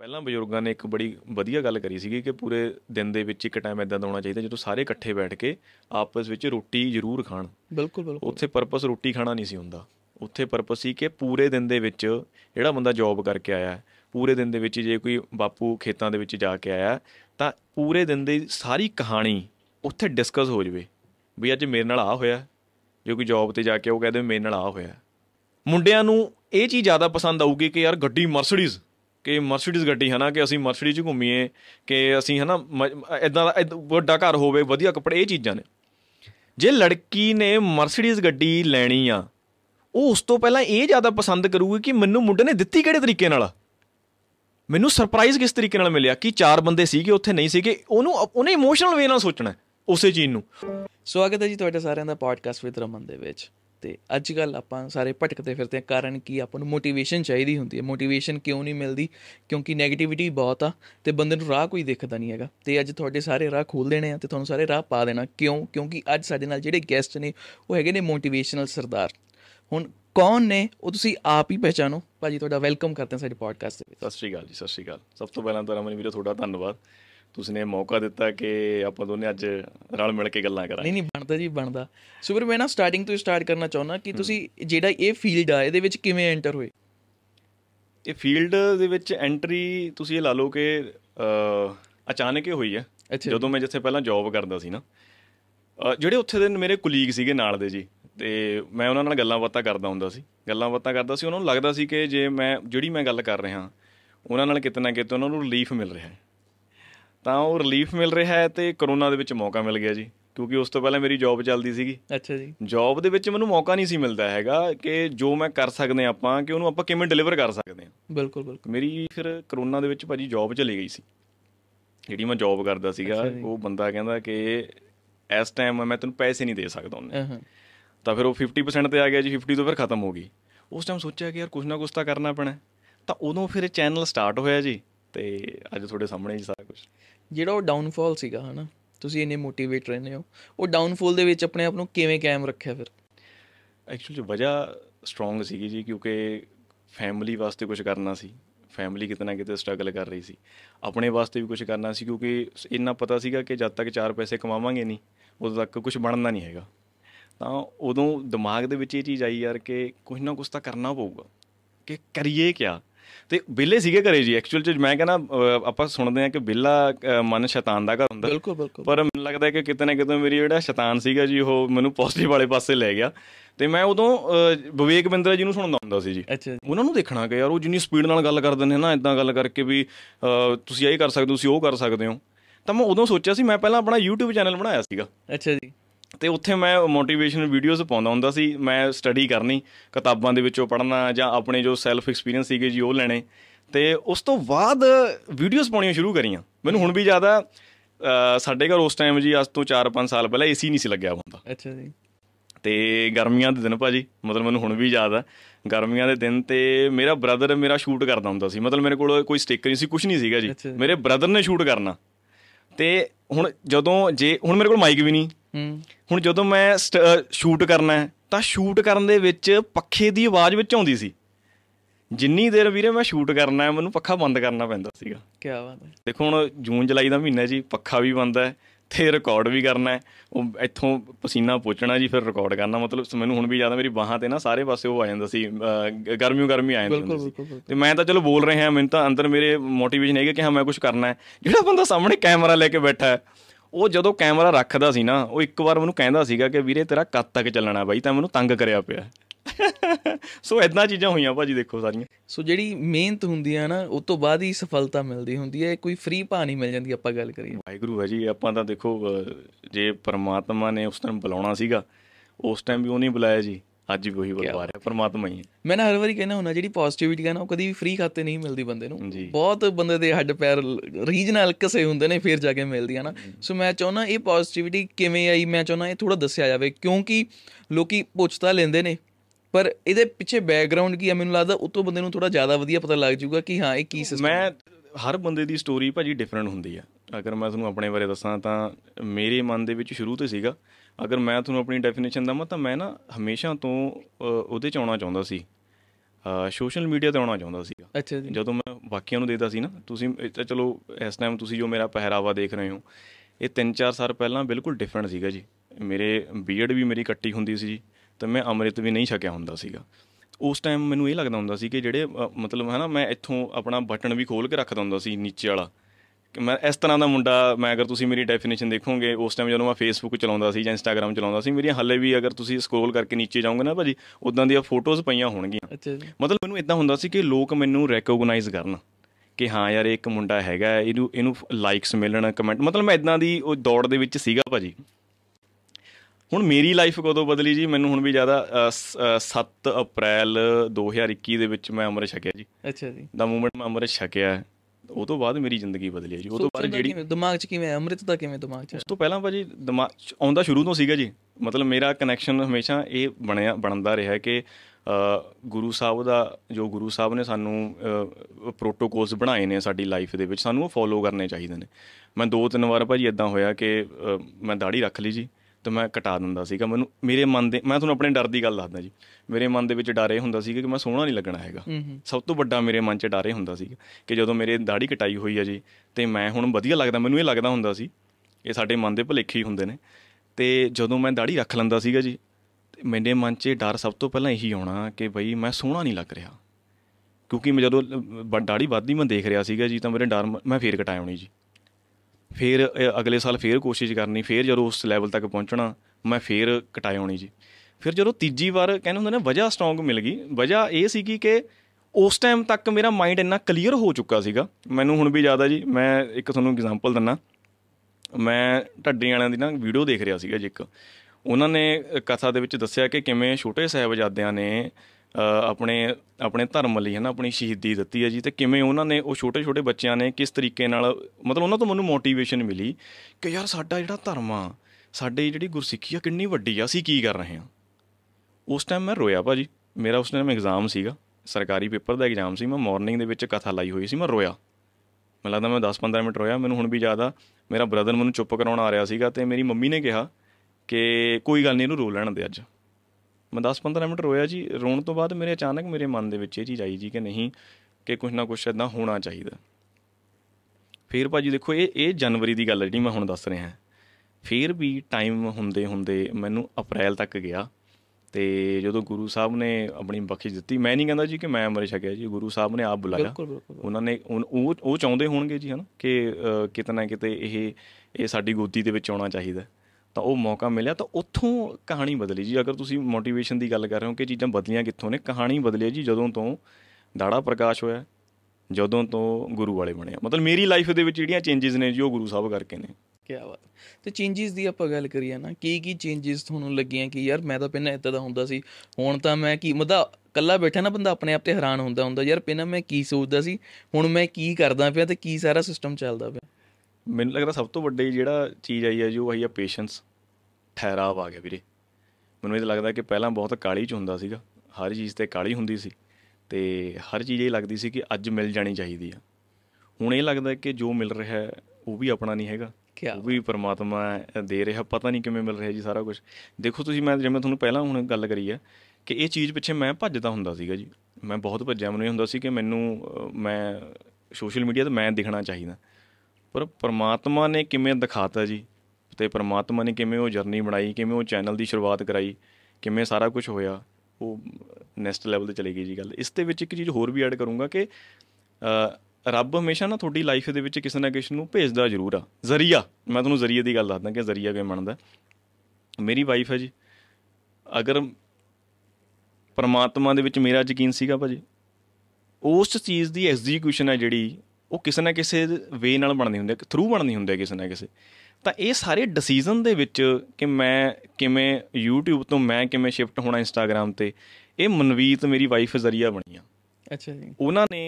ਪਹਿਲਾਂ ਬਜ਼ੁਰਗਾਂ ਨੇ ਇੱਕ ਬੜੀ ਵਧੀਆ ਗੱਲ ਕਰੀ ਸੀਗੀ ਕਿ ਪੂਰੇ ਦਿਨ ਦੇ ਵਿੱਚ ਇੱਕ ਟਾਈਮ ਇਦਾਂ ਦਾ ਹੋਣਾ ਚਾਹੀਦਾ ਜਦੋਂ ਸਾਰੇ ਇਕੱਠੇ ਬੈਠ ਕੇ ਆਪਸ ਵਿੱਚ ਰੋਟੀ ਜ਼ਰੂਰ ਖਾਣ ਬਿਲਕੁਲ ਬਿਲਕੁਲ ਉੱਥੇ ਪਰਪਸ ਰੋਟੀ ਖਾਣਾ ਨਹੀਂ ਸੀ ਹੁੰਦਾ ਉੱਥੇ ਪਰਪਸ ਸੀ ਕਿ ਪੂਰੇ ਦਿਨ ਦੇ ਵਿੱਚ ਜਿਹੜਾ ਬੰਦਾ ਜੌਬ ਕਰਕੇ ਆਇਆ ਪੂਰੇ ਦਿਨ ਦੇ ਵਿੱਚ ਜੇ ਕੋਈ ਬਾਪੂ ਖੇਤਾਂ ਦੇ ਵਿੱਚ ਜਾ ਕੇ ਆਇਆ ਤਾਂ ਪੂਰੇ ਦਿਨ ਦੀ ਸਾਰੀ ਕਹਾਣੀ ਉੱਥੇ ਡਿਸਕਸ ਹੋ ਜਵੇ ਵੀ ਅੱਜ ਮੇਰੇ ਨਾਲ ਆ ਹੋਇਆ ਜੇ ਕੋਈ ਜੌਬ ਤੇ ਜਾ ਕੇ ਉਹ ਕਹਦੇ ਮੇਰੇ ਨਾਲ ਆ ਹੋਇਆ ਮੁੰਡਿਆਂ ਨੂੰ ਇਹ ਚੀਜ਼ ਜ਼ਿਆਦਾ ਪਸੰਦ ਆਊਗੀ ਕਿ ਯਾਰ ਗੱਡੀ ਮਰਸੀਡੀਜ਼ ਕਿ ਮਰਸੀਡੀਜ਼ ਗੱਡੀ ਹਨਾ ਕਿ ਅਸੀਂ ਮਰਸੀਡੀਜ਼ 'ਚ ਘੁੰਮੀਏ ਕਿ ਅਸੀਂ ਹਨਾ ਇਦਾਂ ਦਾ ਵੱਡਾ ਘਰ ਹੋਵੇ ਵਧੀਆ ਕੱਪੜੇ ਇਹ ਚੀਜ਼ਾਂ ਨੇ ਜੇ ਲੜਕੀ ਨੇ ਮਰਸੀਡੀਜ਼ ਗੱਡੀ ਲੈਣੀ ਆ ਉਹ ਉਸ ਤੋਂ ਪਹਿਲਾਂ ਇਹ ਜ਼ਿਆਦਾ ਪਸੰਦ ਕਰੂਗੀ ਕਿ ਮੈਨੂੰ ਮੁੰਡੇ ਨੇ ਦਿੱਤੀ ਕਿਹੜੇ ਤਰੀਕੇ ਨਾਲ ਮੈਨੂੰ ਸਰਪ੍ਰਾਈਜ਼ ਕਿਸ ਤਰੀਕੇ ਨਾਲ ਮਿਲਿਆ ਕਿ ਚਾਰ ਬੰਦੇ ਸੀਗੇ ਉੱਥੇ ਨਹੀਂ ਸੀਗੇ ਉਹਨੂੰ ਉਹਨੇ ਇਮੋਸ਼ਨਲ ਵੇ ਨਾਲ ਸੋਚਣਾ ਉਸੇ ਚੀਜ਼ ਨੂੰ ਸਵਾਗਤ ਹੈ ਜੀ ਤੁਹਾਡੇ ਸਾਰਿਆਂ ਦਾ ਪੋਡਕਾਸਟ ਵਿਦ ਰਮਨ ਦੇ ਵਿੱਚ ਤੇ ਅੱਜ ਕੱਲ ਆਪਾਂ ਸਾਰੇ ਭਟਕਦੇ ਫਿਰਦੇ ਆ ਕਾਰਨ ਕੀ ਆਪਾਂ ਨੂੰ ਮੋਟੀਵੇਸ਼ਨ ਚਾਹੀਦੀ ਹੁੰਦੀ ਹੈ ਮੋਟੀਵੇਸ਼ਨ ਕਿਉਂ ਨਹੀਂ ਮਿਲਦੀ ਕਿਉਂਕਿ 네ਗੇਟਿਵਿਟੀ ਬਹੁਤ ਆ ਤੇ ਬੰਦੇ ਨੂੰ ਰਾਹ ਕੋਈ ਦਿਖਦਾ ਨਹੀਂ ਹੈਗਾ ਤੇ ਅੱਜ ਤੁਹਾਡੇ ਸਾਰੇ ਰਾਹ ਖੋਲ ਦੇਣੇ ਆ ਤੇ ਤੁਹਾਨੂੰ ਸਾਰੇ ਰਾਹ ਪਾ ਦੇਣਾ ਕਿਉਂ ਕਿਉਂਕਿ ਅੱਜ ਸਾਡੇ ਨਾਲ ਜਿਹੜੇ ਗੈਸਟ ਨੇ ਉਹ ਹੈਗੇ ਨੇ ਮੋਟੀਵੇਸ਼ਨਲ ਸਰਦਾਰ ਹੁਣ ਕੌਣ ਨੇ ਉਹ ਤੁਸੀਂ ਆਪ ਹੀ ਪਹਿਚਾਨੋ ਭਾਜੀ ਤੁਹਾਡਾ ਵੈਲਕਮ ਕਰਦੇ ਹਾਂ ਸਾਡੇ ਪੋਡਕਾਸਟ ਦੇ ਵਿੱਚ ਸਤਿ ਸ਼੍ਰੀ ਅਕਾਲ ਜੀ ਸਤਿ ਸ਼੍ਰੀ ਅਕਾਲ ਸਭ ਤੋਂ ਪਹਿਲਾਂ ਤਾਂ ਰਮਨ ਵੀਰੋ ਤੁਹਾਡਾ ਧੰਨਵਾਦ ਤੁਸੀਂ ਨੇ ਮੌਕਾ ਦਿੱਤਾ ਕਿ ਆਪਾਂ ਦੋਨੇ ਅੱਜ ਰਲ ਮਿਲ ਕੇ ਗੱਲਾਂ ਕਰਾਂਗੇ ਨਹੀਂ ਨਹੀਂ ਬਣਦਾ ਜੀ ਬਣਦਾ ਸੁਪਰ ਮੈਂ ਨਾ ਸਟਾਰਟਿੰਗ ਤੋਂ ਸਟਾਰਟ ਕਰਨਾ ਚਾਹੁੰਦਾ ਕਿ ਤੁਸੀਂ ਜਿਹੜਾ ਇਹ ਫੀਲਡ ਆ ਇਹਦੇ ਵਿੱਚ ਕਿਵੇਂ ਐਂਟਰ ਹੋਏ ਇਹ ਫੀਲਡ ਦੇ ਵਿੱਚ ਐਂਟਰੀ ਤੁਸੀਂ ਇਹ ਲਾ ਲਓ ਕਿ ਅਚਾਨਕ ਹੀ ਹੋਈ ਹੈ ਜਦੋਂ ਮੈਂ ਜਿੱਥੇ ਪਹਿਲਾਂ ਜੌਬ ਕਰਦਾ ਸੀ ਨਾ ਜਿਹੜੇ ਉੱਥੇ ਦੇ ਮੇਰੇ ਕੁਲੀਗ ਸੀਗੇ ਨਾਲ ਦੇ ਜੀ ਤੇ ਮੈਂ ਉਹਨਾਂ ਨਾਲ ਗੱਲਾਂ ਬਾਤਾਂ ਕਰਦਾ ਹੁੰਦਾ ਸੀ ਗੱਲਾਂ ਬਾਤਾਂ ਕਰਦਾ ਸੀ ਉਹਨਾਂ ਨੂੰ ਲੱਗਦਾ ਸੀ ਕਿ ਜੇ ਮੈਂ ਜਿਹੜੀ ਮੈਂ ਗੱਲ ਕਰ ਰਿਹਾ ਉਹਨਾਂ ਨਾਲ ਕਿਤੇ ਨਾ ਕਿਤੇ ਉਹਨਾਂ ਨੂੰ ਰਿਲੀਫ ਮਿਲ ਰਿਹਾ ਹੈ ਤਾਂ ਉਹ ਰਿਲੀਫ ਮਿਲ ਰਿਹਾ ਹੈ ਤੇ ਕਰੋਨਾ ਦੇ ਵਿੱਚ ਮੌਕਾ ਮਿਲ ਗਿਆ ਜੀ ਕਿਉਂਕਿ ਉਸ ਤੋਂ ਪਹਿਲਾਂ ਮੇਰੀ ਜੌਬ ਚੱਲਦੀ ਸੀਗੀ ਅੱਛਾ ਜੀ ਜੌਬ ਦੇ ਵਿੱਚ ਮੈਨੂੰ ਮੌਕਾ ਨਹੀਂ ਸੀ ਮਿਲਦਾ ਹੈਗਾ ਕਿ ਜੋ ਮੈਂ ਕਰ ਸਕਦੇ ਆਪਾਂ ਕਿ ਉਹਨੂੰ ਆਪਾਂ ਕਿਵੇਂ ਡਿਲੀਵਰ ਕਰ ਸਕਦੇ ਆ ਬਿਲਕੁਲ ਬਿਲਕੁਲ ਮੇਰੀ ਫਿਰ ਕਰੋਨਾ ਦੇ ਵਿੱਚ ਭਾਜੀ ਜੌਬ ਚਲੀ ਗਈ ਸੀ ਜਿਹੜੀ ਮੈਂ ਜੌਬ ਕਰਦਾ ਸੀਗਾ ਉਹ ਬੰਦਾ ਕਹਿੰਦਾ ਕਿ ਇਸ ਟਾਈਮ ਮੈਂ ਤੈਨੂੰ ਪੈਸੇ ਨਹੀਂ ਦੇ ਸਕਦਾ ਉਹਨੇ ਤਾਂ ਫਿਰ ਉਹ 50% ਤੇ ਆ ਗਿਆ ਜੀ 50 ਤੋਂ ਫਿਰ ਖਤਮ ਹੋ ਗਈ ਉਸ ਟਾਈਮ ਸੋਚਿਆ ਕਿ ਯਾਰ ਕੁਝ ਨਾ ਕੁਝ ਤਾਂ ਕਰਨਾ ਪੈਣਾ ਤਾਂ ਉਦੋਂ ਫਿਰ ਚੈਨਲ ਸਟਾਰਟ ਹੋਇਆ ਜੀ ਤੇ ਅੱਜ ਤੁਹਾਡੇ ਸਾਹਮਣੇ ਹੀ ਸਾਰਾ ਕੁਝ ਜਿਹੜਾ ਉਹ ਡਾਊਨਫਾਲ ਸੀਗਾ ਹਨਾ ਤੁਸੀਂ ਇੰਨੇ ਮੋਟੀਵੇਟ ਰਹਿੰਦੇ ਹੋ ਉਹ ਡਾਊਨਫਾਲ ਦੇ ਵਿੱਚ ਆਪਣੇ ਆਪ ਨੂੰ ਕਿਵੇਂ ਕਾਇਮ ਰੱਖਿਆ ਫਿਰ ਐਕਚੁਅਲੀ ਵਜ੍ਹਾ ਸਟਰੋਂਗ ਸੀਗੀ ਜੀ ਕਿਉਂਕਿ ਫੈਮਿਲੀ ਵਾਸਤੇ ਕੁਝ ਕਰਨਾ ਸੀ ਫੈਮਿਲੀ ਕਿਤਨਾ ਕਿਤੇ ਸਟਰਗਲ ਕਰ ਰਹੀ ਸੀ ਆਪਣੇ ਵਾਸਤੇ ਵੀ ਕੁਝ ਕਰਨਾ ਸੀ ਕਿਉਂਕਿ ਇੰਨਾ ਪਤਾ ਸੀਗਾ ਕਿ ਜਦ ਤੱਕ ਚਾਰ ਪੈਸੇ ਕਮਾਵਾਂਗੇ ਨਹੀਂ ਉਦੋਂ ਤੱਕ ਕੁਝ ਬਣਨਾ ਨਹੀਂ ਹੈਗਾ ਤਾਂ ਉਦੋਂ ਦਿਮਾਗ ਦੇ ਵਿੱਚ ਇਹ ਚੀਜ਼ ਆਈ ਯਾਰ ਕਿ ਕੁਝ ਨਾ ਕੁਝ ਤਾਂ ਕਰਨਾ ਪਊਗਾ ਕਿ ਕਰੀਏ ਕਿਆ ਤੇ ਬਿੱਲੇ ਸੀਗੇ ਘਰੇ ਜੀ ਐਕਚੁਅਲ ਚ ਮੈਂ ਕਹਿੰਦਾ ਆਪਾਂ ਸੁਣਦੇ ਆ ਕਿ ਬਿੱਲਾ ਮਨ ਸ਼ੈਤਾਨ ਦਾ ਘਰ ਹੁੰਦਾ ਬਿਲਕੁਲ ਬਿਲਕੁਲ ਪਰ ਮੈਨੂੰ ਲੱਗਦਾ ਕਿ ਕਿਤੇ ਨਾ ਕਿਤੇ ਮੇਰੀ ਜਿਹੜਾ ਸ਼ੈਤਾਨ ਸੀਗਾ ਜੀ ਉਹ ਮੈਨੂੰ ਪੋਜ਼ਿਟਿਵ ਵਾਲੇ ਪਾਸੇ ਲੈ ਗਿਆ ਤੇ ਮੈਂ ਉਦੋਂ ਵਿਵੇਕ ਬਿੰਦਰਾ ਜੀ ਨੂੰ ਸੁਣਦਾ ਹੁੰਦਾ ਸੀ ਜੀ ਉਹਨਾਂ ਨੂੰ ਦੇਖਣਾ ਕਿ ਯਾਰ ਉਹ ਜਿੰਨੀ ਸਪੀਡ ਨਾਲ ਗੱਲ ਕਰਦੇ ਨੇ ਨਾ ਇਦਾਂ ਗੱਲ ਕਰਕੇ ਵੀ ਤੁਸੀਂ ਇਹ ਕਰ ਸਕਦੇ ਹੋ ਤੁਸੀਂ ਉਹ ਕਰ ਸਕਦੇ ਹੋ ਤਾਂ ਮੈਂ ਉਦੋਂ ਸੋਚਿਆ ਸੀ ਮੈਂ ਪਹਿਲਾਂ ਆਪਣਾ YouTube ਚੈਨਲ ਬਣਾਇਆ ਸੀਗਾ ਅੱਛਾ ਜੀ ਤੇ ਉੱਥੇ ਮੈਂ ਮੋਟੀਵੇਸ਼ਨਲ ਵੀਡੀਓਜ਼ ਪਾਉਂਦਾ ਹੁੰਦਾ ਸੀ ਮੈਂ ਸਟੱਡੀ ਕਰਨੀ ਕਿਤਾਬਾਂ ਦੇ ਵਿੱਚੋਂ ਪੜ੍ਹਨਾ ਜਾਂ ਆਪਣੇ ਜੋ ਸੈਲਫ ਐਕਸਪੀਰੀਅੰਸ ਸੀਗੇ ਜੀ ਉਹ ਲੈਣੇ ਤੇ ਉਸ ਤੋਂ ਬਾਅਦ ਵੀਡੀਓਜ਼ ਪਾਉਣੀਆਂ ਸ਼ੁਰੂ ਕਰੀਆਂ ਮੈਨੂੰ ਹੁਣ ਵੀ ਜ਼ਿਆਦਾ ਸਾਡੇ ਘਰ ਉਸ ਟਾਈਮ ਜੀ ਅੱਜ ਤੋਂ 4-5 ਸਾਲ ਪਹਿਲਾਂ ਏਸੀ ਨਹੀਂ ਸੀ ਲੱਗਿਆ ਹੁੰਦਾ ਅੱਛਾ ਜੀ ਤੇ ਗਰਮੀਆਂ ਦੇ ਦਿਨ ਭਾਜੀ ਮਤਲਬ ਮੈਨੂੰ ਹੁਣ ਵੀ ਯਾਦ ਆ ਗਰਮੀਆਂ ਦੇ ਦਿਨ ਤੇ ਮੇਰਾ ਬ੍ਰਦਰ ਮੇਰਾ ਸ਼ੂਟ ਕਰਦਾ ਹੁੰਦਾ ਸੀ ਮਤਲਬ ਮੇਰੇ ਕੋਲ ਕੋਈ ਸਟਿੱਕ ਨਹੀਂ ਸੀ ਕੁਝ ਨਹੀਂ ਸੀਗਾ ਜੀ ਮੇਰੇ ਬ੍ਰਦਰ ਨੇ ਸ਼ੂਟ ਕਰਨਾ ਤੇ ਹੁਣ ਜਦੋਂ ਜੇ ਹੁਣ ਮੇਰੇ ਕੋਲ ਮਾਈਕ ਵੀ ਨਹੀਂ ਹੁਣ ਜਦੋਂ ਮੈਂ ਸ਼ੂਟ ਕਰਨਾ ਹੈ ਤਾਂ ਸ਼ੂਟ ਕਰਨ ਦੇ ਵਿੱਚ ਪੱਖੇ ਦੀ ਆਵਾਜ਼ ਵਿੱਚ ਆਉਂਦੀ ਸੀ ਜਿੰਨੀ ਦੇਰ ਵੀਰੇ ਮੈਂ ਸ਼ੂਟ ਕਰਨਾ ਹੈ ਮੈਨੂੰ ਪੱਖਾ ਬੰਦ ਕਰਨਾ ਪੈਂਦਾ ਸੀਗਾ ਕੀ ਬਾਤ ਹੈ ਦੇਖੋ ਹੁਣ ਜੂਨ ਜੁਲਾਈ ਦਾ ਮਹੀਨਾ ਜੀ ਪੱਖਾ ਵੀ ਬੰਦ ਹੈ ਤੇ ਰਿਕਾਰਡ ਵੀ ਕਰਨਾ ਹੈ ਉਹ ਇੱਥੋਂ ਪਸੀਨਾ ਪੋਚਣਾ ਜੀ ਫਿਰ ਰਿਕਾਰਡ ਕਰਨਾ ਮਤਲਬ ਮੈਨੂੰ ਹੁਣ ਵੀ ਜ਼ਿਆਦਾ ਮੇਰੀ ਬਾਹਾਂ ਤੇ ਨਾ ਸਾਰੇ ਪਾਸੇ ਉਹ ਆ ਜਾਂਦਾ ਸੀ ਗਰਮੀਓ ਗਰਮੀ ਆ ਜਾਂਦੀ ਸੀ ਤੇ ਮੈਂ ਤਾਂ ਚਲੋ ਬੋਲ ਰਹੇ ਹਾਂ ਮੈਨੂੰ ਤਾਂ ਅੰਦਰ ਮੇਰੇ ਮੋਟੀਵੇਸ਼ਨ ਹੈਗਾ ਕਿ ਹਾਂ ਮੈਂ ਕੁਝ ਕਰਨਾ ਹੈ ਜਿਹੜਾ ਬੰਦਾ ਸਾਹਮਣੇ ਕੈਮਰਾ ਲੈ ਕੇ ਬੈਠਾ ਹੈ ਉਹ ਜਦੋਂ ਕੈਮਰਾ ਰੱਖਦਾ ਸੀ ਨਾ ਉਹ ਇੱਕ ਵਾਰ ਮੈਨੂੰ ਕਹਿੰਦਾ ਸੀਗਾ ਕਿ ਵੀਰੇ ਤੇਰਾ ਕੱਦ ਤੱਕ ਚੱਲਣਾ ਬਾਈ ਤਾਂ ਮੈਨੂੰ ਤੰਗ ਕਰਿਆ ਪਿਆ ਸੋ ਇਦਾਂ ਚੀਜ਼ਾਂ ਹੋਈਆਂ ਭਾਜੀ ਦੇਖੋ ਸਾਰੀਆਂ ਸੋ ਜਿਹੜੀ ਮਿਹਨਤ ਹੁੰਦੀ ਆ ਨਾ ਉਸ ਤੋਂ ਬਾਅਦ ਹੀ ਸਫਲਤਾ ਮਿਲਦੀ ਹੁੰਦੀ ਹੈ ਕੋਈ ਫ੍ਰੀ ਪਾ ਨਹੀਂ ਮਿਲ ਜਾਂਦੀ ਆਪਾਂ ਗੱਲ ਕਰੀਏ ਵਾਹਿਗੁਰੂ ਹੈ ਜੀ ਆਪਾਂ ਤਾਂ ਦੇਖੋ ਜੇ ਪਰਮਾਤਮਾ ਨੇ ਉਸ ਟਾਈਮ ਬੁਲਾਉਣਾ ਸੀਗਾ ਉਸ ਟਾਈਮ ਵੀ ਉਹ ਨਹੀਂ ਬੁਲਾਇਆ ਜੀ ਅੱਜ ਵੀ ਉਹੀ ਬੋਲਵਾ ਰਿਹਾ ਪਰਮਾਤਮਾ ਹੀ ਮੈਂ ਨਾ ਹਰ ਵਾਰੀ ਕਹਿੰਦਾ ਹੁੰਦਾ ਜਿਹੜੀ ਪੋਜ਼ਿਟਿਵਿਟੀ ਹੈ ਨਾ ਉਹ ਕਦੀ ਵੀ ਫ੍ਰੀ ਖਾਤੇ ਨਹੀਂ ਮਿਲਦੀ ਬੰਦੇ ਨੂੰ ਬਹੁਤ ਬੰਦੇ ਦੇ ਹੱਡ ਪੈਰ ਰੀਜਨਲ ਨਾਲ ਹੁੰਦੇ ਨੇ ਫਿਰ ਜਾ ਕੇ ਮਿਲਦੀ ਹੈ ਨਾ ਸੋ ਮੈਂ ਚਾਹੁੰਦਾ ਇਹ ਪੋਜ਼ਿਟਿਵਿਟੀ ਕਿਵੇਂ ਆਈ ਮੈਂ ਚਾਹੁੰਦਾ ਇਹ ਥੋੜਾ ਦੱਸਿਆ ਜਾਵੇ ਕਿਉਂਕਿ ਲੋਕੀ ਪੁੱਛਤਾ ਲੈਂਦੇ ਨੇ ਪਰ ਇਹਦੇ ਪਿੱਛੇ ਬੈਕਗ੍ਰਾਉਂਡ ਕੀ ਹੈ ਮੈਨੂੰ ਲੱਗਦਾ ਉਤੋਂ ਬੰਦੇ ਨੂੰ ਥੋੜਾ ਜ਼ਿਆਦਾ ਵਧੀਆ ਪਤਾ ਲੱਗ ਜਾਊਗਾ ਕਿ ਹਾਂ ਇਹ ਕੀ ਸਿਸਟਮ ਮੈਂ ਹਰ ਬੰਦੇ ਦੀ ਸਟੋਰੀ ਭਾਜੀ ਡਿਫਰੈਂਟ ਹੁੰਦੀ ਆ ਅਗਰ ਮੈਂ ਤੁਹਾਨੂੰ ਆਪਣੇ ਬਾਰੇ ਦੱਸਾਂ ਤਾਂ ਮੇਰੇ ਮਨ ਦੇ ਵਿੱਚ ਸ਼ੁਰੂ ਤੋਂ ਸੀਗਾ ਅਗਰ ਮੈਂ ਤੁਹਾਨੂੰ ਆਪਣੀ ਡੈਫੀਨੇਸ਼ਨ ਦਵਾਂ ਤਾਂ ਮੈਂ ਨਾ ਹਮੇਸ਼ਾ ਤੋਂ ਉਹਦੇ ਚ ਆਉਣਾ ਚਾਹੁੰਦਾ ਸੀ ਸੋਸ਼ਲ ਮੀਡੀਆ ਤੇ ਆਉਣਾ ਚਾਹੁੰਦਾ ਸੀਗਾ ਅੱਛਾ ਜੀ ਜਦੋਂ ਮੈਂ ਬਾਕੀਆਂ ਨੂੰ ਦੇਖਦਾ ਸੀ ਨਾ ਤੁਸੀਂ ਚਲੋ ਇਸ ਟਾਈਮ ਤੁਸੀਂ ਜੋ ਮੇਰਾ ਪਹਿਰਾਵਾ ਦੇਖ ਰਹੇ ਹੋ ਇਹ 3-4 ਸਾਲ ਪਹਿਲਾਂ ਬਿਲਕੁਲ ਡਿਫਰੈਂਟ ਸੀਗਾ ਜੀ ਮੇਰੇ ਬੀਅਰਡ ਵੀ ਮੇਰੀ ਕੱਟੀ ਹੁੰਦੀ ਸੀ ਜੀ ਤੇ ਮੈਂ ਅੰਮ੍ਰਿਤ ਵੀ ਨਹੀਂ ਛਕਿਆ ਹੁੰਦਾ ਸੀਗਾ ਉਸ ਟਾਈਮ ਮੈਨੂੰ ਇਹ ਲੱਗਦਾ ਹੁੰਦਾ ਸੀ ਕਿ ਜਿਹੜੇ ਮਤਲਬ ਹੈ ਨਾ ਮੈਂ ਇੱਥੋਂ ਆਪਣਾ ਬਟਨ ਵੀ ਖੋਲ ਕੇ ਰੱਖਦਾ ਹੁੰਦਾ ਸੀ ਨੀਚੇ ਵਾਲਾ ਕਿ ਮੈਂ ਇਸ ਤਰ੍ਹਾਂ ਦਾ ਮੁੰਡਾ ਮੈਂ ਅਗਰ ਤੁਸੀਂ ਮੇਰੀ ਡੈਫੀਨੇਸ਼ਨ ਦੇਖੋਗੇ ਉਸ ਟਾਈਮ ਜਦੋਂ ਮੈਂ ਫੇਸਬੁੱਕ ਚਲਾਉਂਦਾ ਸੀ ਜਾਂ ਇੰਸਟਾਗ੍ਰam ਚਲਾਉਂਦਾ ਸੀ ਮੇਰੀਆਂ ਹੱਲੇ ਵੀ ਅਗਰ ਤੁਸੀਂ ਸਕਰੋਲ ਕਰਕੇ ਨੀਚੇ ਜਾਓਗੇ ਨਾ ਭਾਜੀ ਉਦਾਂ ਦੀਆਂ ਫੋਟੋਜ਼ ਪਈਆਂ ਹੋਣਗੀਆਂ ਮਤਲਬ ਮੈਨੂੰ ਇਦਾਂ ਹੁੰਦਾ ਸੀ ਕਿ ਲੋਕ ਮੈਨੂੰ ਰੈਕੋਗਨਾਈਜ਼ ਕਰਨ ਕਿ ਹਾਂ ਯਾਰ ਇੱਕ ਮੁੰਡਾ ਹੈਗਾ ਇਹਨੂੰ ਇਹਨੂੰ ਲਾਈਕਸ ਮਿਲਣ ਕਮੈਂਟ ਮਤਲਬ ਮੈਂ ਇਦਾਂ ਦੀ ਉਹ ਦੌੜ ਦੇ ਵਿੱਚ ਸੀਗਾ ਭਾਜੀ ਹੁਣ ਮੇਰੀ ਲਾਈਫ ਕਦੋਂ ਬਦਲੀ ਜੀ ਮੈਨੂੰ ਹੁਣ ਵੀ ਜ਼ਿਆਦਾ 7 ਅਪ੍ਰੈਲ 2021 ਦੇ ਵਿੱਚ ਮੈਂ ਅੰਮ੍ਰਿਤ ਛਕਿਆ ਜੀ ਅੱਛਾ ਜੀ ਦਾ ਮੂਮੈਂਟ ਮੈਂ ਅੰਮ੍ਰਿਤ ਛਕਿਆ ਉਹ ਤੋਂ ਬਾਅਦ ਮੇਰੀ ਜ਼ਿੰਦਗੀ ਬਦਲੀ ਹੈ ਜੀ ਉਹ ਤੋਂ ਬਾਅਦ ਜਿਹੜੀ ਦਿਮਾਗ 'ਚ ਕਿਵੇਂ ਅੰਮ੍ਰਿਤ ਦਾ ਕਿਵੇਂ ਦਿਮਾਗ 'ਚ ਉਸ ਤੋਂ ਪਹਿਲਾਂ ਭਾਜੀ ਦਿਮਾਗ ਆਉਂਦਾ ਸ਼ੁਰੂ ਤੋਂ ਸੀਗਾ ਜੀ ਮਤਲਬ ਮੇਰਾ ਕਨੈਕਸ਼ਨ ਹਮੇਸ਼ਾ ਇਹ ਬਣਿਆ ਬਣਦਾ ਰਿਹਾ ਕਿ ਗੁਰੂ ਸਾਹਿਬ ਦਾ ਜੋ ਗੁਰੂ ਸਾਹਿਬ ਨੇ ਸਾਨੂੰ ਪ੍ਰੋਟੋਕੋਲਸ ਬਣਾਏ ਨੇ ਸਾਡੀ ਲਾਈਫ ਦੇ ਵਿੱਚ ਸਾਨੂੰ ਉਹ ਫੋਲੋ ਕਰਨੇ ਚਾਹੀਦੇ ਨੇ ਮੈਂ ਦੋ ਤਿੰਨ ਵਾਰ ਭਾਜੀ ਇਦਾਂ ਹੋਇਆ ਕਿ ਮੈਂ ਦਾੜੀ ਰੱਖ ਲਈ ਜੀ ਤਾਂ ਮੈਂ ਕਟਾ ਦਿੰਦਾ ਸੀਗਾ ਮੈਨੂੰ ਮੇਰੇ ਮਨ ਦੇ ਮੈਂ ਤੁਹਾਨੂੰ ਆਪਣੇ ਡਰ ਦੀ ਗੱਲ ਦੱਸਦਾ ਜੀ ਮੇਰੇ ਮਨ ਦੇ ਵਿੱਚ ਡਰ ਇਹ ਹੁੰਦਾ ਸੀਗਾ ਕਿ ਮੈਂ ਸੋਹਣਾ ਨਹੀਂ ਲੱਗਣਾ ਹੈਗਾ ਸਭ ਤੋਂ ਵੱਡਾ ਮੇਰੇ ਮਨ 'ਚ ਡਰ ਇਹ ਹੁੰਦਾ ਸੀਗਾ ਕਿ ਜਦੋਂ ਮੇਰੇ ਦਾੜੀ ਕਟਾਈ ਹੋਈ ਹੈ ਜੀ ਤੇ ਮੈਂ ਹੁਣ ਵਧੀਆ ਲੱਗਦਾ ਮੈਨੂੰ ਇਹ ਲੱਗਦਾ ਹੁੰਦਾ ਸੀ ਇਹ ਸਾਡੇ ਮਨ ਦੇ ਭੁਲੇਖੇ ਹੀ ਹੁੰਦੇ ਨੇ ਤੇ ਜਦੋਂ ਮੈਂ ਦਾੜੀ ਰੱਖ ਲੈਂਦਾ ਸੀਗਾ ਜੀ ਮੇਰੇ ਮਨ 'ਚ ਡਰ ਸਭ ਤੋਂ ਪਹਿਲਾਂ ਇਹੀ ਆਉਣਾ ਕਿ ਬਈ ਮੈਂ ਸੋਹਣਾ ਨਹੀਂ ਲੱਗ ਰਿਹਾ ਕਿਉਂਕਿ ਮੈਂ ਜਦੋਂ ਦਾੜੀ ਵੱਧਦੀ ਮੈਂ ਦੇਖ ਰਿਹਾ ਸੀਗਾ ਜੀ ਤਾਂ ਮੇਰੇ ਡਰ ਮੈਂ ਫੇਰ ਕਟਾਇਆ ਹੋਣੀ ਜੀ ਫਿਰ ਅਗਲੇ ਸਾਲ ਫਿਰ ਕੋਸ਼ਿਸ਼ ਕਰਨੀ ਫਿਰ ਜਦੋਂ ਉਸ ਲੈਵਲ ਤੱਕ ਪਹੁੰਚਣਾ ਮੈਂ ਫਿਰ ਕਟਾਈ ਹੋਣੀ ਜੀ ਫਿਰ ਜਦੋਂ ਤੀਜੀ ਵਾਰ ਕਹਿੰਦੇ ਹੁੰਦੇ ਨੇ ਵਜ੍ਹਾ ਸਟਰੋਂਗ ਮਿਲ ਗਈ ਵਜ੍ਹਾ ਇਹ ਸੀ ਕਿ ਉਸ ਟਾਈਮ ਤੱਕ ਮੇਰਾ ਮਾਈਂਡ ਇੰਨਾ ਕਲੀਅਰ ਹੋ ਚੁੱਕਾ ਸੀਗਾ ਮੈਨੂੰ ਹੁਣ ਵੀ ਜ਼ਿਆਦਾ ਜੀ ਮੈਂ ਇੱਕ ਤੁਹਾਨੂੰ ਐਗਜ਼ਾਮਪਲ ਦਿੰਨਾ ਮੈਂ ਢੱਡੀ ਵਾਲਿਆਂ ਦੀ ਨਾ ਵੀਡੀਓ ਦੇਖ ਰਿਹਾ ਸੀਗਾ ਜੀ ਇੱਕ ਉਹਨਾਂ ਨੇ ਕਥਾ ਦੇ ਵਿੱਚ ਦੱਸਿਆ ਕਿ ਕਿਵੇਂ ਛੋਟੇ ਸਹਿਬਜ਼ਾਦਿਆਂ ਨੇ ਆਪਣੇ ਆਪਣੇ ਧਰਮ ਲਈ ਹੈ ਨਾ ਆਪਣੀ ਸ਼ਹੀਦੀ ਦਿੱਤੀ ਹੈ ਜੀ ਤੇ ਕਿਵੇਂ ਉਹਨਾਂ ਨੇ ਉਹ ਛੋਟੇ ਛੋਟੇ ਬੱਚਿਆਂ ਨੇ ਕਿਸ ਤਰੀਕੇ ਨਾਲ ਮਤਲਬ ਉਹਨਾਂ ਤੋਂ ਮੈਨੂੰ ਮੋਟੀਵੇਸ਼ਨ ਮਿਲੀ ਕਿ ਯਾਰ ਸਾਡਾ ਜਿਹੜਾ ਧਰਮ ਆ ਸਾਡੇ ਜਿਹੜੀ ਗੁਰਸਿੱਖੀ ਆ ਕਿੰਨੀ ਵੱਡੀ ਆ ਅਸੀਂ ਕੀ ਕਰ ਰਹੇ ਆ ਉਸ ਟਾਈਮ ਮੈਂ ਰੋਇਆ ਭਾਜੀ ਮੇਰਾ ਉਸ ਟਾਈਮ ਐਗਜ਼ਾਮ ਸੀਗਾ ਸਰਕਾਰੀ ਪੇਪਰ ਦਾ ਐਗਜ਼ਾਮ ਸੀ ਮੈਂ ਮਾਰਨਿੰਗ ਦੇ ਵਿੱਚ ਕਥਾ ਲਾਈ ਹੋਈ ਸੀ ਮੈਂ ਰੋਇਆ ਮੈਨੂੰ ਲੱਗਦਾ ਮੈਂ 10-15 ਮਿੰਟ ਰੋਇਆ ਮੈਨੂੰ ਹੁਣ ਵੀ ਜ਼ਿਆਦਾ ਮੇਰਾ ਬ੍ਰਦਰ ਮੈਨੂੰ ਚੁੱਪ ਕਰਾਉਣ ਆ ਰਿਹਾ ਸੀਗਾ ਤੇ ਮੇਰੀ ਮੰਮੀ ਨੇ ਕਿਹਾ ਕਿ ਕੋਈ ਗੱਲ ਨਹੀਂ ਇਹਨੂੰ ਰੋ ਲੈਣ ਦੇ ਅੱਜ ਮੈਂ 10-15 ਮਿੰਟ ਰੋਇਆ ਜੀ ਰੋਣ ਤੋਂ ਬਾਅਦ ਮੇਰੇ ਅਚਾਨਕ ਮੇਰੇ ਮਨ ਦੇ ਵਿੱਚ ਇਹ ਚੀਜ਼ ਆਈ ਜੀ ਕਿ ਨਹੀਂ ਕਿ ਕੁਝ ਨਾ ਕੁਝ ਇਦਾਂ ਹੋਣਾ ਚਾਹੀਦਾ ਫਿਰ ਭਾਜੀ ਦੇਖੋ ਇਹ ਇਹ ਜਨਵਰੀ ਦੀ ਗੱਲ ਜਿਹੜੀ ਮੈਂ ਹੁਣ ਦੱਸ ਰਿਹਾ ਫਿਰ ਵੀ ਟਾਈਮ ਹੁੰਦੇ ਹੁੰਦੇ ਮੈਨੂੰ ਅਪ੍ਰੈਲ ਤੱਕ ਗਿਆ ਤੇ ਜਦੋਂ ਗੁਰੂ ਸਾਹਿਬ ਨੇ ਆਪਣੀ ਬਖਸ਼ਿਸ਼ ਦਿੱਤੀ ਮੈਂ ਨਹੀਂ ਕਹਿੰਦਾ ਜੀ ਕਿ ਮੈਂ ਅੰਮ੍ਰਿਤ ਛਕਿਆ ਜੀ ਗੁਰੂ ਸਾਹਿਬ ਨੇ ਆਪ ਬੁਲਾਇਆ ਉਹਨਾਂ ਨੇ ਉਹ ਉਹ ਚਾਹੁੰਦੇ ਹੋਣਗੇ ਜੀ ਹਨ ਕਿ ਕਿਤਨਾ ਕਿਤੇ ਇਹ ਇਹ ਸਾਡੀ ਗੋਦੀ ਦੇ ਵਿੱਚ ਆਉਣਾ ਚਾਹੀਦਾ ਤਾਂ ਉਹ ਮੌਕਾ ਮਿਲਿਆ ਤਾਂ ਉੱਥੋਂ ਕਹਾਣੀ ਬਦਲੀ ਜੀ ਅਗਰ ਤੁਸੀਂ ਮੋਟੀਵੇਸ਼ਨ ਦੀ ਗੱਲ ਕਰ ਰਹੇ ਹੋ ਕਿ ਚੀਜ਼ਾਂ ਬਦਲੀਆਂ ਕਿੱਥੋਂ ਨੇ ਕਹਾਣੀ ਬਦਲੀ ਹੈ ਜੀ ਜਦੋਂ ਤੋਂ ਦਾੜਾ ਪ੍ਰਕਾਸ਼ ਹੋਇਆ ਜਦੋਂ ਤੋਂ ਗੁਰੂ ਵਾਲੇ ਬਣੇ ਮਤਲਬ ਮੇਰੀ ਲਾਈਫ ਦੇ ਵਿੱਚ ਜਿਹੜੀਆਂ ਚੇਂਜਸ ਨੇ ਜੀ ਉਹ ਗੁਰੂ ਸਾਹਿਬ ਕਰਕੇ ਨੇ ਕੀ ਬਾਤ ਤੇ ਚੇਂਜਸ ਦੀ ਆਪਾਂ ਗੱਲ ਕਰੀਏ ਨਾ ਕੀ ਕੀ ਚੇਂਜਸ ਤੁਹਾਨੂੰ ਲੱਗੀਆਂ ਕਿ ਯਾਰ ਮੈਂ ਤਾਂ ਪਹਿਲਾਂ ਇਦਾਂ ਦਾ ਹੁੰਦਾ ਸੀ ਹੁਣ ਤਾਂ ਮੈਂ ਕੀ ਮਤਲਬ ਕੱਲਾ ਬੈਠਾ ਨਾ ਬੰਦਾ ਆਪਣੇ ਆਪ ਤੇ ਹੈਰਾਨ ਹੁੰਦਾ ਹੁੰਦਾ ਯਾਰ ਪਹਿਲਾਂ ਮੈਂ ਕੀ ਸੋਚਦਾ ਸੀ ਹੁਣ ਮੈਂ ਕੀ ਕਰਦਾ ਪਿਆ ਤੇ ਕੀ ਸਾਰਾ ਸਿਸਟਮ ਚੱਲਦਾ ਪਿਆ ਮੈਨੂੰ ਲੱਗਦਾ ਸਭ ਤੋਂ ਵੱਡੀ ਜਿਹੜਾ ਚੀਜ਼ ਆਈ ਹੈ ਜੋ ਆਈ ਹੈ ਪੇਸ਼ੈਂਸ ਠਹਿਰਾਵ ਆ ਗਿਆ ਵੀਰੇ ਮੈਨੂੰ ਇਹ ਲੱਗਦਾ ਕਿ ਪਹਿਲਾਂ ਬਹੁਤ ਕਾਲੀ ਚ ਹੁੰਦਾ ਸੀਗਾ ਹਰ ਚੀਜ਼ ਤੇ ਕਾਲੀ ਹੁੰਦੀ ਸੀ ਤੇ ਹਰ ਚੀਜ਼ ਇਹ ਲੱਗਦੀ ਸੀ ਕਿ ਅੱਜ ਮਿਲ ਜਾਣੀ ਚਾਹੀਦੀ ਆ ਹੁਣ ਇਹ ਲੱਗਦਾ ਕਿ ਜੋ ਮਿਲ ਰਿਹਾ ਹੈ ਉਹ ਵੀ ਆਪਣਾ ਨਹੀਂ ਹੈਗਾ ਉਹ ਵੀ ਪਰਮਾਤਮਾ ਦੇ ਰਿਹਾ ਪਤਾ ਨਹੀਂ ਕਿਵੇਂ ਮਿਲ ਰਿਹਾ ਜੀ ਸਾਰਾ ਕੁਝ ਦੇਖੋ ਤੁਸੀਂ ਮੈਂ ਜਿਵੇਂ ਤੁਹਾਨੂੰ ਪਹਿਲਾਂ ਹੁਣ ਗੱਲ ਕਰੀ ਆ ਕਿ ਇਹ ਚੀਜ਼ ਪਿੱਛੇ ਮੈਂ ਭੱਜਦਾ ਹੁੰਦਾ ਸੀਗਾ ਜੀ ਮੈਂ ਬਹੁਤ ਭੱਜਿਆ ਮੈਨੂੰ ਇਹ ਹੁੰਦਾ ਸੀ ਕਿ ਮੈਨੂੰ ਮੈਂ ਸੋਸ਼ਲ ਮੀਡੀਆ ਤੇ ਮੈਂ ਦਿਖਣਾ ਚਾਹੀਦਾ ਪਰ ਪਰਮਾਤਮਾ ਨੇ ਕਿਵੇਂ ਦਿਖਾਤਾ ਜੀ ਤੇ ਪਰਮਾਤਮਾ ਨੇ ਕਿਵੇਂ ਉਹ ਜਰਨੀ ਬਣਾਈ ਕਿਵੇਂ ਉਹ ਚੈਨਲ ਦੀ ਸ਼ੁਰੂਆਤ ਕਰਾਈ ਕਿਵੇਂ ਸਾਰਾ ਕੁਝ ਹੋਇਆ ਉਹ ਨੈਕਸਟ ਲੈਵਲ ਤੇ ਚਲੇ ਗਈ ਜੀ ਗੱਲ ਇਸ ਦੇ ਵਿੱਚ ਇੱਕ ਚੀਜ਼ ਹੋਰ ਵੀ ਐਡ ਕਰੂੰਗਾ ਕਿ ਰੱਬ ਹਮੇਸ਼ਾ ਨਾ ਤੁਹਾਡੀ ਲਾਈਫ ਦੇ ਵਿੱਚ ਕਿਸੇ ਨਾ ਕਿਸੇ ਨੂੰ ਭੇਜਦਾ ਜ਼ਰੂਰ ਆ ਜ਼ਰੀਆ ਮੈਂ ਤੁਹਾਨੂੰ ਜ਼ਰੀਏ ਦੀ ਗੱਲ ਦੱਸਦਾ ਕਿ ਜ਼ਰੀਆ ਕਿਵੇਂ ਬਣਦਾ ਮੇਰੀ ਵਾਈਫ ਹੈ ਜੀ ਅਗਰ ਪਰਮਾਤਮਾ ਦੇ ਵਿੱਚ ਮੇਰਾ ਯਕੀਨ ਸੀਗਾ ਭਾਜੀ ਉਸ ਚੀਜ਼ ਦੀ ਐਗਜ਼ੀਕਿਊਸ਼ਨ ਹੈ ਜਿਹੜੀ ਉਹ ਕਿਸੇ ਨਾ ਕਿਸੇ ਵੇ ਨਾਲ ਬਣਦੇ ਹੁੰਦੇ ਥਰੂ ਬਣਦੇ ਹੁੰਦੇ ਕਿਸੇ ਨਾ ਕਿਸੇ ਤਾਂ ਇਹ ਸਾਰੇ ਡਿਸੀਜਨ ਦੇ ਵਿੱਚ ਕਿ ਮੈਂ ਕਿਵੇਂ YouTube ਤੋਂ ਮੈਂ ਕਿਵੇਂ ਸ਼ਿਫਟ ਹੋਣਾ Instagram ਤੇ ਇਹ ਮਨਵੀਤ ਮੇਰੀ ਵਾਈਫ ਜ਼ਰੀਆ ਬਣੀ ਆ ਅੱਛਾ ਜੀ ਉਹਨਾਂ ਨੇ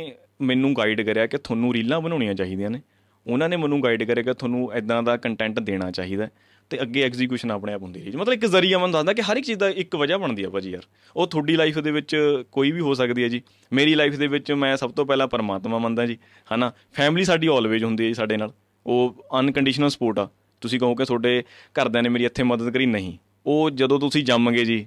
ਮੈਨੂੰ ਗਾਈਡ ਕਰਿਆ ਕਿ ਤੁਹਾਨੂੰ ਰੀਲਾਂ ਬਣਾਉਣੀਆਂ ਚਾਹੀਦੀਆਂ ਨੇ ਉਹਨਾਂ ਨੇ ਮੈਨੂੰ ਗਾਈਡ ਕਰਿਆ ਕਿ ਤੁਹਾਨੂੰ ਇਦਾਂ ਦਾ ਕੰਟੈਂਟ ਦੇਣਾ ਚਾਹੀਦਾ ਹੈ ਤੇ ਅੱਗੇ ਐਗਜ਼ੀਕਿਊਸ਼ਨ ਆਪਣੇ ਆਪ ਹੁੰਦੀ ਰਹੀ ਮਤਲਬ ਇੱਕ ਜ਼ਰੀਆ ਮਨ ਦੱਸਦਾ ਕਿ ਹਰ ਇੱਕ ਚੀਜ਼ ਦਾ ਇੱਕ ਵਜ੍ਹਾ ਬਣਦੀ ਆ ਭਾਜੀ ਯਾਰ ਉਹ ਤੁਹਾਡੀ ਲਾਈਫ ਦੇ ਵਿੱਚ ਕੋਈ ਵੀ ਹੋ ਸਕਦੀ ਹੈ ਜੀ ਮੇਰੀ ਲਾਈਫ ਦੇ ਵਿੱਚ ਮੈਂ ਸਭ ਤੋਂ ਪਹਿਲਾਂ ਪਰਮਾਤਮਾ ਮੰਨਦਾ ਜੀ ਹਨਾ ਫੈਮਿਲੀ ਸਾਡੀ ਆਲਵੇਜ਼ ਹੁੰਦੀ ਹੈ ਸਾਡੇ ਨਾਲ ਉਹ ਅਨਕੰਡੀਸ਼ਨਲ ਸਪੋਰਟ ਆ ਤੁਸੀਂ ਕਹੋ ਕਿ ਤੁਹਾਡੇ ਘਰਦਿਆਂ ਨੇ ਮੇਰੀ ਇੱਥੇ ਮਦਦ ਕਰੀ ਨਹੀਂ ਉਹ ਜਦੋਂ ਤੁਸੀਂ ਜੰਮਗੇ ਜੀ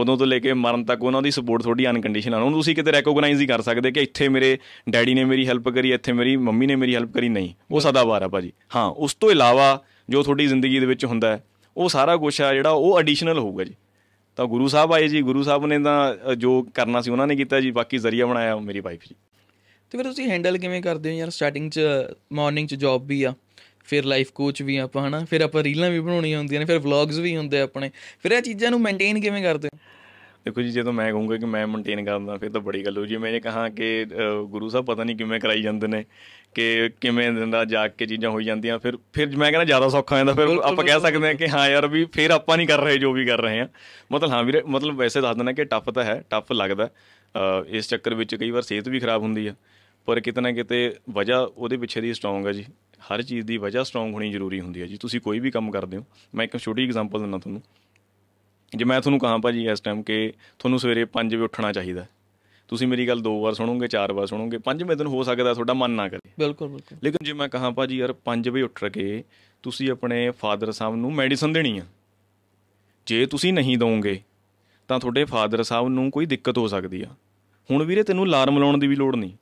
ਉਦੋਂ ਤੋਂ ਲੈ ਕੇ ਮਰਨ ਤੱਕ ਉਹਨਾਂ ਦੀ ਸਪੋਰਟ ਤੁਹਾਡੀ ਅਨਕੰਡੀਸ਼ਨਲ ਉਹਨੂੰ ਤੁਸੀਂ ਕਿਤੇ ਰੈਕੋਗਨਾਈਜ਼ ਹੀ ਕਰ ਸਕਦੇ ਕਿ ਇੱਥੇ ਮੇਰੇ ਡੈਡੀ ਨੇ ਮੇਰੀ ਹੈਲਪ ਕਰੀ ਇੱਥੇ ਮੇਰੀ ਮੰਮੀ ਨੇ ਮੇਰੀ ਹੈਲਪ ਕਰੀ ਨਹੀਂ ਉਹ ਸਦਾਬਾਰ ਆ ਭਾਜੀ ਹਾਂ ਉਸ ਤੋਂ ਇਲਾਵਾ ਜੋ ਤੁਹਾਡੀ ਜ਼ਿੰਦਗੀ ਦੇ ਵਿੱਚ ਹੁੰਦਾ ਹੈ ਉਹ ਸਾਰਾ ਕੁਝ ਆ ਜਿਹੜਾ ਉਹ ਐਡੀਸ਼ਨਲ ਹੋਊਗਾ ਜੀ ਤਾਂ ਗੁਰੂ ਸਾਹਿਬ ਆਏ ਜੀ ਗੁਰੂ ਸਾਹਿਬ ਨੇ ਤਾਂ ਜੋ ਕਰਨਾ ਸੀ ਉਹਨਾਂ ਨੇ ਕੀਤਾ ਜੀ ਬਾਕੀ ਜ਼ਰੀਆ ਬਣਾਇਆ ਮੇਰੀ ਵਾਈਫ ਜੀ ਤੇ ਫਿਰ ਤੁਸੀਂ ਹੈਂਡਲ ਕਿਵੇਂ ਕਰਦੇ ਹੋ ਯਾਰ ਸਟਾਰਟਿੰਗ 'ਚ ਮਾਰਨਿੰਗ 'ਚ ਜੌਬ ਵੀ ਆ ਫਿਰ ਲਾਈਫ ਕੋਚ ਵੀ ਆਪਾਂ ਹਨਾ ਫਿਰ ਆਪਾਂ ਰੀਲਾਂ ਵੀ ਬਣਾਉਣੀਆਂ ਹੁੰਦੀਆਂ ਨੇ ਫਿਰ ਵਲੌਗਸ ਵੀ ਹੁੰਦੇ ਆਪਣੇ ਫਿਰ ਇਹ ਚੀਜ਼ਾਂ ਨੂੰ ਮੇਨਟੇਨ ਕਿਵੇਂ ਕਰਦੇ ਹੋ देखो जी ਜਦੋਂ ਮੈਂ ਕਹੂੰਗਾ ਕਿ ਮੈਂ ਮੇਨਟੇਨ ਕਰਦਾ ਫਿਰ ਤਾਂ ਬੜੀ ਗੱਲ ਹੋ ਜੀ ਮੈਂ ਇਹ ਕਹਾ ਕਿ ਗੁਰੂ ਸਾਹਿਬ ਪਤਾ ਨਹੀਂ ਕਿਵੇਂ ਕਰਾਈ ਜਾਂਦੇ ਨੇ ਕਿ ਕਿਵੇਂ ਦਿੰਦਾ ਜਾ ਜਾਗ ਕੇ ਚੀਜ਼ਾਂ ਹੋਈ ਜਾਂਦੀਆਂ ਫਿਰ ਫਿਰ ਮੈਂ ਕਹਿੰਦਾ ਜ਼ਿਆਦਾ ਸੌਖਾ ਜਾਂਦਾ ਫਿਰ ਆਪਾਂ ਕਹਿ ਸਕਦੇ ਹਾਂ ਕਿ ਹਾਂ ਯਾਰ ਵੀ ਫਿਰ ਆਪਾਂ ਨਹੀਂ ਕਰ ਰਹੇ ਜੋ ਵੀ ਕਰ ਰਹੇ ਆ ਮਤਲਬ ਹਾਂ ਵੀਰੇ ਮਤਲਬ ਵੈਸੇ ਦੱਸ ਦਿੰਦਾ ਕਿ ਟਫ ਤਾਂ ਹੈ ਟਫ ਲੱਗਦਾ ਇਸ ਚੱਕਰ ਵਿੱਚ ਕਈ ਵਾਰ ਸਿਹਤ ਵੀ ਖਰਾਬ ਹੁੰਦੀ ਆ ਪਰ ਕਿਤਨਾ ਕਿਤੇ ਵਜ੍ਹਾ ਉਹਦੇ ਪਿੱਛੇ ਦੀ ਸਟਰੋਂਗ ਹੈ ਜੀ ਹਰ ਚੀਜ਼ ਦੀ ਵਜ੍ਹਾ ਸਟਰੋਂਗ ਹੋਣੀ ਜ਼ਰੂਰੀ ਹੁੰਦੀ ਹੈ ਜੀ ਤੁਸੀਂ ਕੋਈ ਵੀ ਕੰਮ ਕਰਦੇ ਹੋ ਮੈਂ ਇੱਕ ਛੋਟੀ ਐਗਜ਼ਾਮਪਲ ਦਿੰਦਾ ਤੁਹਾਨੂੰ ਜੇ ਮੈਂ ਤੁਹਾਨੂੰ ਕਹਾਂ ਭਾਜੀ ਇਸ ਟਾਈਮ ਕਿ ਤੁਹਾਨੂੰ ਸਵੇਰੇ 5 ਵਜੇ ਉੱਠਣਾ ਚਾਹੀਦਾ ਤੁਸੀਂ ਮੇਰੀ ਗੱਲ ਦੋ ਵਾਰ ਸੁਣੋਗੇ ਚਾਰ ਵਾਰ ਸੁਣੋਗੇ ਪੰਜਵੇਂ ਦਿਨ ਹੋ ਸਕਦਾ ਤੁਹਾਡਾ ਮਨ ਨਾ ਕਰੇ ਬਿਲਕੁਲ ਬਿਲਕੁਲ ਲੇਕਿਨ ਜੇ ਮੈਂ ਕਹਾਂ ਭਾਜੀ ਯਾਰ 5 ਵਜੇ ਉੱਠ ਕੇ ਤੁਸੀਂ ਆਪਣੇ ਫਾਦਰ ਸਾਹਿਬ ਨੂੰ ਮੈਡੀਸਨ ਦੇਣੀ ਆ ਜੇ ਤੁਸੀਂ ਨਹੀਂ ਦੋਗੇ ਤਾਂ ਤੁਹਾਡੇ ਫਾਦਰ ਸਾਹਿਬ ਨੂੰ ਕੋਈ ਦਿੱਕਤ ਹੋ ਸਕਦੀ ਆ ਹੁਣ ਵੀਰੇ ਤੈਨੂੰ ਅਲਾਰਮ ਲਾਉਣ ਦੀ ਵੀ ਲੋੜ ਨਹੀਂ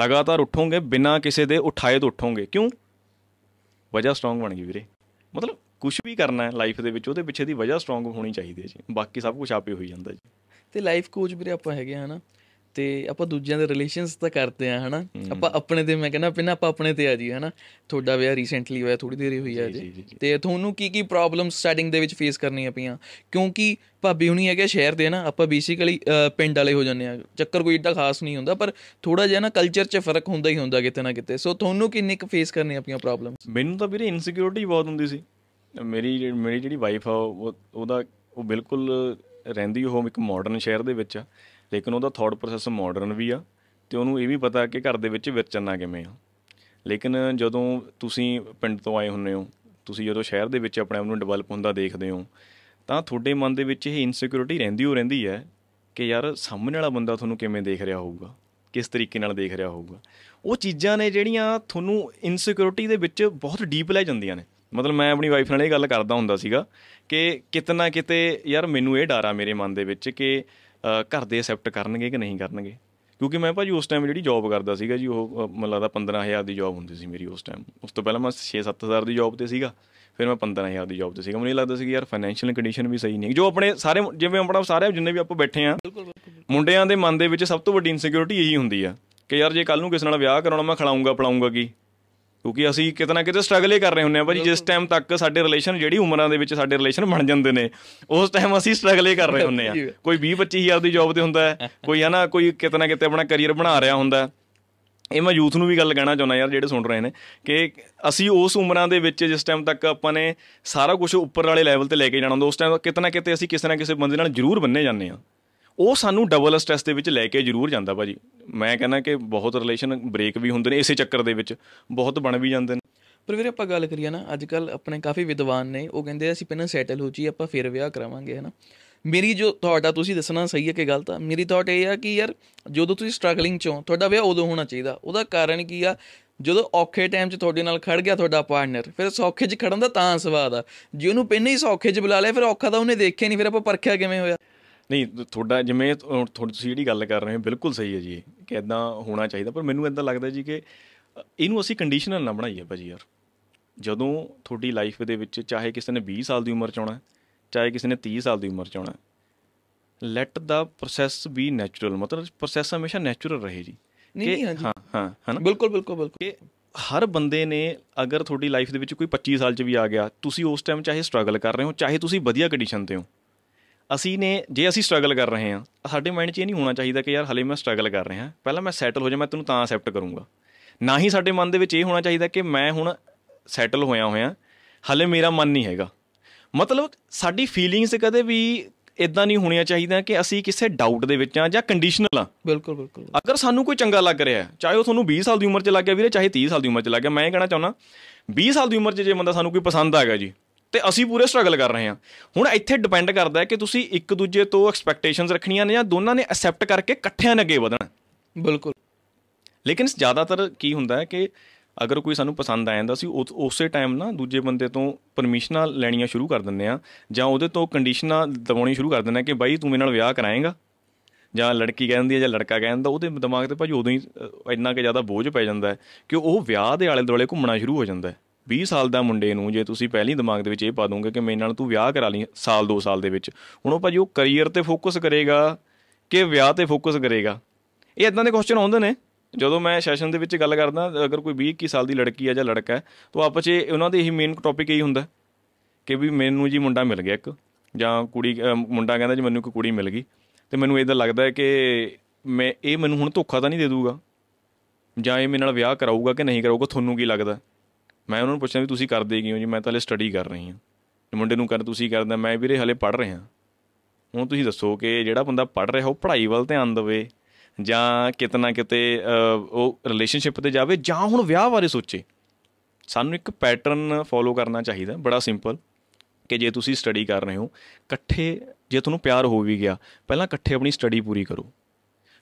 ਲਗਾਤਾਰ ਉੱਠੋਗੇ ਬਿਨਾਂ ਕਿਸੇ ਦੇ ਉਠਾਏ ਤੋਂ ਉੱਠੋਗੇ ਕਿਉਂ ਵਜਾ ਸਟਰੋਂਗ ਬਣ ਗਈ ਵੀਰੇ ਮਤਲਬ ਕੁਝ ਵੀ ਕਰਨਾ ਹੈ ਲਾਈਫ ਦੇ ਵਿੱਚ ਉਹਦੇ ਪਿੱਛੇ ਦੀ ਵਜ੍ਹਾ ਸਟਰੋਂਗ ਹੋਣੀ ਚਾਹੀਦੀ ਹੈ ਜੀ ਬਾਕੀ ਸਭ ਕੁਝ ਆਪੇ ਹੋਈ ਜਾਂਦਾ ਜੀ ਤੇ ਲਾਈਫ ਕੋਚ ਵੀਰੇ ਆਪਾਂ ਹੈਗੇ ਆ ਹਨਾ ਤੇ ਆਪਾਂ ਦੂਜਿਆਂ ਦੇ ਰਿਲੇਸ਼ਨਸ ਤਾਂ ਕਰਦੇ ਆ ਹਨਾ ਆਪਾਂ ਆਪਣੇ ਤੇ ਮੈਂ ਕਹਿੰਦਾ ਪਹਿਲਾਂ ਆਪਾਂ ਆਪਣੇ ਤੇ ਆ ਜੀ ਹਨਾ ਤੁਹਾਡਾ ਵਿਆਹ ਰੀਸੈਂਟਲੀ ਹੋਇਆ ਥੋੜੀ ਦੇਰੀ ਹੋਈ ਆ ਜੀ ਤੇ ਤੁਹਾਨੂੰ ਕੀ ਕੀ ਪ੍ਰੋਬਲਮ ਸਟਾਰਟਿੰਗ ਦੇ ਵਿੱਚ ਫੇਸ ਕਰਨੀਆਂ ਪਈਆਂ ਕਿਉਂਕਿ ਭਾਬੀ ਹੁਣੀ ਹੈਗੇ ਸ਼ਹਿਰ ਦੇ ਨਾ ਆਪਾਂ ਬੇਸਿਕਲੀ ਪਿੰਡ ਵਾਲੇ ਹੋ ਜਾਂਦੇ ਆ ਚੱਕਰ ਕੋਈ ਏਡਾ ਖਾਸ ਨਹੀਂ ਹੁੰਦਾ ਪਰ ਥੋੜਾ ਜਿਹਾ ਨਾ ਕਲਚਰ 'ਚ ਫਰਕ ਹੁੰਦਾ ਹੀ ਹੁੰਦਾ ਕਿਤੇ ਨਾ ਕਿਤੇ ਸੋ ਤੁਹਾਨੂੰ ਕਿੰਨੇ ਕੁ ਫੇਸ ਕਰਨੀਆਂ ਪਈਆਂ ਪ੍ਰੋਬਲਮ ਮੈਨੂੰ ਤਾਂ ਵੀਰੇ ਇਨਸਿਕਿਉਰਿਟੀ ਬਹੁਤ ਹੁੰਦੀ ਸੀ ਮੇਰੀ ਮੇਰੀ ਜਿਹੜੀ ਵਾਈਫ ਆ ਉਹ ਉਹਦਾ ਉਹ ਬਿਲਕੁਲ ਰਹਿੰਦੀ ਉਹ ਇੱਕ ਮਾਡਰਨ ਸ਼ਹਿਰ ਦੇ ਵਿੱਚ ਆ ਲੇਕਿਨ ਉਹਦਾ ਥਾਟ ਪ੍ਰੋਸੈਸ ਮਾਡਰਨ ਵੀ ਆ ਤੇ ਉਹਨੂੰ ਇਹ ਵੀ ਪਤਾ ਕਿ ਘਰ ਦੇ ਵਿੱਚ ਵਿਚਰਨਾ ਕਿਵੇਂ ਆ ਲੇਕਿਨ ਜਦੋਂ ਤੁਸੀਂ ਪਿੰਡ ਤੋਂ ਆਏ ਹੁੰਨੇ ਹੋ ਤੁਸੀਂ ਜਦੋਂ ਸ਼ਹਿਰ ਦੇ ਵਿੱਚ ਆਪਣੇ ਆਪ ਨੂੰ ਡਿਵੈਲਪ ਹੁੰਦਾ ਦੇਖਦੇ ਹੋ ਤਾਂ ਤੁਹਾਡੇ ਮਨ ਦੇ ਵਿੱਚ ਇਹ ਇਨਸਿਕਿਉਰਿਟੀ ਰਹਿੰਦੀ ਹੋ ਰਹਿੰਦੀ ਹੈ ਕਿ ਯਾਰ ਸਾਹਮਣੇ ਵਾਲਾ ਬੰਦਾ ਤੁਹਾਨੂੰ ਕਿਵੇਂ ਦੇਖ ਰਿਹਾ ਹੋਊਗਾ ਕਿਸ ਤਰੀਕੇ ਨਾਲ ਦੇਖ ਰਿਹਾ ਹੋਊਗਾ ਉਹ ਚੀਜ਼ਾਂ ਨੇ ਜਿਹੜੀਆਂ ਤੁਹਾਨੂੰ ਇਨਸਿਕਿਉਰਿਟੀ ਦੇ ਵਿੱਚ ਬਹੁਤ ਡੀਪ ਲੈ ਜਾਂਦੀਆਂ ਨੇ ਮਤਲਬ ਮੈਂ ਆਪਣੀ ਵਾਈਫ ਨਾਲ ਇਹ ਗੱਲ ਕਰਦਾ ਹੁੰਦਾ ਸੀਗਾ ਕਿ ਕਿਤਨਾ ਕਿਤੇ ਯਾਰ ਮੈਨੂੰ ਇਹ ਡਰ ਆ ਮੇਰੇ ਮਨ ਦੇ ਵਿੱਚ ਕਿ ਘਰ ਦੇ ਅਸੈਪਟ ਕਰਨਗੇ ਕਿ ਨਹੀਂ ਕਰਨਗੇ ਕਿਉਂਕਿ ਮੈਂ ਭਾਜੀ ਉਸ ਟਾਈਮ ਜਿਹੜੀ ਜੌਬ ਕਰਦਾ ਸੀਗਾ ਜੀ ਉਹ ਮੈਨੂੰ ਲੱਗਦਾ 15000 ਦੀ ਜੌਬ ਹੁੰਦੀ ਸੀ ਮੇਰੀ ਉਸ ਟਾਈਮ ਉਸ ਤੋਂ ਪਹਿਲਾਂ ਮੈਂ 6-7000 ਦੀ ਜੌਬ ਤੇ ਸੀਗਾ ਫਿਰ ਮੈਂ 15000 ਦੀ ਜੌਬ ਤੇ ਸੀਗਾ ਮੈਨੂੰ ਇਹ ਲੱਗਦਾ ਸੀ ਕਿ ਯਾਰ ਫਾਈਨੈਂਸ਼ੀਅਲ ਕੰਡੀਸ਼ਨ ਵੀ ਸਹੀ ਨਹੀਂ ਜੋ ਆਪਣੇ ਸਾਰੇ ਜਿਵੇਂ ਆਪਣਾ ਸਾਰੇ ਜਿੰਨੇ ਵੀ ਆਪਾਂ ਬੈਠੇ ਆ ਮੁੰਡਿਆਂ ਦੇ ਮਨ ਦੇ ਵਿੱਚ ਸਭ ਤੋਂ ਵੱਡੀ ਇਨਸਿਕਿਉਰਿਟੀ ਇਹੀ ਹੁੰਦੀ ਆ ਕਿ ਯਾਰ ਜੇ ਕੱਲ ਨੂੰ ਕਿਸੇ ਨਾਲ ਵਿਆਹ ਕਰਾਉਣਾ ਮੈਂ ਖਲਾਉਂਗਾ ਪਲਾਉਂਗਾ ਕੀ ਕਿਉਂਕਿ ਅਸੀਂ ਕਿਤਨਾ ਕਿਤੇ ਸਟਰਗਲ ਹੀ ਕਰ ਰਹੇ ਹੁੰਨੇ ਆ ਭਾਜੀ ਜਿਸ ਟਾਈਮ ਤੱਕ ਸਾਡੇ ਰਿਲੇਸ਼ਨ ਜਿਹੜੀ ਉਮਰਾਂ ਦੇ ਵਿੱਚ ਸਾਡੇ ਰਿਲੇਸ਼ਨ ਬਣ ਜਾਂਦੇ ਨੇ ਉਸ ਟਾਈਮ ਅਸੀਂ ਸਟਰਗਲ ਹੀ ਕਰ ਰਹੇ ਹੁੰਨੇ ਆ ਕੋਈ 20 25 ਹਜ਼ਾਰ ਦੀ ਜੌਬ ਤੇ ਹੁੰਦਾ ਹੈ ਕੋਈ ਹਨਾ ਕੋਈ ਕਿਤਨਾ ਕਿਤੇ ਆਪਣਾ ਕੈਰੀਅਰ ਬਣਾ ਰਿਹਾ ਹੁੰਦਾ ਇਹ ਮੈਂ ਯੂਥ ਨੂੰ ਵੀ ਗੱਲ ਕਹਿਣਾ ਚਾਹੁੰਦਾ ਯਾਰ ਜਿਹੜੇ ਸੁਣ ਰਹੇ ਨੇ ਕਿ ਅਸੀਂ ਉਸ ਉਮਰਾਂ ਦੇ ਵਿੱਚ ਜਿਸ ਟਾਈਮ ਤੱਕ ਆਪਾਂ ਨੇ ਸਾਰਾ ਕੁਝ ਉੱਪਰ ਵਾਲੇ ਲੈਵਲ ਤੇ ਲੈ ਕੇ ਜਾਣਾ ਹੁੰਦਾ ਉਸ ਟਾਈਮ ਕਿਤਨਾ ਕਿਤੇ ਅਸੀਂ ਕਿਸੇ ਨਾ ਕਿਸੇ ਬੰਦੇ ਨਾਲ ਜ਼ਰੂਰ ਬੰਨੇ ਜਾਂਦੇ ਆ ਉਹ ਸਾਨੂੰ ਡਬਲ ਸਟ੍ਰੈਸ ਦੇ ਵਿੱਚ ਲੈ ਕੇ ਜ਼ਰੂਰ ਜਾਂਦਾ ਭਾਜੀ ਮੈਂ ਕਹਿੰਦਾ ਕਿ ਬਹੁਤ ਰਿਲੇਸ਼ਨ ਬ੍ਰੇਕ ਵੀ ਹੁੰਦੇ ਨੇ ਇਸੇ ਚੱਕਰ ਦੇ ਵਿੱਚ ਬਹੁਤ ਬਣ ਵੀ ਜਾਂਦੇ ਨੇ ਪਰ ਵੀਰੇ ਆਪਾਂ ਗੱਲ ਕਰੀਏ ਨਾ ਅੱਜ ਕੱਲ ਆਪਣੇ ਕਾਫੀ ਵਿਦਵਾਨ ਨੇ ਉਹ ਕਹਿੰਦੇ ਅਸੀਂ ਪਹਿਲਾਂ ਸੈਟਲ ਹੋ ਜੀ ਆਪਾਂ ਫਿਰ ਵਿਆਹ ਕਰਾਵਾਂਗੇ ਹੈ ਮੇਰੀ ਜੋ ਤੁਹਾਡਾ ਤੁਸੀਂ ਦੱਸਣਾ ਸਹੀ ਹੈ ਕਿ ਗਲਤ ਆ ਮੇਰੀ ਥਾਟ ਇਹ ਆ ਕਿ ਯਾਰ ਜਦੋਂ ਤੁਸੀਂ ਸਟਰਗਲਿੰਗ ਚੋਂ ਤੁਹਾਡਾ ਵਿਆਹ ਉਦੋਂ ਹੋਣਾ ਚਾਹੀਦਾ ਉਹਦਾ ਕਾਰਨ ਕੀ ਆ ਜਦੋਂ ਔਖੇ ਟਾਈਮ 'ਚ ਤੁਹਾਡੇ ਨਾਲ ਖੜ ਗਿਆ ਤੁਹਾਡਾ ਪਾਰਟਨਰ ਫਿਰ ਸੌਖੇ 'ਚ ਖੜਨ ਦਾ ਤਾਂ ਸਵਾਦ ਆ ਜੇ ਉਹਨੂੰ ਪਹਿਨੇ ਹੀ ਸੌਖੇ 'ਚ ਬੁਲਾ ਲਿਆ ਫਿਰ ਔਖਾ ਤਾਂ ਉਹਨੇ ਦੇਖਿਆ ਨਹੀਂ ਫਿਰ ਆਪਾਂ ਪਰਖਿਆ ਕਿਵੇਂ ਹੋਇਆ ਨਹੀਂ ਤੁਹਾਡਾ ਜਿਵੇਂ ਤੁਸੀਂ ਜਿਹੜੀ ਗੱਲ ਕਰ ਰਹੇ ਹੋ ਬਿਲਕੁਲ ਸਹੀ ਹੈ ਜੀ ਕਿ ਇਦਾਂ ਹੋਣਾ ਚਾਹੀਦਾ ਪਰ ਮੈਨੂੰ ਇਦਾਂ ਲੱਗਦਾ ਜੀ ਕਿ ਇਹਨੂੰ ਅਸੀਂ ਕੰਡੀਸ਼ਨਲ ਨਾ ਬਣਾਈਏ ਭਾਜੀ ਯਾਰ ਜਦੋਂ ਤੁਹਾਡੀ ਲਾਈਫ ਦੇ ਵਿੱਚ ਚਾਹੇ ਕਿਸੇ ਨੇ 20 ਸਾਲ ਦੀ ਉਮਰ ਚ ਆਉਣਾ ਚਾਹੇ ਕਿਸੇ ਨੇ 30 ਸਾਲ ਦੀ ਉਮਰ ਚ ਆਉਣਾ ਲੈਟ ਦਾ ਪ੍ਰੋਸੈਸ ਵੀ ਨੈਚੁਰਲ ਮਤਲਬ ਪ੍ਰੋਸੈਸ ਹਮੇਸ਼ਾ ਨੈਚੁਰਲ ਰਹੇ ਜੀ ਨਹੀਂ ਨਹੀਂ ਹਾਂ ਹਾਂ ਹਨਾ ਬਿਲਕੁਲ ਬਿਲਕੁਲ ਬਿਲਕੁਲ ਕਿ ਹਰ ਬੰਦੇ ਨੇ ਅਗਰ ਤੁਹਾਡੀ ਲਾਈਫ ਦੇ ਵਿੱਚ ਕੋਈ 25 ਸਾਲ ਚ ਵੀ ਆ ਗਿਆ ਤੁਸੀਂ ਉਸ ਟਾਈਮ ਚਾਹੇ ਸਟਰਗਲ ਕਰ ਰਹੇ ਹੋ ਚਾਹੇ ਤੁਸੀਂ ਵਧੀਆ ਕੰਡੀਸ਼ਨ ਤੇ ਹੋ ਅਸੀਂ ਨੇ ਜੇ ਅਸੀਂ ਸਟਰਗਲ ਕਰ ਰਹੇ ਹਾਂ ਸਾਡੇ ਮਾਈਂਡ 'ਚ ਇਹ ਨਹੀਂ ਹੋਣਾ ਚਾਹੀਦਾ ਕਿ ਯਾਰ ਹਲੇ ਮੈਂ ਸਟਰਗਲ ਕਰ ਰਿਹਾ ਪਹਿਲਾਂ ਮੈਂ ਸੈਟਲ ਹੋ ਜਾ ਮੈਂ ਤੈਨੂੰ ਤਾਂ ਅਸੈਪਟ ਕਰੂੰਗਾ ਨਾ ਹੀ ਸਾਡੇ ਮਨ ਦੇ ਵਿੱਚ ਇਹ ਹੋਣਾ ਚਾਹੀਦਾ ਕਿ ਮੈਂ ਹੁਣ ਸੈਟਲ ਹੋਇਆ ਹੋਇਆ ਹਲੇ ਮੇਰਾ ਮਨ ਨਹੀਂ ਹੈਗਾ ਮਤਲਬ ਸਾਡੀ ਫੀਲਿੰਗਸ ਕਦੇ ਵੀ ਇਦਾਂ ਨਹੀਂ ਹੋਣੀਆਂ ਚਾਹੀਦੀਆਂ ਕਿ ਅਸੀਂ ਕਿਸੇ ਡਾਊਟ ਦੇ ਵਿੱਚ ਆ ਜਾਂ ਕੰਡੀਸ਼ਨਲ ਆ ਬਿਲਕੁਲ ਬਿਲਕੁਲ ਅਗਰ ਸਾਨੂੰ ਕੋਈ ਚੰਗਾ ਲੱਗ ਰਿਹਾ ਚਾਹੇ ਉਹ ਤੁਹਾਨੂੰ 20 ਸਾਲ ਦੀ ਉਮਰ 'ਚ ਲੱਗ ਗਿਆ ਵੀਰੇ ਚਾਹੇ 30 ਸਾਲ ਦੀ ਉਮਰ 'ਚ ਲੱਗ ਗਿਆ ਮੈਂ ਇਹ ਕਹਿਣਾ ਚਾਹੁੰਦਾ 20 ਸਾਲ ਦੀ ਉਮਰ 'ਚ ਜੇ ਬੰਦਾ ਸਾਨੂੰ ਕੋਈ ਪਸੰਦ ਆ ਗਿਆ ਜੀ ਤੇ ਅਸੀਂ ਪੂਰੇ ਸਟਰਗਲ ਕਰ ਰਹੇ ਹਾਂ ਹੁਣ ਇੱਥੇ ਡਿਪੈਂਡ ਕਰਦਾ ਹੈ ਕਿ ਤੁਸੀਂ ਇੱਕ ਦੂਜੇ ਤੋਂ ਐਕਸਪੈਕਟੇਸ਼ਨਸ ਰੱਖਣੀਆਂ ਨੇ ਜਾਂ ਦੋਨਾਂ ਨੇ ਐਕਸੈਪਟ ਕਰਕੇ ਇਕੱਠਿਆਂ ਨੇ ਅੱਗੇ ਵਧਣਾ ਬਿਲਕੁਲ ਲੇਕਿਨ ਜ਼ਿਆਦਾਤਰ ਕੀ ਹੁੰਦਾ ਹੈ ਕਿ ਅਗਰ ਕੋਈ ਸਾਨੂੰ ਪਸੰਦ ਆ ਜਾਂਦਾ ਸੀ ਉਸੇ ਟਾਈਮ ਨਾ ਦੂਜੇ ਬੰਦੇ ਤੋਂ ਪਰਮਿਸ਼ਨਾਂ ਲੈਣੀਆਂ ਸ਼ੁਰੂ ਕਰ ਦਿੰਦੇ ਆ ਜਾਂ ਉਹਦੇ ਤੋਂ ਕੰਡੀਸ਼ਨਾਂ ਦਵਾਉਣੀ ਸ਼ੁਰੂ ਕਰ ਦਿੰਦੇ ਆ ਕਿ ਬਾਈ ਤੂੰ ਮੇਰੇ ਨਾਲ ਵਿਆਹ ਕਰਾਏਂਗਾ ਜਾਂ ਲੜਕੀ ਕਹਿੰਦੀ ਹੈ ਜਾਂ ਲੜਕਾ ਕਹਿੰਦਾ ਉਹਦੇ ਦਿਮਾਗ ਤੇ ਭਾਜੀ ਉਦੋਂ ਹੀ ਇੰਨਾ ਕਿ ਜ਼ਿਆਦਾ ਬੋਝ ਪੈ ਜਾਂਦਾ ਹੈ ਕਿ ਉਹ ਵਿਆਹ ਦੇ ਆਲੇ ਦੁਆਲੇ ਘੁੰਮਣਾ ਸ਼ੁਰੂ ਹੋ ਜਾਂਦਾ ਹੈ 20 ਸਾਲ ਦਾ ਮੁੰਡੇ ਨੂੰ ਜੇ ਤੁਸੀਂ ਪਹਿਲੀ ਦਿਮਾਗ ਦੇ ਵਿੱਚ ਇਹ ਪਾ ਦੋਗੇ ਕਿ ਮੇਰੇ ਨਾਲ ਤੂੰ ਵਿਆਹ ਕਰਾ ਲਈ ਸਾਲ 2 ਸਾਲ ਦੇ ਵਿੱਚ ਹੁਣ ਉਹ ਭਾਜੀ ਉਹ ਕੈਰੀਅਰ ਤੇ ਫੋਕਸ ਕਰੇਗਾ ਕਿ ਵਿਆਹ ਤੇ ਫੋਕਸ ਕਰੇਗਾ ਇਹ ਇਦਾਂ ਦੇ ਕੁਐਸਚਨ ਆਉਂਦੇ ਨੇ ਜਦੋਂ ਮੈਂ ਸੈਸ਼ਨ ਦੇ ਵਿੱਚ ਗੱਲ ਕਰਦਾ ਅਗਰ ਕੋਈ 20 21 ਸਾਲ ਦੀ ਲੜਕੀ ਆ ਜਾਂ ਲੜਕਾ ਹੈ ਤਾਂ ਆਪਸ 'ਚ ਉਹਨਾਂ ਦੇ ਇਹੀ ਮੇਨ ਟੌਪਿਕ ਇਹੀ ਹੁੰਦਾ ਕਿ ਵੀ ਮੈਨੂੰ ਜੀ ਮੁੰਡਾ ਮਿਲ ਗਿਆ ਇੱਕ ਜਾਂ ਕੁੜੀ ਮੁੰਡਾ ਕਹਿੰਦਾ ਜੀ ਮੈਨੂੰ ਇੱਕ ਕੁੜੀ ਮਿਲ ਗਈ ਤੇ ਮੈਨੂੰ ਇਦਾਂ ਲੱਗਦਾ ਹੈ ਕਿ ਮੈਂ ਇਹ ਮੈਨੂੰ ਹੁਣ ਧੋਖਾ ਤਾਂ ਨਹੀਂ ਦੇ ਦੂਗਾ ਜਾਂ ਇਹ ਮੇਰੇ ਨਾਲ ਵਿਆਹ ਕਰਾਊਗਾ ਕਿ ਨਹੀਂ ਕਰਾਊਗਾ ਤੁਹਾਨੂੰ ਕੀ ਲੱਗਦਾ ਮੈਂ ਉਹਨਾਂ ਨੂੰ ਪੁੱਛਿਆ ਵੀ ਤੁਸੀਂ ਕਰਦੇ ਕੀ ਹੋ ਜੀ ਮੈਂ ਤਾਂ ਹਲੇ ਸਟੱਡੀ ਕਰ ਰਹੀ ਹਾਂ ਮੁੰਡੇ ਨੂੰ ਕਰ ਤੁਸੀਂ ਕਰਦਾ ਮੈਂ ਵੀਰੇ ਹਲੇ ਪੜ ਰਿਹਾ ਹੁਣ ਤੁਸੀਂ ਦੱਸੋ ਕਿ ਜਿਹੜਾ ਬੰਦਾ ਪੜ ਰਿਹਾ ਉਹ ਪੜ੍ਹਾਈ ਵੱਲ ਧਿਆਨ ਦੇਵੇ ਜਾਂ ਕਿਤਨਾ ਕਿਤੇ ਉਹ ਰਿਲੇਸ਼ਨਸ਼ਿਪ ਤੇ ਜਾਵੇ ਜਾਂ ਹੁਣ ਵਿਆਹ ਬਾਰੇ ਸੋਚੇ ਸਾਨੂੰ ਇੱਕ ਪੈਟਰਨ ਫੋਲੋ ਕਰਨਾ ਚਾਹੀਦਾ ਬੜਾ ਸਿੰਪਲ ਕਿ ਜੇ ਤੁਸੀਂ ਸਟੱਡੀ ਕਰ ਰਹੇ ਹੋ ਇਕੱਠੇ ਜੇ ਤੁਹਾਨੂੰ ਪਿਆਰ ਹੋ ਵੀ ਗਿਆ ਪਹਿਲਾਂ ਇਕੱਠੇ ਆਪਣੀ ਸਟੱਡੀ ਪੂਰੀ ਕਰੋ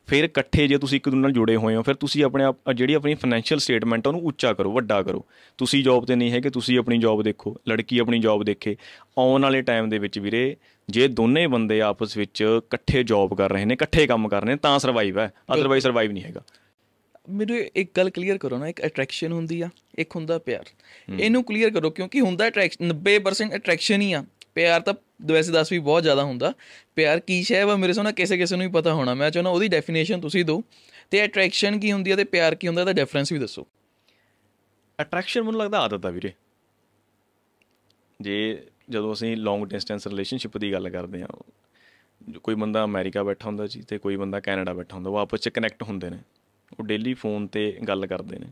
ਫਿਰ ਇਕੱਠੇ ਜੇ ਤੁਸੀਂ ਇੱਕ ਦੂਜੇ ਨਾਲ ਜੁੜੇ ਹੋਏ ਹੋ ਫਿਰ ਤੁਸੀਂ ਆਪਣੇ ਆਪ ਜਿਹੜੀ ਆਪਣੀ ਫਾਈਨੈਂਸ਼ੀਅਲ ਸਟੇਟਮੈਂਟ ਉਹਨੂੰ ਉੱਚਾ ਕਰੋ ਵੱਡਾ ਕਰੋ ਤੁਸੀਂ ਜੌਬ ਤੇ ਨਹੀਂ ਹੈਗੇ ਤੁਸੀਂ ਆਪਣੀ ਜੌਬ ਦੇਖੋ ਲੜਕੀ ਆਪਣੀ ਜੌਬ ਦੇਖੇ ਆਉਣ ਵਾਲੇ ਟਾਈਮ ਦੇ ਵਿੱਚ ਵੀਰੇ ਜੇ ਦੋਨੇ ਬੰਦੇ ਆਪਸ ਵਿੱਚ ਇਕੱਠੇ ਜੌਬ ਕਰ ਰਹੇ ਨੇ ਇਕੱਠੇ ਕੰਮ ਕਰ ਰਹੇ ਨੇ ਤਾਂ ਸਰਵਾਈਵ ਹੈ ਅਦਰਵਾਈਜ਼ ਸਰਵਾਈਵ ਨਹੀਂ ਹੈਗਾ ਮੇਰੇ ਇੱਕ ਗੱਲ ਕਲੀਅਰ ਕਰੋ ਨਾ ਇੱਕ ਅਟਰੈਕਸ਼ਨ ਹੁੰਦੀ ਆ ਇੱਕ ਹੁੰਦਾ ਪਿਆਰ ਇਹਨੂੰ ਕਲੀਅਰ ਕਰੋ ਕਿਉਂਕਿ ਹੁੰਦਾ ਅਟਰੈਕਸ਼ਨ 90% ਅਟਰੈਕਸ਼ਨ ਹੀ ਆ ਪਿਆਰ ਤਾਂ ਦਾਸ ਵੀ ਬਹੁਤ ਜ਼ਿਆਦਾ ਹੁੰਦਾ ਪਿਆਰ ਕੀ ਸ਼ੈ ਵਾ ਮੇਰੇ ਸੋਨਾ ਕਿਸੇ ਕਿਸੇ ਨੂੰ ਹੀ ਪਤਾ ਹੋਣਾ ਮੈਂ ਚਾਹੁੰਦਾ ਉਹਦੀ ਡੈਫੀਨੇਸ਼ਨ ਤੁਸੀਂ ਦਿਓ ਤੇ ਅਟਰੈਕਸ਼ਨ ਕੀ ਹੁੰਦੀ ਹੈ ਤੇ ਪਿਆਰ ਕੀ ਹੁੰਦਾ ਇਹਦਾ ਡਿਫਰੈਂਸ ਵੀ ਦੱਸੋ ਅਟਰੈਕਸ਼ਨ ਮੈਨੂੰ ਲੱਗਦਾ ਆਦਤ ਆ ਵੀਰੇ ਜੇ ਜਦੋਂ ਅਸੀਂ ਲੌਂਗ ਡਿਸਟੈਂਸ ਰਿਲੇਸ਼ਨਸ਼ਿਪ ਦੀ ਗੱਲ ਕਰਦੇ ਆ ਕੋਈ ਬੰਦਾ ਅਮਰੀਕਾ ਬੈਠਾ ਹੁੰਦਾ ਜੀ ਤੇ ਕੋਈ ਬੰਦਾ ਕੈਨੇਡਾ ਬੈਠਾ ਹੁੰਦਾ ਉਹ ਆਪਸ ਵਿੱਚ ਕਨੈਕਟ ਹੁੰਦੇ ਨੇ ਉਹ ਡੇਲੀ ਫੋਨ ਤੇ ਗੱਲ ਕਰਦੇ ਨੇ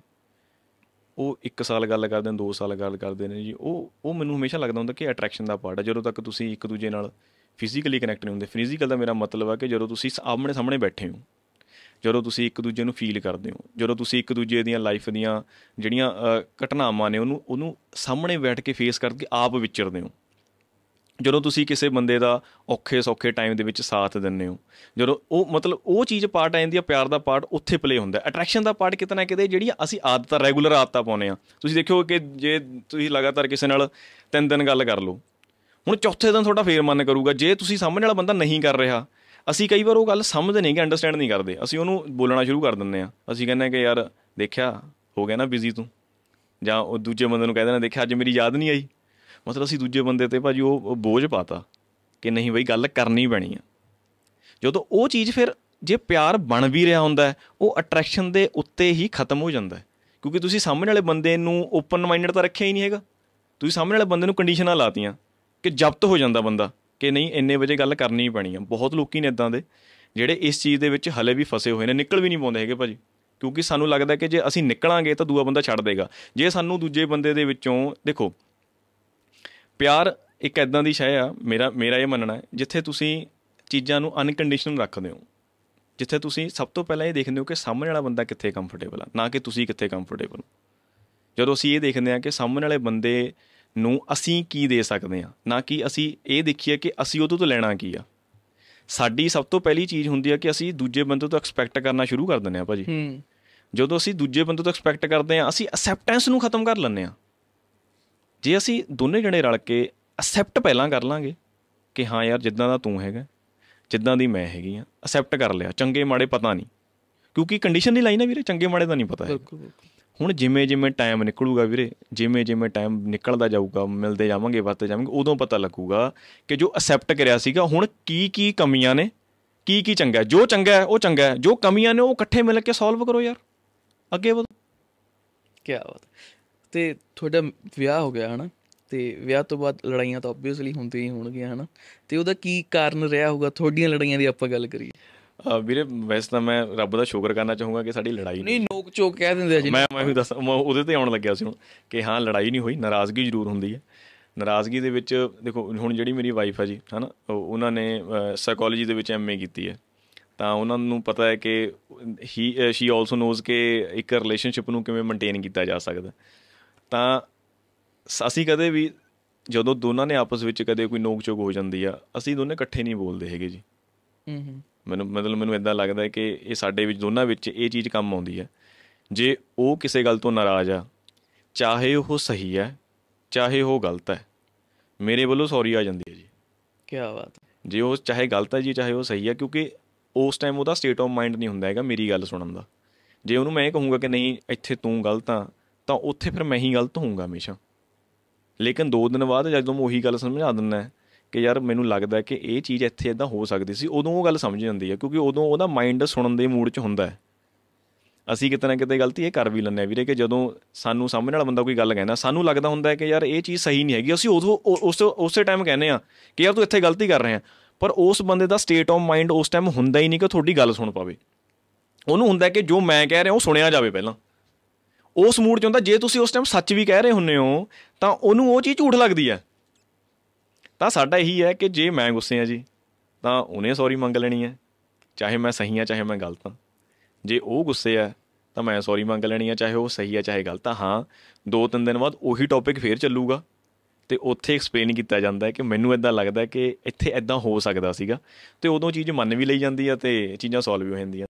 ਉਹ 1 ਸਾਲ ਗੱਲ ਕਰਦੇ ਨੇ 2 ਸਾਲ ਗੱਲ ਕਰਦੇ ਨੇ ਜੀ ਉਹ ਉਹ ਮੈਨੂੰ ਹਮੇਸ਼ਾ ਲੱਗਦਾ ਹੁੰਦਾ ਕਿ ਅਟਰੈਕਸ਼ਨ ਦਾ ਪਾਰਟ ਹੈ ਜਦੋਂ ਤੱਕ ਤੁਸੀਂ ਇੱਕ ਦੂਜੇ ਨਾਲ ਫਿਜ਼ੀਕਲੀ ਕਨੈਕਟ ਨਹੀਂ ਹੁੰਦੇ ਫਿਜ਼ੀਕਲ ਦਾ ਮੇਰਾ ਮਤਲਬ ਹੈ ਕਿ ਜਦੋਂ ਤੁਸੀਂ ਸਾਹਮਣੇ ਸਾਹਮਣੇ ਬੈਠੇ ਹੋ ਜਦੋਂ ਤੁਸੀਂ ਇੱਕ ਦੂਜੇ ਨੂੰ ਫੀਲ ਕਰਦੇ ਹੋ ਜਦੋਂ ਤੁਸੀਂ ਇੱਕ ਦੂਜੇ ਦੀਆਂ ਲਾਈਫ ਦੀਆਂ ਜਿਹੜੀਆਂ ਘਟਨਾਵਾਂ ਨੇ ਉਹਨੂੰ ਉਹਨੂੰ ਸਾਹਮਣੇ ਬੈਠ ਕੇ ਫੇਸ ਕਰਕੇ ਆਪ ਵਿਚਰਦੇ ਹੋ ਜਦੋਂ ਤੁਸੀਂ ਕਿਸੇ ਬੰਦੇ ਦਾ ਔਖੇ ਸੌਖੇ ਟਾਈਮ ਦੇ ਵਿੱਚ ਸਾਥ ਦਿੰਦੇ ਹੋ ਜਦੋਂ ਉਹ ਮਤਲਬ ਉਹ ਚੀਜ਼ ਪਾਰਟ ਆ ਜਾਂਦੀ ਆ ਪਿਆਰ ਦਾ ਪਾਰਟ ਉੱਥੇ ਪਲੇ ਹੁੰਦਾ ਅਟਰੈਕਸ਼ਨ ਦਾ ਪਾਰਟ ਕਿਤਨਾ ਕਿਤੇ ਜਿਹੜੀ ਅਸੀਂ ਆਦਤਾਂ ਰੈਗੂਲਰ ਆਦਤਾਂ ਪਾਉਨੇ ਆ ਤੁਸੀਂ ਦੇਖਿਓ ਕਿ ਜੇ ਤੁਸੀਂ ਲਗਾਤਾਰ ਕਿਸੇ ਨਾਲ ਤਿੰਨ ਦਿਨ ਗੱਲ ਕਰ ਲਓ ਹੁਣ ਚੌਥੇ ਦਿਨ ਤੁਹਾਡਾ ਫੇਰ ਮਨ ਕਰੂਗਾ ਜੇ ਤੁਸੀਂ ਸਾਹਮਣੇ ਵਾਲਾ ਬੰਦਾ ਨਹੀਂ ਕਰ ਰਿਹਾ ਅਸੀਂ ਕਈ ਵਾਰ ਉਹ ਗੱਲ ਸਮਝਦੇ ਨਹੀਂ ਕਿ ਅੰਡਰਸਟੈਂਡ ਨਹੀਂ ਕਰਦੇ ਅਸੀਂ ਉਹਨੂੰ ਬੋਲਣਾ ਸ਼ੁਰੂ ਕਰ ਦਿੰਦੇ ਆ ਅਸੀਂ ਕਹਿੰਦੇ ਕਿ ਯਾਰ ਦੇਖਿਆ ਹੋ ਗਿਆ ਨਾ ਬਿਜ਼ੀ ਤੂੰ ਜਾਂ ਉਹ ਦੂਜੇ ਬੰਦੇ ਨੂੰ ਕਹਿ ਦੇਣਾ ਦੇਖਿਆ ਅੱਜ ਮੇਰੀ ਯਾਦ ਨਹੀਂ ਆਈ ਮਤਲਬ ਅਸੀਂ ਦੂਜੇ ਬੰਦੇ ਤੇ ਭਾਜੀ ਉਹ ਬੋਝ ਪਾਤਾ ਕਿ ਨਹੀਂ ਬਈ ਗੱਲ ਕਰਨੀ ਪੈਣੀ ਆ ਜਦੋਂ ਉਹ ਚੀਜ਼ ਫਿਰ ਜੇ ਪਿਆਰ ਬਣ ਵੀ ਰਿਹਾ ਹੁੰਦਾ ਉਹ ਅਟਰੈਕਸ਼ਨ ਦੇ ਉੱਤੇ ਹੀ ਖਤਮ ਹੋ ਜਾਂਦਾ ਕਿਉਂਕਿ ਤੁਸੀਂ ਸਾਹਮਣੇ ਵਾਲੇ ਬੰਦੇ ਨੂੰ ਓਪਨ ਮਾਈਂਡਡ ਤਾਂ ਰੱਖਿਆ ਹੀ ਨਹੀਂ ਹੈਗਾ ਤੁਸੀਂ ਸਾਹਮਣੇ ਵਾਲੇ ਬੰਦੇ ਨੂੰ ਕੰਡੀਸ਼ਨਾਂ ਲਾਤੀਆਂ ਕਿ ਜ਼ਬਤ ਹੋ ਜਾਂਦਾ ਬੰਦਾ ਕਿ ਨਹੀਂ ਇੰਨੇ ਵਜੇ ਗੱਲ ਕਰਨੀ ਪੈਣੀ ਆ ਬਹੁਤ ਲੋਕੀ ਨੇ ਇਦਾਂ ਦੇ ਜਿਹੜੇ ਇਸ ਚੀਜ਼ ਦੇ ਵਿੱਚ ਹਲੇ ਵੀ ਫਸੇ ਹੋਏ ਨੇ ਨਿਕਲ ਵੀ ਨਹੀਂ ਪਾਉਂਦੇ ਹੈਗੇ ਭਾਜੀ ਕਿਉਂਕਿ ਸਾਨੂੰ ਲੱਗਦਾ ਕਿ ਜੇ ਅਸੀਂ ਨਿਕਲਾਂਗੇ ਤਾਂ ਦੂਆ ਬੰਦਾ ਛੱਡ ਦੇਗਾ ਜੇ ਸਾਨੂੰ ਦੂਜੇ ਬੰਦੇ ਦੇ ਵਿੱਚੋਂ ਦੇਖੋ ਪਿਆਰ ਇੱਕ ਐਦਾਂ ਦੀ ਸ਼ੈ ਆ ਮੇਰਾ ਮੇਰਾ ਇਹ ਮੰਨਣਾ ਹੈ ਜਿੱਥੇ ਤੁਸੀਂ ਚੀਜ਼ਾਂ ਨੂੰ ਅਨਕੰਡੀਸ਼ਨਲ ਰੱਖਦੇ ਹੋ ਜਿੱਥੇ ਤੁਸੀਂ ਸਭ ਤੋਂ ਪਹਿਲਾਂ ਇਹ ਦੇਖਦੇ ਹੋ ਕਿ ਸਾਹਮਣੇ ਵਾਲਾ ਬੰਦਾ ਕਿੱਥੇ ਕੰਫਰਟੇਬਲ ਆ ਨਾ ਕਿ ਤੁਸੀਂ ਕਿੱਥੇ ਕੰਫਰਟੇਬਲ ਹੋ ਜਦੋਂ ਅਸੀਂ ਇਹ ਦੇਖਦੇ ਹਾਂ ਕਿ ਸਾਹਮਣੇ ਵਾਲੇ ਬੰਦੇ ਨੂੰ ਅਸੀਂ ਕੀ ਦੇ ਸਕਦੇ ਹਾਂ ਨਾ ਕਿ ਅਸੀਂ ਇਹ ਦੇਖੀਏ ਕਿ ਅਸੀਂ ਉਹਦੇ ਤੋਂ ਲੈਣਾ ਕੀ ਆ ਸਾਡੀ ਸਭ ਤੋਂ ਪਹਿਲੀ ਚੀਜ਼ ਹੁੰਦੀ ਆ ਕਿ ਅਸੀਂ ਦੂਜੇ ਬੰਦੇ ਤੋਂ ਐਕਸਪੈਕਟ ਕਰਨਾ ਸ਼ੁਰੂ ਕਰ ਦਿੰਦੇ ਆ ਭਾਜੀ ਹੂੰ ਜਦੋਂ ਅਸੀਂ ਦੂਜੇ ਬੰਦੇ ਤੋਂ ਐਕਸਪੈਕਟ ਕਰਦੇ ਆ ਅਸੀਂ ਅਸੈਪਟੈਂਸ ਨੂੰ ਖਤਮ ਕਰ ਲੈਂਦੇ ਆ ਜੇ ਅਸੀਂ ਦੋਨੇ ਜਣੇ ਰਲ ਕੇ ਅਸੈਪਟ ਪਹਿਲਾਂ ਕਰ ਲਾਂਗੇ ਕਿ ਹਾਂ ਯਾਰ ਜਿੱਦਾਂ ਦਾ ਤੂੰ ਹੈਗਾ ਜਿੱਦਾਂ ਦੀ ਮੈਂ ਹੈਗੀ ਆ ਅਸੈਪਟ ਕਰ ਲਿਆ ਚੰਗੇ ਮਾੜੇ ਪਤਾ ਨਹੀਂ ਕਿਉਂਕਿ ਕੰਡੀਸ਼ਨ ਦੀ ਲਾਈਨ ਹੈ ਵੀਰੇ ਚੰਗੇ ਮਾੜੇ ਦਾ ਨਹੀਂ ਪਤਾ ਬਿਲਕੁਲ ਹੁਣ ਜਿਵੇਂ ਜਿਵੇਂ ਟਾਈਮ ਨਿਕਲੂਗਾ ਵੀਰੇ ਜਿਵੇਂ ਜਿਵੇਂ ਟਾਈਮ ਨਿਕਲਦਾ ਜਾਊਗਾ ਮਿਲਦੇ ਜਾਵਾਂਗੇ ਵਰਤੇ ਜਾਵਾਂਗੇ ਉਦੋਂ ਪਤਾ ਲੱਗੂਗਾ ਕਿ ਜੋ ਅਸੈਪਟ ਕਰਿਆ ਸੀਗਾ ਹੁਣ ਕੀ ਕੀ ਕਮੀਆਂ ਨੇ ਕੀ ਕੀ ਚੰਗਾ ਜੋ ਚੰਗਾ ਹੈ ਉਹ ਚੰਗਾ ਹੈ ਜੋ ਕਮੀਆਂ ਨੇ ਉਹ ਇਕੱਠੇ ਮਿਲ ਕੇ ਸੋਲਵ ਕਰੋ ਯਾਰ ਅੱਗੇ ਵਧੋ ਕੀ ਬਾਤ ਤੇ ਤੁਹਾਡਾ ਵਿਆਹ ਹੋ ਗਿਆ ਹਨਾ ਤੇ ਵਿਆਹ ਤੋਂ ਬਾਅਦ ਲੜਾਈਆਂ ਤਾਂ ਆਬਵੀਅਸਲੀ ਹੁੰਦੀਆਂ ਹੀ ਹੋਣਗੀਆਂ ਹਨਾ ਤੇ ਉਹਦਾ ਕੀ ਕਾਰਨ ਰਿਹਾ ਹੋਗਾ ਤੁਹਾਡੀਆਂ ਲੜਾਈਆਂ ਦੀ ਆਪਾਂ ਗੱਲ ਕਰੀਏ ਵੀਰੇ ਵੈਸੇ ਤਾਂ ਮੈਂ ਰੱਬ ਦਾ ਸ਼ੁਕਰ ਕਰਨਾ ਚਾਹੂੰਗਾ ਕਿ ਸਾਡੀ ਲੜਾਈ ਨਹੀਂ ਨੋਕ ਚੋਕ ਕਹਿ ਦਿੰਦੇ ਆ ਜੀ ਮੈਂ ਮੈਂ ਦੱਸ ਉਹਦੇ ਤੇ ਆਉਣ ਲੱਗਿਆ ਸੀ ਹੁਣ ਕਿ ਹਾਂ ਲੜਾਈ ਨਹੀਂ ਹੋਈ ਨਾਰਾਜ਼ਗੀ ਜ਼ਰੂਰ ਹੁੰਦੀ ਹੈ ਨਾਰਾਜ਼ਗੀ ਦੇ ਵਿੱਚ ਦੇਖੋ ਹੁਣ ਜਿਹੜੀ ਮੇਰੀ ਵਾਈਫ ਹੈ ਜੀ ਹਨਾ ਉਹਨਾਂ ਨੇ ਸਾਈਕੋਲੋਜੀ ਦੇ ਵਿੱਚ ਐਮਏ ਕੀਤੀ ਹੈ ਤਾਂ ਉਹਨਾਂ ਨੂੰ ਪਤਾ ਹੈ ਕਿ ਹੀ ਸ਼ੀ ਆਲਸੋ ਨੋਜ਼ ਕਿ ਇੱਕ ਰਿਲੇਸ਼ਨਸ਼ਿਪ ਨੂੰ ਕਿਵੇਂ ਮੇਨਟੇਨ ਕੀਤਾ ਜਾ ਸਕਦਾ ਤਾਂ ਅਸੀਂ ਕਦੇ ਵੀ ਜਦੋਂ ਦੋਨਾਂ ਨੇ ਆਪਸ ਵਿੱਚ ਕਦੇ ਕੋਈ ਨੋਕ ਚੋਕ ਹੋ ਜਾਂਦੀ ਆ ਅਸੀਂ ਦੋਨੇ ਇਕੱਠੇ ਨਹੀਂ ਬੋਲਦੇ ਹੈਗੇ ਜੀ ਹੂੰ ਮੈਨੂੰ ਮਤਲਬ ਮੈਨੂੰ ਇਦਾਂ ਲੱਗਦਾ ਹੈ ਕਿ ਇਹ ਸਾਡੇ ਵਿੱਚ ਦੋਨਾਂ ਵਿੱਚ ਇਹ ਚੀਜ਼ ਕੰਮ ਆਉਂਦੀ ਆ ਜੇ ਉਹ ਕਿਸੇ ਗੱਲ ਤੋਂ ਨਾਰਾਜ਼ ਆ ਚਾਹੇ ਉਹ ਸਹੀ ਹੈ ਚਾਹੇ ਉਹ ਗਲਤ ਹੈ ਮੇਰੇ ਵੱਲੋਂ ਸੌਰੀ ਆ ਜਾਂਦੀ ਹੈ ਜੀ ਕੀ ਬਾਤ ਜੇ ਉਹ ਚਾਹੇ ਗਲਤ ਹੈ ਜੀ ਚਾਹੇ ਉਹ ਸਹੀ ਹੈ ਕਿਉਂਕਿ ਉਸ ਟਾਈਮ ਉਹਦਾ ਸਟੇਟ ਆਫ ਮਾਈਂਡ ਨਹੀਂ ਹੁੰਦਾ ਹੈਗਾ ਮੇਰੀ ਗੱਲ ਸੁਣਨ ਦਾ ਜੇ ਉਹਨੂੰ ਮੈਂ ਇਹ ਕਹੂੰਗਾ ਕਿ ਨਹੀਂ ਇੱਥੇ ਤੂੰ ਗਲਤ ਆ ਤਾਂ ਉੱਥੇ ਫਿਰ ਮੈਂ ਹੀ ਗਲਤ ਹੋਊਂਗਾ ਹਮੇਸ਼ਾ ਲੇਕਿਨ 2 ਦਿਨ ਬਾਅਦ ਜਦੋਂ ਮੈਂ ਉਹੀ ਗੱਲ ਸਮਝਾ ਦਿੰਦਾ ਕਿ ਯਾਰ ਮੈਨੂੰ ਲੱਗਦਾ ਕਿ ਇਹ ਚੀਜ਼ ਇੱਥੇ ਇਦਾਂ ਹੋ ਸਕਦੀ ਸੀ ਉਦੋਂ ਉਹ ਗੱਲ ਸਮਝ ਜਾਂਦੀ ਹੈ ਕਿਉਂਕਿ ਉਦੋਂ ਉਹਦਾ ਮਾਈਂਡ ਸੁਣਨ ਦੇ ਮੂਡ 'ਚ ਹੁੰਦਾ ਹੈ ਅਸੀਂ ਕਿਤੇ ਨਾ ਕਿਤੇ ਗਲਤੀ ਇਹ ਕਰ ਵੀ ਲੈਂਦੇ ਆ ਵੀਰੇ ਕਿ ਜਦੋਂ ਸਾਨੂੰ ਸਾਹਮਣੇ ਵਾਲਾ ਬੰਦਾ ਕੋਈ ਗੱਲ ਕਹਿੰਦਾ ਸਾਨੂੰ ਲੱਗਦਾ ਹੁੰਦਾ ਹੈ ਕਿ ਯਾਰ ਇਹ ਚੀਜ਼ ਸਹੀ ਨਹੀਂ ਹੈਗੀ ਅਸੀਂ ਉਦੋਂ ਉਸ ਉਸੇ ਟਾਈਮ ਕਹਿੰਦੇ ਆ ਕਿ ਯਾਰ ਤੂੰ ਇੱਥੇ ਗਲਤੀ ਕਰ ਰਿਹਾ ਪਰ ਉਸ ਬੰਦੇ ਦਾ ਸਟੇਟ ਆਫ ਮਾਈਂਡ ਉਸ ਟਾਈਮ ਹੁੰਦਾ ਹੀ ਨਹੀਂ ਕਿ ਤੁਹਾਡੀ ਗੱਲ ਸੁਣ ਪਾਵੇ ਉਹਨੂੰ ਹੁੰਦਾ ਕਿ ਜੋ ਮੈਂ ਕਹਿ ਰਿਹਾ ਉਹ ਸੁਣਿਆ ਜਾਵੇ ਪਹਿਲਾਂ ਉਸ ਮੂਡ 'ਚ ਹੁੰਦਾ ਜੇ ਤੁਸੀਂ ਉਸ ਟਾਈਮ ਸੱਚ ਵੀ ਕਹਿ ਰਹੇ ਹੁੰਨੇ ਹੋ ਤਾਂ ਉਹਨੂੰ ਉਹ ਚੀਜ਼ ਝੂਠ ਲੱਗਦੀ ਆ ਤਾਂ ਸਾਡਾ ਇਹੀ ਹੈ ਕਿ ਜੇ ਮੈਂ ਗੁੱਸੇ ਆ ਜੀ ਤਾਂ ਉਹਨੇ ਸੌਰੀ ਮੰਗ ਲੈਣੀ ਹੈ ਚਾਹੇ ਮੈਂ ਸਹੀ ਆ ਚਾਹੇ ਮੈਂ ਗਲਤ ਆ ਜੇ ਉਹ ਗੁੱਸੇ ਆ ਤਾਂ ਮੈਂ ਸੌਰੀ ਮੰਗ ਲੈਣੀ ਆ ਚਾਹੇ ਉਹ ਸਹੀ ਆ ਚਾਹੇ ਗਲਤ ਆ ਹਾਂ ਦੋ ਤਿੰਨ ਦਿਨ ਬਾਅਦ ਉਹੀ ਟੌਪਿਕ ਫੇਰ ਚੱਲੂਗਾ ਤੇ ਉੱਥੇ ਐਕਸਪਲੇਨ ਕੀਤਾ ਜਾਂਦਾ ਹੈ ਕਿ ਮੈਨੂੰ ਇਦਾਂ ਲੱਗਦਾ ਕਿ ਇੱਥੇ ਇਦਾਂ ਹੋ ਸਕਦਾ ਸੀਗਾ ਤੇ ਉਦੋਂ ਚੀਜ਼ ਮੰਨ ਵੀ ਲਈ ਜਾਂਦੀ ਆ ਤੇ ਚੀਜ਼ਾਂ ਸੋਲਵ ਹੋ ਜਾਂਦੀਆਂ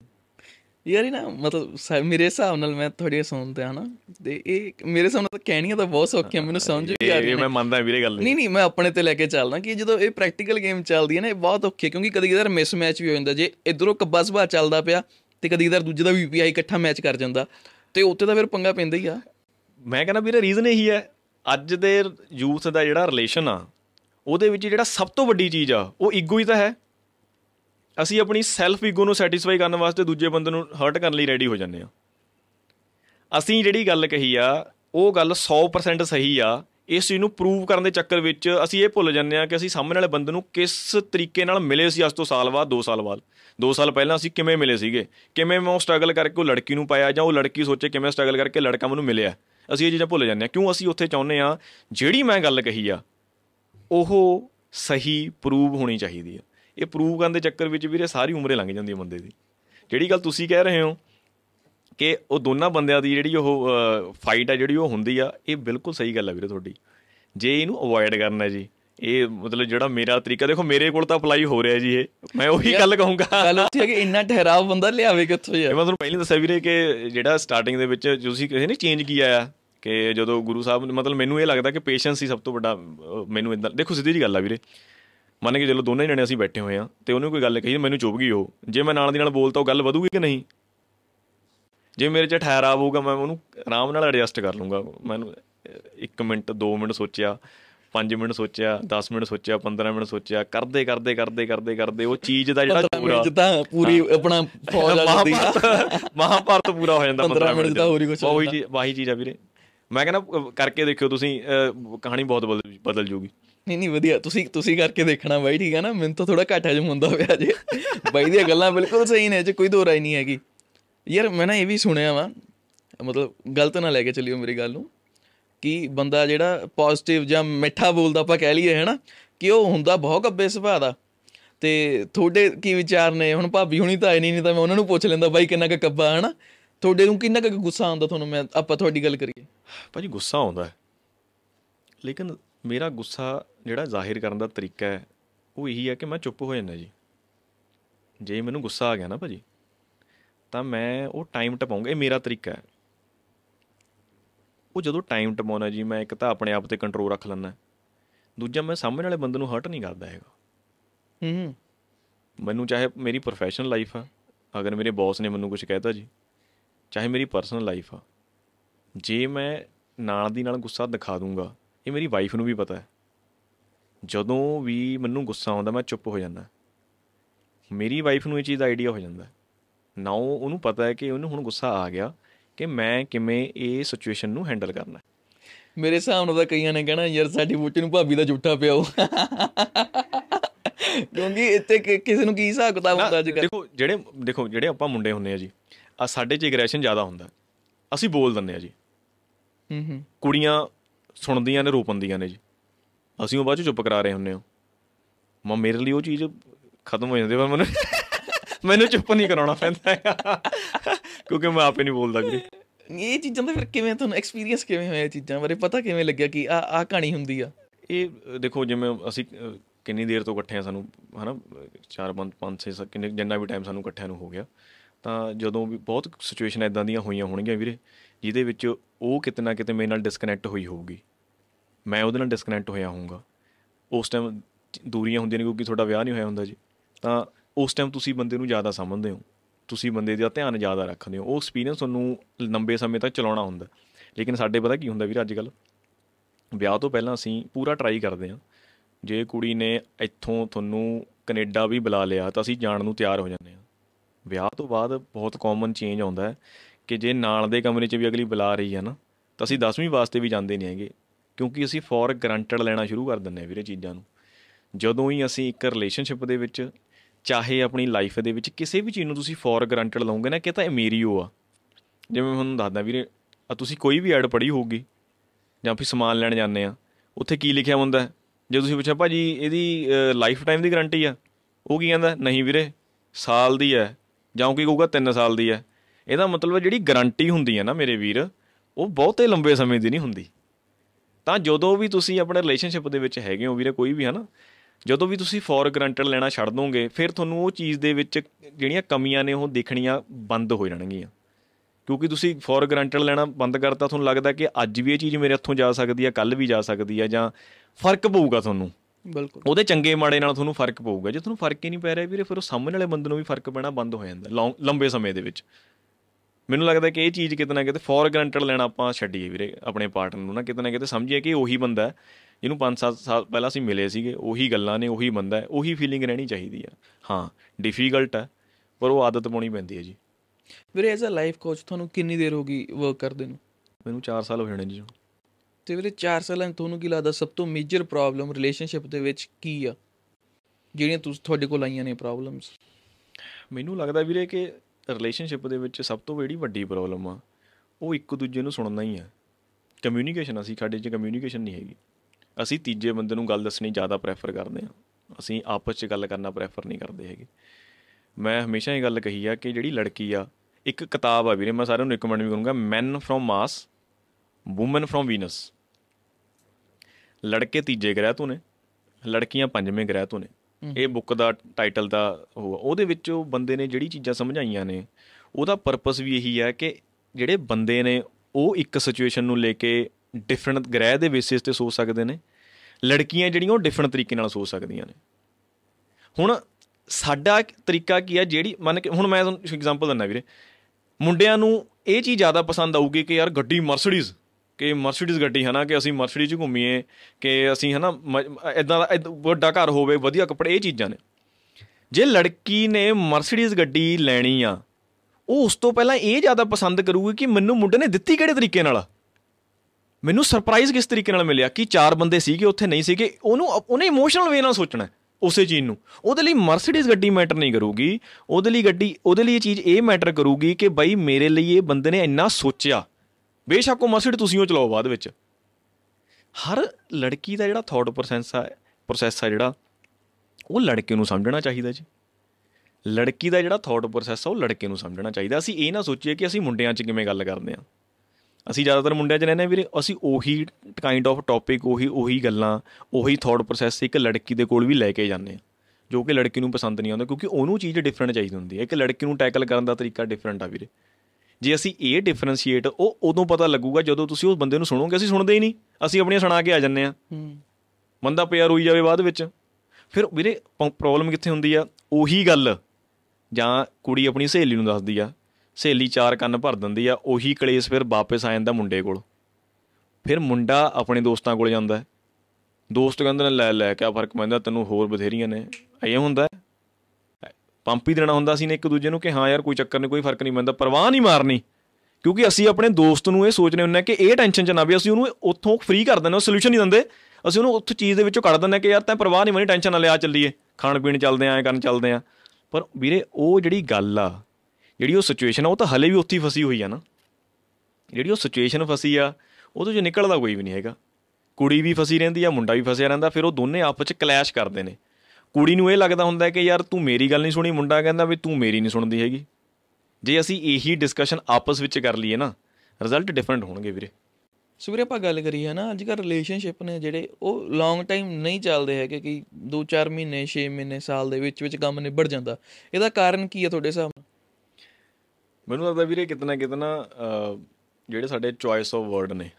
ਯਾਰ ਇਹ ਨਾ ਮਤਲਬ ਮੇਰੇ ਹਿਸਾਬ ਨਾਲ ਮੈਂ ਥੋੜੀ ਸੁਣ ਤੇ ਨਾ ਤੇ ਇਹ ਮੇਰੇ ਹਿਸਾਬ ਨਾਲ ਕਹਿਣੀਆਂ ਤਾਂ ਬਹੁਤ ਸੌਖੀਆਂ ਮੈਨੂੰ ਸਮਝ ਵੀ ਆ ਰਹੀ ਹੈ ਮੈਂ ਮੰਨਦਾ ਵੀਰੇ ਗੱਲ ਨਹੀਂ ਨਹੀਂ ਮੈਂ ਆਪਣੇ ਤੇ ਲੈ ਕੇ ਚੱਲਦਾ ਕਿ ਜਦੋਂ ਇਹ ਪ੍ਰੈਕਟੀਕਲ ਗੇਮ ਚੱਲਦੀ ਹੈ ਨਾ ਇਹ ਬਹੁਤ ਔਖੀ ਕਿਉਂਕਿ ਕਦੇ ਕਦੇ ਮੈਚ ਵੀ ਹੋ ਜਾਂਦਾ ਜੇ ਇਧਰੋਂ ਕੱਬਾ ਸੁਭਾ ਚੱਲਦਾ ਪਿਆ ਤੇ ਕਦੇ ਕਦੇ ਦੂਜੇ ਦਾ ਵੀਪੀਆਈ ਇਕੱਠਾ ਮੈਚ ਕਰ ਜਾਂਦਾ ਤੇ ਉੱਤੇ ਤਾਂ ਫਿਰ ਪੰਗਾ ਪੈਂਦਾ ਹੀ ਆ ਮੈਂ ਕਹਿੰਦਾ ਵੀਰੇ ਰੀਜ਼ਨ ਇਹੀ ਹੈ ਅੱਜ ਦੇ ਯੂਥ ਦਾ ਜਿਹੜਾ ਰਿਲੇਸ਼ਨ ਆ ਉਹਦੇ ਵਿੱਚ ਜਿਹੜਾ ਸਭ ਤੋਂ ਵੱਡੀ ਚੀਜ਼ ਆ ਉਹ ਈਗੋ ਹੀ ਤਾਂ ਹੈ ਅਸੀਂ ਆਪਣੀ ਸੈਲਫ ਈਗੋ ਨੂੰ ਸੈਟੀਸਫਾਈ ਕਰਨ ਵਾਸਤੇ ਦੂਜੇ ਬੰਦੇ ਨੂੰ ਹਰਟ ਕਰਨ ਲਈ ਰੈਡੀ ਹੋ ਜਾਂਦੇ ਆ ਅਸੀਂ ਜਿਹੜੀ ਗੱਲ ਕਹੀ ਆ ਉਹ ਗੱਲ 100% ਸਹੀ ਆ ਇਸ ਚੀਜ਼ ਨੂੰ ਪ੍ਰੂਵ ਕਰਨ ਦੇ ਚੱਕਰ ਵਿੱਚ ਅਸੀਂ ਇਹ ਭੁੱਲ ਜਾਂਦੇ ਆ ਕਿ ਅਸੀਂ ਸਾਹਮਣੇ ਵਾਲੇ ਬੰਦੇ ਨੂੰ ਕਿਸ ਤਰੀਕੇ ਨਾਲ ਮਿਲੇ ਸੀ ਅੱਜ ਤੋਂ ਸਾਲ ਬਾਅਦ 2 ਸਾਲ ਬਾਅਦ 2 ਸਾਲ ਪਹਿਲਾਂ ਅਸੀਂ ਕਿਵੇਂ ਮਿਲੇ ਸੀਗੇ ਕਿਵੇਂ ਮੈਂ ਉਹ ਸਟਰਗਲ ਕਰਕੇ ਉਹ ਲੜਕੀ ਨੂੰ ਪਾਇਆ ਜਾਂ ਉਹ ਲੜਕੀ ਸੋਚੇ ਕਿਵੇਂ ਸਟਰਗਲ ਕਰਕੇ ਲੜਕਾ ਮੈਨੂੰ ਮਿਲਿਆ ਅਸੀਂ ਇਹ ਚੀਜ਼ਾਂ ਭੁੱਲ ਜਾਂਦੇ ਆ ਕਿਉਂ ਅਸੀਂ ਉੱਥੇ ਚਾਹੁੰਦੇ ਆ ਜਿਹੜੀ ਮੈਂ ਗੱਲ ਕਹੀ ਆ ਉਹ ਸਹੀ ਪ੍ਰੂਵ ਹੋਣੀ ਚਾਹੀਦੀ ਆ ਇਹ ਪ੍ਰੂਵ ਕਰਨ ਦੇ ਚੱਕਰ ਵਿੱਚ ਵੀਰੇ ਸਾਰੀ ਉਮਰੇ ਲੰਘ ਜਾਂਦੀ ਹੈ ਬੰਦੇ ਦੀ ਜਿਹੜੀ ਗੱਲ ਤੁਸੀਂ ਕਹਿ ਰਹੇ ਹੋ ਕਿ ਉਹ ਦੋਨਾਂ ਬੰਦਿਆਂ ਦੀ ਜਿਹੜੀ ਉਹ ਫਾਈਟ ਆ ਜਿਹੜੀ ਉਹ ਹੁੰਦੀ ਆ ਇਹ ਬਿਲਕੁਲ ਸਹੀ ਗੱਲ ਆ ਵੀਰੇ ਤੁਹਾਡੀ ਜੇ ਇਹਨੂੰ ਅਵੋਇਡ ਕਰਨਾ ਜੀ ਇਹ ਮਤਲਬ ਜਿਹੜਾ ਮੇਰਾ ਤਰੀਕਾ ਦੇਖੋ ਮੇਰੇ ਕੋਲ ਤਾਂ ਅਪਲਾਈ ਹੋ ਰਿਹਾ ਜੀ ਇਹ ਮੈਂ ਉਹੀ ਗੱਲ ਕਹੂੰਗਾ ਗੱਲ ਉੱਥੇ ਹੈ ਕਿ ਇੰਨਾ ਠਹਿਰਾਵ ਬੰਦਾ ਲਿਆਵੇ ਕਿੱਥੋਂ ਯਾਰ ਮੈਂ ਤੁਹਾਨੂੰ ਪਹਿਲਾਂ ਦੱਸਿਆ ਵੀਰੇ ਕਿ ਜਿਹੜਾ ਸਟਾਰਟਿੰਗ ਦੇ ਵਿੱਚ ਤੁਸੀਂ ਕਿਸੇ ਨੇ ਚੇਂਜ ਕੀ ਆਇਆ ਕਿ ਜਦੋਂ ਗੁਰੂ ਸਾਹਿਬ ਮਤਲਬ ਮੈਨੂੰ ਇਹ ਲੱਗਦਾ ਕਿ ਪੇਸ਼ੈਂਸ ਹੀ ਸਭ ਤੋਂ ਵੱਡਾ ਮੈਨੂੰ ਇਦਾਂ ਦੇਖੋ ਸਿੱਧੀ ਜੀ ਗੱਲ ਆ ਵੀਰੇ ਮੰਨ ਕੇ ਚਲੋ ਦੋਨੇ ਜਣੇ ਅਸੀਂ ਬੈਠੇ ਹੋਏ ਆ ਤੇ ਉਹਨੇ ਕੋਈ ਗੱਲ ਕਹੀ ਮੈਨੂੰ ਚੁੱਪ ਗਈ ਉਹ ਜੇ ਮੈਂ ਨਾਲ ਦੀ ਨਾਲ ਬੋਲਤਾ ਉਹ ਗੱਲ ਵਧੂਗੀ ਕਿ ਨਹੀਂ ਜੇ ਮੇਰੇ 'ਚ ਠਹਿਰਾ ਹੋਊਗਾ ਮੈਂ ਉਹਨੂੰ ਆਰਾਮ ਨਾਲ ਐਡਜਸਟ ਕਰ ਲੂੰਗਾ ਮੈਨੂੰ 1 ਮਿੰਟ 2 ਮਿੰਟ ਸੋਚਿਆ 5 ਮਿੰਟ ਸੋਚਿਆ 10 ਮਿੰਟ ਸੋਚਿਆ 15 ਮਿੰਟ ਸੋਚਿਆ ਕਰਦੇ ਕਰਦੇ ਕਰਦੇ ਕਰਦੇ ਕਰਦੇ ਉਹ ਚੀਜ਼ ਦਾ ਜਿਹੜਾ ਪੂਰਾ ਤਾਂ ਪੂਰੀ ਆਪਣਾ ਫੌਜ ਆ ਜਾਂਦੀ ਆ ਮਹਾਭਾਰਤ ਪੂਰਾ ਹੋ ਜਾਂਦਾ 15 ਮਿੰਟ ਦਾ ਹੋਰ ਹੀ ਕੁਝ ਹੀ ਚੀਜ਼ ਵਾਹੀ ਚੀਜ਼ ਆ ਵੀਰੇ ਮੈਂ ਕਹਿੰਦਾ ਕਰਕੇ ਦੇਖਿਓ ਤੁਸੀਂ ਕਹਾਣੀ ਬਹੁਤ ਬਦਲ ਜੂਗੀ ਨਹੀਂ ਨਹੀਂ ਵਧੀਆ ਤੁਸੀਂ ਤੁਸੀਂ ਕਰਕੇ ਦੇਖਣਾ ਬਾਈ ਠੀਕ ਹੈ ਨਾ ਮੈਨੂੰ ਤਾਂ ਥੋੜਾ ਘਾਟਾ ਜਿਹਾ ਹੁੰਦਾ ਪਿਆ ਜੇ ਬਾਈ ਦੀਆਂ ਗੱਲਾਂ ਬਿਲਕੁਲ ਸਹੀ ਨੇ ਜੇ ਕੋਈ ਦੋ ਹੀ ਨਹੀਂ ਹੈਗੀ ਯਾਰ ਮੈਂ ਨਾ ਇਹ ਵੀ ਸੁਣਿਆ ਵਾ ਮਤਲਬ ਗਲਤ ਨਾ ਲੈ ਕੇ ਚੱਲਿਓ ਮੇਰੀ ਗੱਲ ਨੂੰ ਕਿ ਬੰਦਾ ਜਿਹੜਾ ਪੋਜ਼ਿਟਿਵ ਜਾਂ ਮਿੱਠਾ ਬੋਲਦਾ ਆਪਾਂ ਕਹਿ ਲਈਏ ਹੈ ਨਾ ਕਿ ਉਹ ਹੁੰਦਾ ਬਹੁਤ ਗੱਬੇ ਸੁਭਾਅ ਦਾ ਤੇ ਤੁਹਾਡੇ ਕੀ ਵਿਚਾਰ ਨੇ ਹੁਣ ਭਾਬੀ ਹੁਣੀ ਤਾਂ ਆਏ ਨਹੀਂ ਨਹੀਂ ਤਾਂ ਮੈਂ ਉਹਨਾਂ ਨੂੰ ਪੁੱਛ ਲੈਂਦਾ ਬਾਈ ਕਿੰਨਾ ਕੁ ਕੱਬਾ ਹੈ ਨਾ ਤੁਹਾਡੇ ਨੂੰ ਕਿੰਨਾ ਕੁ ਗੁੱਸਾ ਆਉਂਦਾ ਤੁਹਾਨੂੰ ਮੈਂ ਆਪਾਂ ਤੁਹਾਡੀ ਗੱਲ ਕਰੀਏ ਭਾਜੀ ਗੁੱਸਾ ਆਉਂਦਾ ਹੈ ਲੇਕਿਨ ਮੇਰਾ ਗੁੱਸਾ ਜਿਹੜਾ ਜ਼ਾਹਿਰ ਕਰਨ ਦਾ ਤਰੀਕਾ ਹੈ ਉਹ ਇਹੀ ਹੈ ਕਿ ਮੈਂ ਚੁੱਪ ਹੋ ਜਾਂਦਾ ਜੀ ਜੇ ਮੈਨੂੰ ਗੁੱਸਾ ਆ ਗਿਆ ਨਾ ਭਾਜੀ ਤਾਂ ਮੈਂ ਉਹ ਟਾਈਮ ਟਪਾਉਂਗਾ ਇਹ ਮੇਰਾ ਤਰੀਕਾ ਹੈ ਉਹ ਜਦੋਂ ਟਾਈਮ ਟਪਾਉਣਾ ਜੀ ਮੈਂ ਇੱਕ ਤਾਂ ਆਪਣੇ ਆਪ ਤੇ ਕੰਟਰੋਲ ਰੱਖ ਲੈਣਾ ਦੂਜਾ ਮੈਂ ਸਾਹਮਣੇ ਵਾਲੇ ਬੰਦੇ ਨੂੰ ਹਰਟ ਨਹੀਂ ਕਰਦਾ ਹੈਗਾ ਹੂੰ ਮੈਨੂੰ ਚਾਹੇ ਮੇਰੀ ਪ੍ਰੋਫੈਸ਼ਨਲ ਲਾਈਫ ਆ ਅਗਰ ਮੇਰੇ ਬੌਸ ਨੇ ਮੈਨੂੰ ਕੁਝ ਕਹਿਤਾ ਜੀ ਚਾਹੇ ਮੇਰੀ ਪਰਸਨਲ ਲਾਈਫ ਆ ਜੇ ਮੈਂ ਨਾਲ ਦੀ ਨਾਲ ਗੁੱਸਾ ਦਿਖਾ ਦੂੰਗਾ ਇਹ ਮੇਰੀ ਵਾਈਫ ਨੂੰ ਵੀ ਪਤਾ ਹੈ ਜਦੋਂ ਵੀ ਮੈਨੂੰ ਗੁੱਸਾ ਆਉਂਦਾ ਮੈਂ ਚੁੱਪ ਹੋ ਜਾਂਦਾ ਮੇਰੀ ਵਾਈਫ ਨੂੰ ਇਹ ਚੀਜ਼ ਦਾ ਆਈਡੀਆ ਹੋ ਜਾਂਦਾ ਨਾਉ ਉਹਨੂੰ ਪਤਾ ਹੈ ਕਿ ਉਹਨੂੰ ਹੁਣ ਗੁੱਸਾ ਆ ਗਿਆ ਕਿ ਮੈਂ ਕਿਵੇਂ ਇਹ ਸਿਚੁਏਸ਼ਨ ਨੂੰ ਹੈਂਡਲ ਕਰਨਾ ਮੇਰੇ ਹਿਸਾਬ ਨਾਲ ਤਾਂ ਕਈਆਂ ਨੇ ਕਹਿਣਾ ਯਾਰ ਸਾਡੀ ਬੁੱਚ ਨੂੰ ਭਾਬੀ ਦਾ ਝੂਠਾ ਪਿਆ ਉਹ ਕਿਉਂਕਿ ਇੱਥੇ ਕਿਸੇ ਨੂੰ ਕੀ ਹਿਸਾਬ ਕਿਤਾਬ ਹੁੰਦਾ ਅੱਜ ਕੱਲ ਦੇਖੋ ਜਿਹੜੇ ਦੇਖੋ ਜਿਹੜੇ ਆਪਾਂ ਮੁੰਡੇ ਹੁੰਦੇ ਆ ਜੀ ਆ ਸਾਡੇ 'ਚ ਐਗਰੈਸ਼ਨ ਜ਼ਿਆਦਾ ਹੁੰਦਾ ਅਸੀਂ ਬੋਲ ਦਿੰਦੇ ਆ ਜੀ ਹੂੰ ਹੂੰ ਕੁੜੀਆਂ ਸੁਣਦੀਆਂ ਨੇ ਰੋਪਨਦੀਆਂ ਨੇ ਜੀ ਅਸੀਂ ਉਹ ਬਾਅਦ ਚੁੱਪ ਕਰਾ ਰਹੇ ਹੁੰਨੇ ਹਾਂ ਮੈਂ ਮੇਰੇ ਲਈ ਉਹ ਚੀਜ਼ ਖਤਮ ਹੋ ਜਾਂਦੀ ਪਰ ਮੈਨੂੰ ਮੈਨੂੰ ਚੁੱਪ ਨਹੀਂ ਕਰਾਉਣਾ ਪੈਂਦਾ ਕਿਉਂਕਿ ਮੈਂ ਆਪੇ ਨਹੀਂ ਬੋਲਦਾ ਵੀ ਇਹ ਚੀਜ਼ਾਂ ਦਾ ਫਿਰ ਕਿਵੇਂ ਤੁਹਾਨੂੰ ਐਕਸਪੀਰੀਅੰਸ ਕਿਵੇਂ ਹੋਇਆ ਚੀਜ਼ਾਂ ਬਾਰੇ ਪਤਾ ਕਿਵੇਂ ਲੱਗਿਆ ਕਿ ਆ ਆ ਕਹਾਣੀ ਹੁੰਦੀ ਆ ਇਹ ਦੇਖੋ ਜਿਵੇਂ ਅਸੀਂ ਕਿੰਨੀ ਦੇਰ ਤੋਂ ਇਕੱਠੇ ਆ ਸਾਨੂੰ ਹਨਾ 4 5 5 6 ਕਿੰਨੇ ਜਿੰਨਾ ਵੀ ਟਾਈਮ ਸਾਨੂੰ ਇਕੱਠਿਆਂ ਨੂੰ ਹੋ ਗਿਆ ਤਾਂ ਜਦੋਂ ਵੀ ਬਹੁਤ ਸਿਚੁਏਸ਼ਨ ਐਦਾਂ ਦੀਆਂ ਹੋਈਆਂ ਹੋਣਗੀਆਂ ਵੀਰੇ ਜਿਹਦੇ ਵਿੱਚ ਉਹ ਕਿਤਨਾ ਕਿਤੇ ਮੇਰੇ ਨਾਲ ਡਿਸਕਨੈਕਟ ਹੋਈ ਹੋਊਗੀ ਮੈਂ ਉਹਦੇ ਨਾਲ ਡਿਸਕਨੈਕਟ ਹੋਇਆ ਹੋਊਗਾ ਉਸ ਟਾਈਮ ਦੂਰੀਆਂ ਹੁੰਦੀਆਂ ਨੇ ਕਿਉਂਕਿ ਤੁਹਾਡਾ ਵਿਆਹ ਨਹੀਂ ਹੋਇਆ ਹੁੰਦਾ ਜੀ ਤਾਂ ਉਸ ਟਾਈਮ ਤੁਸੀਂ ਬੰਦੇ ਨੂੰ ਜ਼ਿਆਦਾ ਸਮਝਦੇ ਹੋ ਤੁਸੀਂ ਬੰਦੇ ਦਾ ਧਿਆਨ ਜ਼ਿਆਦਾ ਰੱਖਦੇ ਹੋ ਉਹ ਐਕਸਪੀਰੀਅੰਸ ਤੁਹਾਨੂੰ ਲੰਬੇ ਸਮੇਂ ਤੱਕ ਚਲਾਉਣਾ ਹੁੰਦਾ ਲੇਕਿਨ ਸਾਡੇ ਪਤਾ ਕੀ ਹੁੰਦਾ ਵੀਰ ਅੱਜ ਕੱਲ ਵਿਆਹ ਤੋਂ ਪਹਿਲਾਂ ਅਸੀਂ ਪੂਰਾ ਟਰਾਈ ਕਰਦੇ ਹਾਂ ਜੇ ਕੁੜੀ ਨੇ ਇੱਥੋਂ ਤੁਹਾਨੂੰ ਕੈਨੇਡਾ ਵੀ ਬੁਲਾ ਲਿਆ ਤਾਂ ਅਸੀਂ ਜਾਣ ਨੂੰ ਤਿਆਰ ਹੋ ਜਾਂਦੇ ਹਾਂ ਵਿਆਹ ਤੋਂ ਬਾਅਦ ਬਹੁਤ ਕਾਮਨ ਚੇਂਜ ਆਉਂਦਾ ਹੈ ਕਿ ਜੇ ਨਾਲ ਦੇ ਕਮਰੇ 'ਚ ਵੀ ਅਗਲੀ ਬੁਲਾ ਰਹੀ ਹੈ ਨਾ ਤਾਂ ਅਸੀਂ 10ਵੀਂ ਵਾਸਤੇ ਵੀ ਜਾਂਦੇ ਨਹੀਂ ਹੈਗੇ ਕਿਉਂਕਿ ਅਸੀਂ ਫੋਰ ਗਰੰਟਡ ਲੈਣਾ ਸ਼ੁਰੂ ਕਰ ਦਿੰਨੇ ਆ ਵੀਰੇ ਚੀਜ਼ਾਂ ਨੂੰ ਜਦੋਂ ਹੀ ਅਸੀਂ ਇੱਕ ਰਿਲੇਸ਼ਨਸ਼ਿਪ ਦੇ ਵਿੱਚ ਚਾਹੇ ਆਪਣੀ ਲਾਈਫ ਦੇ ਵਿੱਚ ਕਿਸੇ ਵੀ ਚੀਜ਼ ਨੂੰ ਤੁਸੀਂ ਫੋਰ ਗਰੰਟਡ ਲਓਗੇ ਨਾ ਕਿ ਤਾਂ ਇਹ ਮੇਰੀ ਓ ਆ ਜਿਵੇਂ ਮੈਂ ਤੁਹਾਨੂੰ ਦੱਸਦਾ ਵੀਰੇ ਆ ਤੁਸੀਂ ਕੋਈ ਵੀ ਐਡ ਪੜ੍ਹੀ ਹੋਊਗੀ ਜਾਂ ਫਿਰ ਸਮਾਨ ਲੈਣ ਜਾਂਦੇ ਆ ਉੱਥੇ ਕੀ ਲਿਖਿਆ ਹੁੰਦਾ ਜੇ ਤੁਸੀਂ ਪੁੱਛਿਆ ਭਾਜੀ ਇਹਦੀ ਲਾਈਫ ਟਾਈਮ ਦੀ ਗਰੰਟੀ ਆ ਉਹ ਕੀ ਕਹਿੰਦਾ ਨਹੀਂ ਵੀਰੇ ਸਾਲ ਦੀ ਐ ਜਾਂ ਉਹ ਕੀ ਕਹੂਗਾ 3 ਸਾਲ ਦੀ ਐ ਇਹਦਾ ਮਤਲਬ ਜਿਹੜੀ ਗਰੰਟੀ ਹੁੰਦੀ ਆ ਨਾ ਮੇਰੇ ਵੀਰ ਉਹ ਬਹੁਤੇ ਲੰਬੇ ਸਮੇਂ ਦੀ ਨਹੀਂ ਹੁੰਦੀ ਤਾਂ ਜਦੋਂ ਵੀ ਤੁਸੀਂ ਆਪਣੇ ਰਿਲੇਸ਼ਨਸ਼ਿਪ ਦੇ ਵਿੱਚ ਹੈਗੇ ਹੋ ਵੀਰੇ ਕੋਈ ਵੀ ਹਨਾ ਜਦੋਂ ਵੀ ਤੁਸੀਂ ਫੋਰ ਗਰੰਟਡ ਲੈਣਾ ਛੱਡ ਦੋਗੇ ਫਿਰ ਤੁਹਾਨੂੰ ਉਹ ਚੀਜ਼ ਦੇ ਵਿੱਚ ਜਿਹੜੀਆਂ ਕਮੀਆਂ ਨੇ ਉਹ ਦੇਖਣੀਆਂ ਬੰਦ ਹੋ ਜਾਣਗੀਆਂ ਕਿਉਂਕਿ ਤੁਸੀਂ ਫੋਰ ਗਰੰਟਡ ਲੈਣਾ ਬੰਦ ਕਰਤਾ ਤੁਹਾਨੂੰ ਲੱਗਦਾ ਕਿ ਅੱਜ ਵੀ ਇਹ ਚੀਜ਼ ਮੇਰੇ ਹੱਥੋਂ ਜਾ ਸਕਦੀ ਆ ਕੱਲ ਵੀ ਜਾ ਸਕਦੀ ਆ ਜਾਂ ਫਰਕ ਪਊਗਾ ਤੁਹਾਨੂੰ ਬਿਲਕੁਲ ਉਹਦੇ ਚੰਗੇ ਮਾੜੇ ਨਾਲ ਤੁਹਾਨੂੰ ਫਰਕ ਪਊਗਾ ਜੇ ਤੁਹਾਨੂੰ ਫਰਕ ਹੀ ਨਹੀਂ ਪੈ ਰਿਹਾ ਵੀਰੇ ਫਿਰ ਉਹ ਸਾਹਮਣੇ ਵਾਲੇ ਬੰਦੇ ਨੂੰ ਵੀ ਫਰਕ ਪੈਣਾ ਬੰਦ ਹੋ ਜਾਂਦਾ ਲੰਬੇ ਸਮੇਂ ਦੇ ਵਿੱਚ ਮੈਨੂੰ ਲੱਗਦਾ ਕਿ ਇਹ ਚੀਜ਼ ਕਿਤੇ ਨਾ ਕਿਤੇ ਫੋਰ ਗਰੰਟਡ ਲੈਣਾ ਆਪਾਂ ਛੱਡੀਏ ਵੀਰੇ ਆਪਣੇ ਪਾਰਟਨਰ ਨੂੰ ਨਾ ਕਿਤੇ ਨਾ ਕਿਤੇ ਸਮਝੀਏ ਕਿ ਉਹੀ ਬੰਦਾ ਹੈ ਇਹਨੂੰ 5-7 ਸਾਲ ਪਹਿਲਾਂ ਅਸੀਂ ਮਿਲੇ ਸੀਗੇ ਉਹੀ ਗੱਲਾਂ ਨੇ ਉਹੀ ਬੰਦਾ ਹੈ ਉਹੀ ਫੀਲਿੰਗ ਰਹਿਣੀ ਚਾਹੀਦੀ ਆ ਹਾਂ ਡਿਫਿਕਲਟ ਹੈ ਪਰ ਉਹ ਆਦਤ ਪਾਉਣੀ ਪੈਂਦੀ ਹੈ ਜੀ ਵੀਰੇ ਐਜ਼ ਅ ਲਾਈਫ ਕੋਚ ਤੁਹਾਨੂੰ ਕਿੰਨੀ ਦੇਰ ਹੋ ਗਈ ਵਰਕ ਕਰਦੇ ਨੂੰ ਮੈਨੂੰ 4 ਸਾਲ ਹੋ ਜਾਣੇ ਜੀ ਤੇ ਵੀਰੇ 4 ਸਾਲਾਂ ਤੋਂ ਤੁਹਾਨੂੰ ਕੀ ਲੱਗਦਾ ਸਭ ਤੋਂ ਮੇਜਰ ਪ੍ਰੋਬਲਮ ਰਿਲੇਸ਼ਨਸ਼ਿਪ ਦੇ ਵਿੱਚ ਕੀ ਆ ਜਿਹੜੀਆਂ ਤੁਸੀਂ ਤੁਹਾਡੇ ਕੋਲ ਆਈਆਂ ਨੇ ਪ੍ਰੋਬਲਮਸ ਮੈਨੂੰ ਲੱਗਦਾ ਵੀਰੇ ਕਿ ਰਿਲੇਸ਼ਨਸ਼ਿਪ ਦੇ ਵਿੱਚ ਸਭ ਤੋਂ ਜਿਹੜੀ ਵੱਡੀ ਪ੍ਰੋਬਲਮ ਆ ਉਹ ਇੱਕ ਦੂਜੇ ਨੂੰ ਸੁਣਨਾ ਹੀ ਆ ਕਮਿਊਨੀਕੇਸ਼ਨ ਅਸੀਂ ਸਾਡੇ 'ਚ ਕਮਿਊਨੀਕੇਸ਼ਨ ਨਹੀਂ ਹੈਗੀ ਅਸੀਂ ਤੀਜੇ ਬੰਦੇ ਨੂੰ ਗੱਲ ਦੱਸਣੀ ਜ਼ਿਆਦਾ ਪ੍ਰੈਫਰ ਕਰਦੇ ਆ ਅਸੀਂ ਆਪਸ 'ਚ ਗੱਲ ਕਰਨਾ ਪ੍ਰੈਫਰ ਨਹੀਂ ਕਰਦੇ ਹੈਗੇ ਮੈਂ ਹਮੇਸ਼ਾ ਇਹ ਗੱਲ ਕਹੀ ਆ ਕਿ ਜਿਹੜੀ ਲੜਕੀ ਆ ਇੱਕ ਕਿਤਾਬ ਆ ਵੀਰੇ ਮੈਂ ਸਾਰਿਆਂ ਨੂੰ ਰეკਮੈਂਡ ਵੀ ਕਰੂੰਗਾ men from mars women from venus ਲੜਕੇ ਤੀਜੇ ਗ੍ਰਹਿ ਤੋਂ ਨੇ ਲੜਕੀਆਂ ਪੰਜਵੇਂ ਗ੍ਰਹਿ ਤੋਂ ਨੇ ਇਹ ਬੁੱਕ ਦਾ ਟਾਈਟਲ ਦਾ ਹੋਊ ਉਹਦੇ ਵਿੱਚ ਉਹ ਬੰਦੇ ਨੇ ਜਿਹੜੀ ਚੀਜ਼ਾਂ ਸਮਝਾਈਆਂ ਨੇ ਉਹਦਾ ਪਰਪਸ ਵੀ ਇਹੀ ਹੈ ਕਿ ਜਿਹੜੇ ਬੰਦੇ ਨੇ ਉਹ ਇੱਕ ਸਿਚੁਏਸ਼ਨ ਨੂੰ ਲੈ ਕੇ ਡਿਫਰੈਂਟ ਗ੍ਰਹਿ ਦੇ ਬੇਸਿਸ ਤੇ ਸੋਚ ਸਕਦੇ ਨੇ ਲੜਕੀਆਂ ਜਿਹੜੀਆਂ ਉਹ ਡਿਫਰੈਂਟ ਤਰੀਕੇ ਨਾਲ ਸੋਚ ਸਕਦੀਆਂ ਨੇ ਹੁਣ ਸਾਡਾ ਤਰੀਕਾ ਕੀ ਹੈ ਜਿਹੜੀ ਮੰਨ ਕੇ ਹੁਣ ਮੈਂ ਤੁਹਾਨੂੰ ਇੱਕ ਐਗਜ਼ਾਮਪਲ ਦਿੰਦਾ ਵੀਰੇ ਮੁੰਡਿਆਂ ਨੂੰ ਇਹ ਚੀਜ਼ ਜ਼ਿਆਦਾ ਪਸੰਦ ਆਊਗੀ ਕਿ ਯਾਰ ਗੱਡੀ ਮਰਸੀਡੀਜ਼ ਕਿ ਮਰਸੀਡੀਜ਼ ਗੱਡੀ ਹਨਾ ਕਿ ਅਸੀਂ ਮਰਸੀਡੀਜ਼ 'ਚ ਘੁੰਮੀਏ ਕਿ ਅਸੀਂ ਹਨਾ ਇਦਾਂ ਦਾ ਵੱਡਾ ਘਰ ਹੋਵੇ ਵਧੀਆ ਕੱਪੜੇ ਇਹ ਚੀਜ਼ਾਂ ਨੇ ਜੇ ਲੜਕੀ ਨੇ ਮਰਸੀਡੀਜ਼ ਗੱਡੀ ਲੈਣੀ ਆ ਉਹ ਉਸ ਤੋਂ ਪਹਿਲਾਂ ਇਹ ਜ਼ਿਆਦਾ ਪਸੰਦ ਕਰੂਗੀ ਕਿ ਮੈਨੂੰ ਮੁੰਡੇ ਨੇ ਦਿੱਤੀ ਕਿਹੜੇ ਤਰੀਕੇ ਨਾਲ ਮੈਨੂੰ ਸਰਪ੍ਰਾਈਜ਼ ਕਿਸ ਤਰੀਕੇ ਨਾਲ ਮਿਲਿਆ ਕਿ ਚਾਰ ਬੰਦੇ ਸੀਗੇ ਉੱਥੇ ਨਹੀਂ ਸੀਗੇ ਉਹਨੂੰ ਉਹਨੇ ਇਮੋਸ਼ਨਲ ਵੇ ਨਾਲ ਸੋਚਣਾ ਉਸੇ ਚੀਜ਼ ਨੂੰ ਉਹਦੇ ਲਈ ਮਰਸੀਡੀਜ਼ ਗੱਡੀ ਮੈਟਰ ਨਹੀਂ ਕਰੂਗੀ ਉਹਦੇ ਲਈ ਗੱਡੀ ਉਹਦੇ ਲਈ ਇਹ ਚੀਜ਼ ਇਹ ਮੈਟਰ ਕਰੂਗੀ ਕਿ ਬਾਈ ਮੇਰੇ ਲਈ ਇਹ ਬੰਦੇ ਨੇ ਇੰਨਾ ਸੋਚਿਆ ਬੇਸ਼ੱਕ ਉਹ ਮਸਜਿਦ ਤੁਸੀਂ ਉਹ ਚਲਾਓ ਬਾਅਦ ਵਿੱਚ ਹਰ ਲੜਕੀ ਦਾ ਜਿਹੜਾ ਥਾਟ ਪ੍ਰੋਸੈਸ ਆ ਪ੍ਰੋਸੈਸ ਆ ਜਿਹੜਾ ਉਹ ਲੜਕੇ ਨੂੰ ਸਮਝਣਾ ਚਾਹੀਦਾ ਜੀ ਲੜਕੀ ਦਾ ਜਿਹੜਾ ਥਾਟ ਪ੍ਰੋਸੈਸ ਆ ਉਹ ਲੜਕੇ ਨੂੰ ਸਮਝਣਾ ਚਾਹੀਦਾ ਅਸੀਂ ਇਹ ਨਾ ਸੋਚੀਏ ਕਿ ਅਸੀਂ ਮੁੰਡਿਆਂ 'ਚ ਕਿਵੇਂ ਗੱਲ ਕਰਦੇ ਆ ਅਸੀਂ ਜ਼ਿਆਦਾਤਰ ਮੁੰਡਿਆਂ 'ਚ ਰਹਿੰਦੇ ਆ ਵੀਰੇ ਅਸੀਂ ਉਹੀ ਕਾਈਂਡ ਆਫ ਟੌਪਿਕ ਉਹੀ ਉਹੀ ਗੱਲਾਂ ਉਹੀ ਥਾਟ ਪ੍ਰੋਸੈਸ ਇੱਕ ਲੜਕੀ ਦੇ ਕੋਲ ਵੀ ਲੈ ਕੇ ਜਾਂਦੇ ਆ ਜੋ ਕਿ ਲੜਕੀ ਨੂੰ ਪਸੰਦ ਨਹੀਂ ਆਉਂਦਾ ਕਿਉਂਕਿ ਉਹਨੂੰ ਚੀਜ਼ ਡਿਫਰੈਂਟ ਚਾਹੀਦੀ ਹੁੰਦੀ ਹੈ ਇੱਕ ਲੜਕੀ ਨੂੰ ਟੈਕਲ ਕਰਨ ਦਾ ਤਰੀਕਾ ਡਿਫਰੈਂਟ ਆ ਵੀਰੇ ਜੇ ਅਸੀਂ ਇਹ ਡਿਫਰੈਂਸ਼ੀਏਟ ਉਹ ਉਦੋਂ ਪਤਾ ਲੱਗੂਗਾ ਜਦੋਂ ਤੁਸੀਂ ਉਸ ਬੰਦੇ ਨੂੰ ਸੁਣੋਗੇ ਅਸੀਂ ਸੁਣਦੇ ਹੀ ਨਹੀਂ ਅਸੀਂ ਆਪਣੀਆਂ ਸੁਣਾ ਕੇ ਆ ਜੰਨੇ ਆ ਹੂੰ ਬੰਦਾ ਪਿਆ ਰੋਈ ਜਾਵੇ ਬਾਅਦ ਵਿੱਚ ਫਿਰ ਵੀਰੇ ਪ੍ਰੋਬਲਮ ਕਿੱਥੇ ਹੁੰਦੀ ਆ ਉਹੀ ਗੱਲ ਜਾਂ ਕੁੜੀ ਆਪਣੀ ਸਹੇਲੀ ਨੂੰ ਦੱਸਦੀ ਆ ਸਹੇਲੀ ਚਾਰ ਕੰਨ ਭਰ ਦਿੰਦੀ ਆ ਉਹੀ ਕਲੇਸ਼ ਫਿਰ ਵਾਪਸ ਆ ਜਾਂਦਾ ਮੁੰਡੇ ਕੋਲ ਫਿਰ ਮੁੰਡਾ ਆਪਣੇ ਦੋਸਤਾਂ ਕੋਲ ਜਾਂਦਾ ਦੋਸਤ ਕਹਿੰਦੇ ਨੇ ਲੈ ਲੈ ਕਿਆ ਫਰਕ ਪੈਂਦਾ ਤੈਨੂੰ ਹੋਰ ਬਥੇਰੀਆਂ ਨੇ ਐ ਹੁੰਦਾ ਪੰਪ ਹੀ ਦੇਣਾ ਹੁੰਦਾ ਸੀ ਨੇ ਇੱਕ ਦੂਜੇ ਨੂੰ ਕਿ ਹਾਂ ਯਾਰ ਕੋਈ ਚੱਕਰ ਨਹੀਂ ਕੋਈ ਫਰਕ ਨਹੀਂ ਪੈਂਦਾ ਪਰਵਾਹ ਨਹੀਂ ਮਾਰਨੀ ਕਿਉਂਕਿ ਅਸੀਂ ਆਪਣੇ ਦੋਸਤ ਨੂੰ ਇਹ ਸੋਚਨੇ ਹੁੰਨੇ ਕਿ ਇਹ ਟੈਨਸ਼ਨ ਚ ਨਾ ਵੀ ਅਸੀਂ ਉਹਨੂੰ ਉੱਥੋਂ ਫ੍ਰੀ ਕਰ ਦਿੰਦੇ ਹਾਂ ਸੋਲੂਸ਼ਨ ਨਹੀਂ ਦਿੰਦੇ ਅਸੀਂ ਉਹਨੂੰ ਉੱਥੋਂ ਚੀਜ਼ ਦੇ ਵਿੱਚੋਂ ਕੱਢ ਦਿੰਦੇ ਕਿ ਯਾਰ ਤੈਂ ਪਰਵਾਹ ਨਹੀਂ ਮਨੀ ਟੈਨਸ਼ਨ ਨਾ ਲਿਆ ਚੱਲੀਏ ਖਾਣ ਪੀਣ ਚੱਲਦੇ ਆਂ ਐ ਕਰਨ ਚੱਲਦੇ ਆਂ ਪਰ ਵੀਰੇ ਉਹ ਜਿਹੜੀ ਗੱਲ ਆ ਜਿਹੜੀ ਉਹ ਸਿਚੁਏਸ਼ਨ ਆ ਉਹ ਤਾਂ ਹਲੇ ਵੀ ਉੱਥੇ ਫਸੀ ਹੋਈ ਆ ਨਾ ਜਿਹੜੀ ਉਹ ਸਿਚੁਏਸ਼ਨ ਫਸੀ ਆ ਉਹ ਤੋਂ ਜੇ ਨਿਕਲਦਾ ਕੋਈ ਵੀ ਨਹੀਂ ਹੈਗਾ ਕੁੜੀ ਵੀ ਫਸੀ ਰਹਿੰਦੀ ਆ ਮੁੰਡਾ ਵੀ ਫਸਿਆ ਰਹਿੰਦਾ ਫਿਰ ਉਹ ਦੋਨੇ ਆਪਸ ਵਿੱਚ ਕਲੈਸ਼ ਕਰਦੇ ਨੇ ਕੁੜੀ ਨੂੰ ਇਹ ਲੱਗਦਾ ਹੁੰਦਾ ਕਿ ਯਾਰ ਤੂੰ ਮੇਰੀ ਗੱਲ ਨਹੀਂ ਸੁਣੀ ਮੁੰਡਾ ਕਹਿੰਦਾ ਵੀ ਤੂੰ ਮੇਰੀ ਨਹੀਂ ਸੁਣਦੀ ਹੈਗੀ ਜੇ ਅਸੀਂ ਇਹੀ ਡਿਸਕਸ਼ਨ ਆਪਸ ਵਿੱਚ ਕਰ ਲਈਏ ਨਾ ਰਿਜ਼ਲਟ ਡਿਫਰੈਂਟ ਹੋਣਗੇ ਵੀਰੇ ਸੋ ਵੀਰੇ ਆਪਾਂ ਗੱਲ ਕਰੀ ਹੈ ਨਾ ਅੱਜ ਕੱਲ ਰਿਲੇਸ਼ਨਸ਼ਿਪ ਨੇ ਜਿਹੜੇ ਉਹ ਲੌਂਗ ਟਾਈਮ ਨਹੀਂ ਚੱਲਦੇ ਹੈਗੇ ਕਿ 2-4 ਮਹੀਨੇ 6 ਮਹੀਨੇ ਸਾਲ ਦੇ ਵਿੱਚ ਵਿੱਚ ਕੰਮ ਨਿਬੜ ਜਾਂਦਾ ਇਹਦਾ ਕਾਰਨ ਕੀ ਹੈ ਤੁਹਾਡੇ ਹਿਸਾਬ ਮੈਨੂੰ ਲੱਗਦਾ ਵੀਰੇ ਕਿਤਨਾ ਕਿਤਨਾ ਜਿਹੜੇ ਸਾਡੇ ਚੁਆਇਸ ਆਫ ਵਰਡ ਨੇ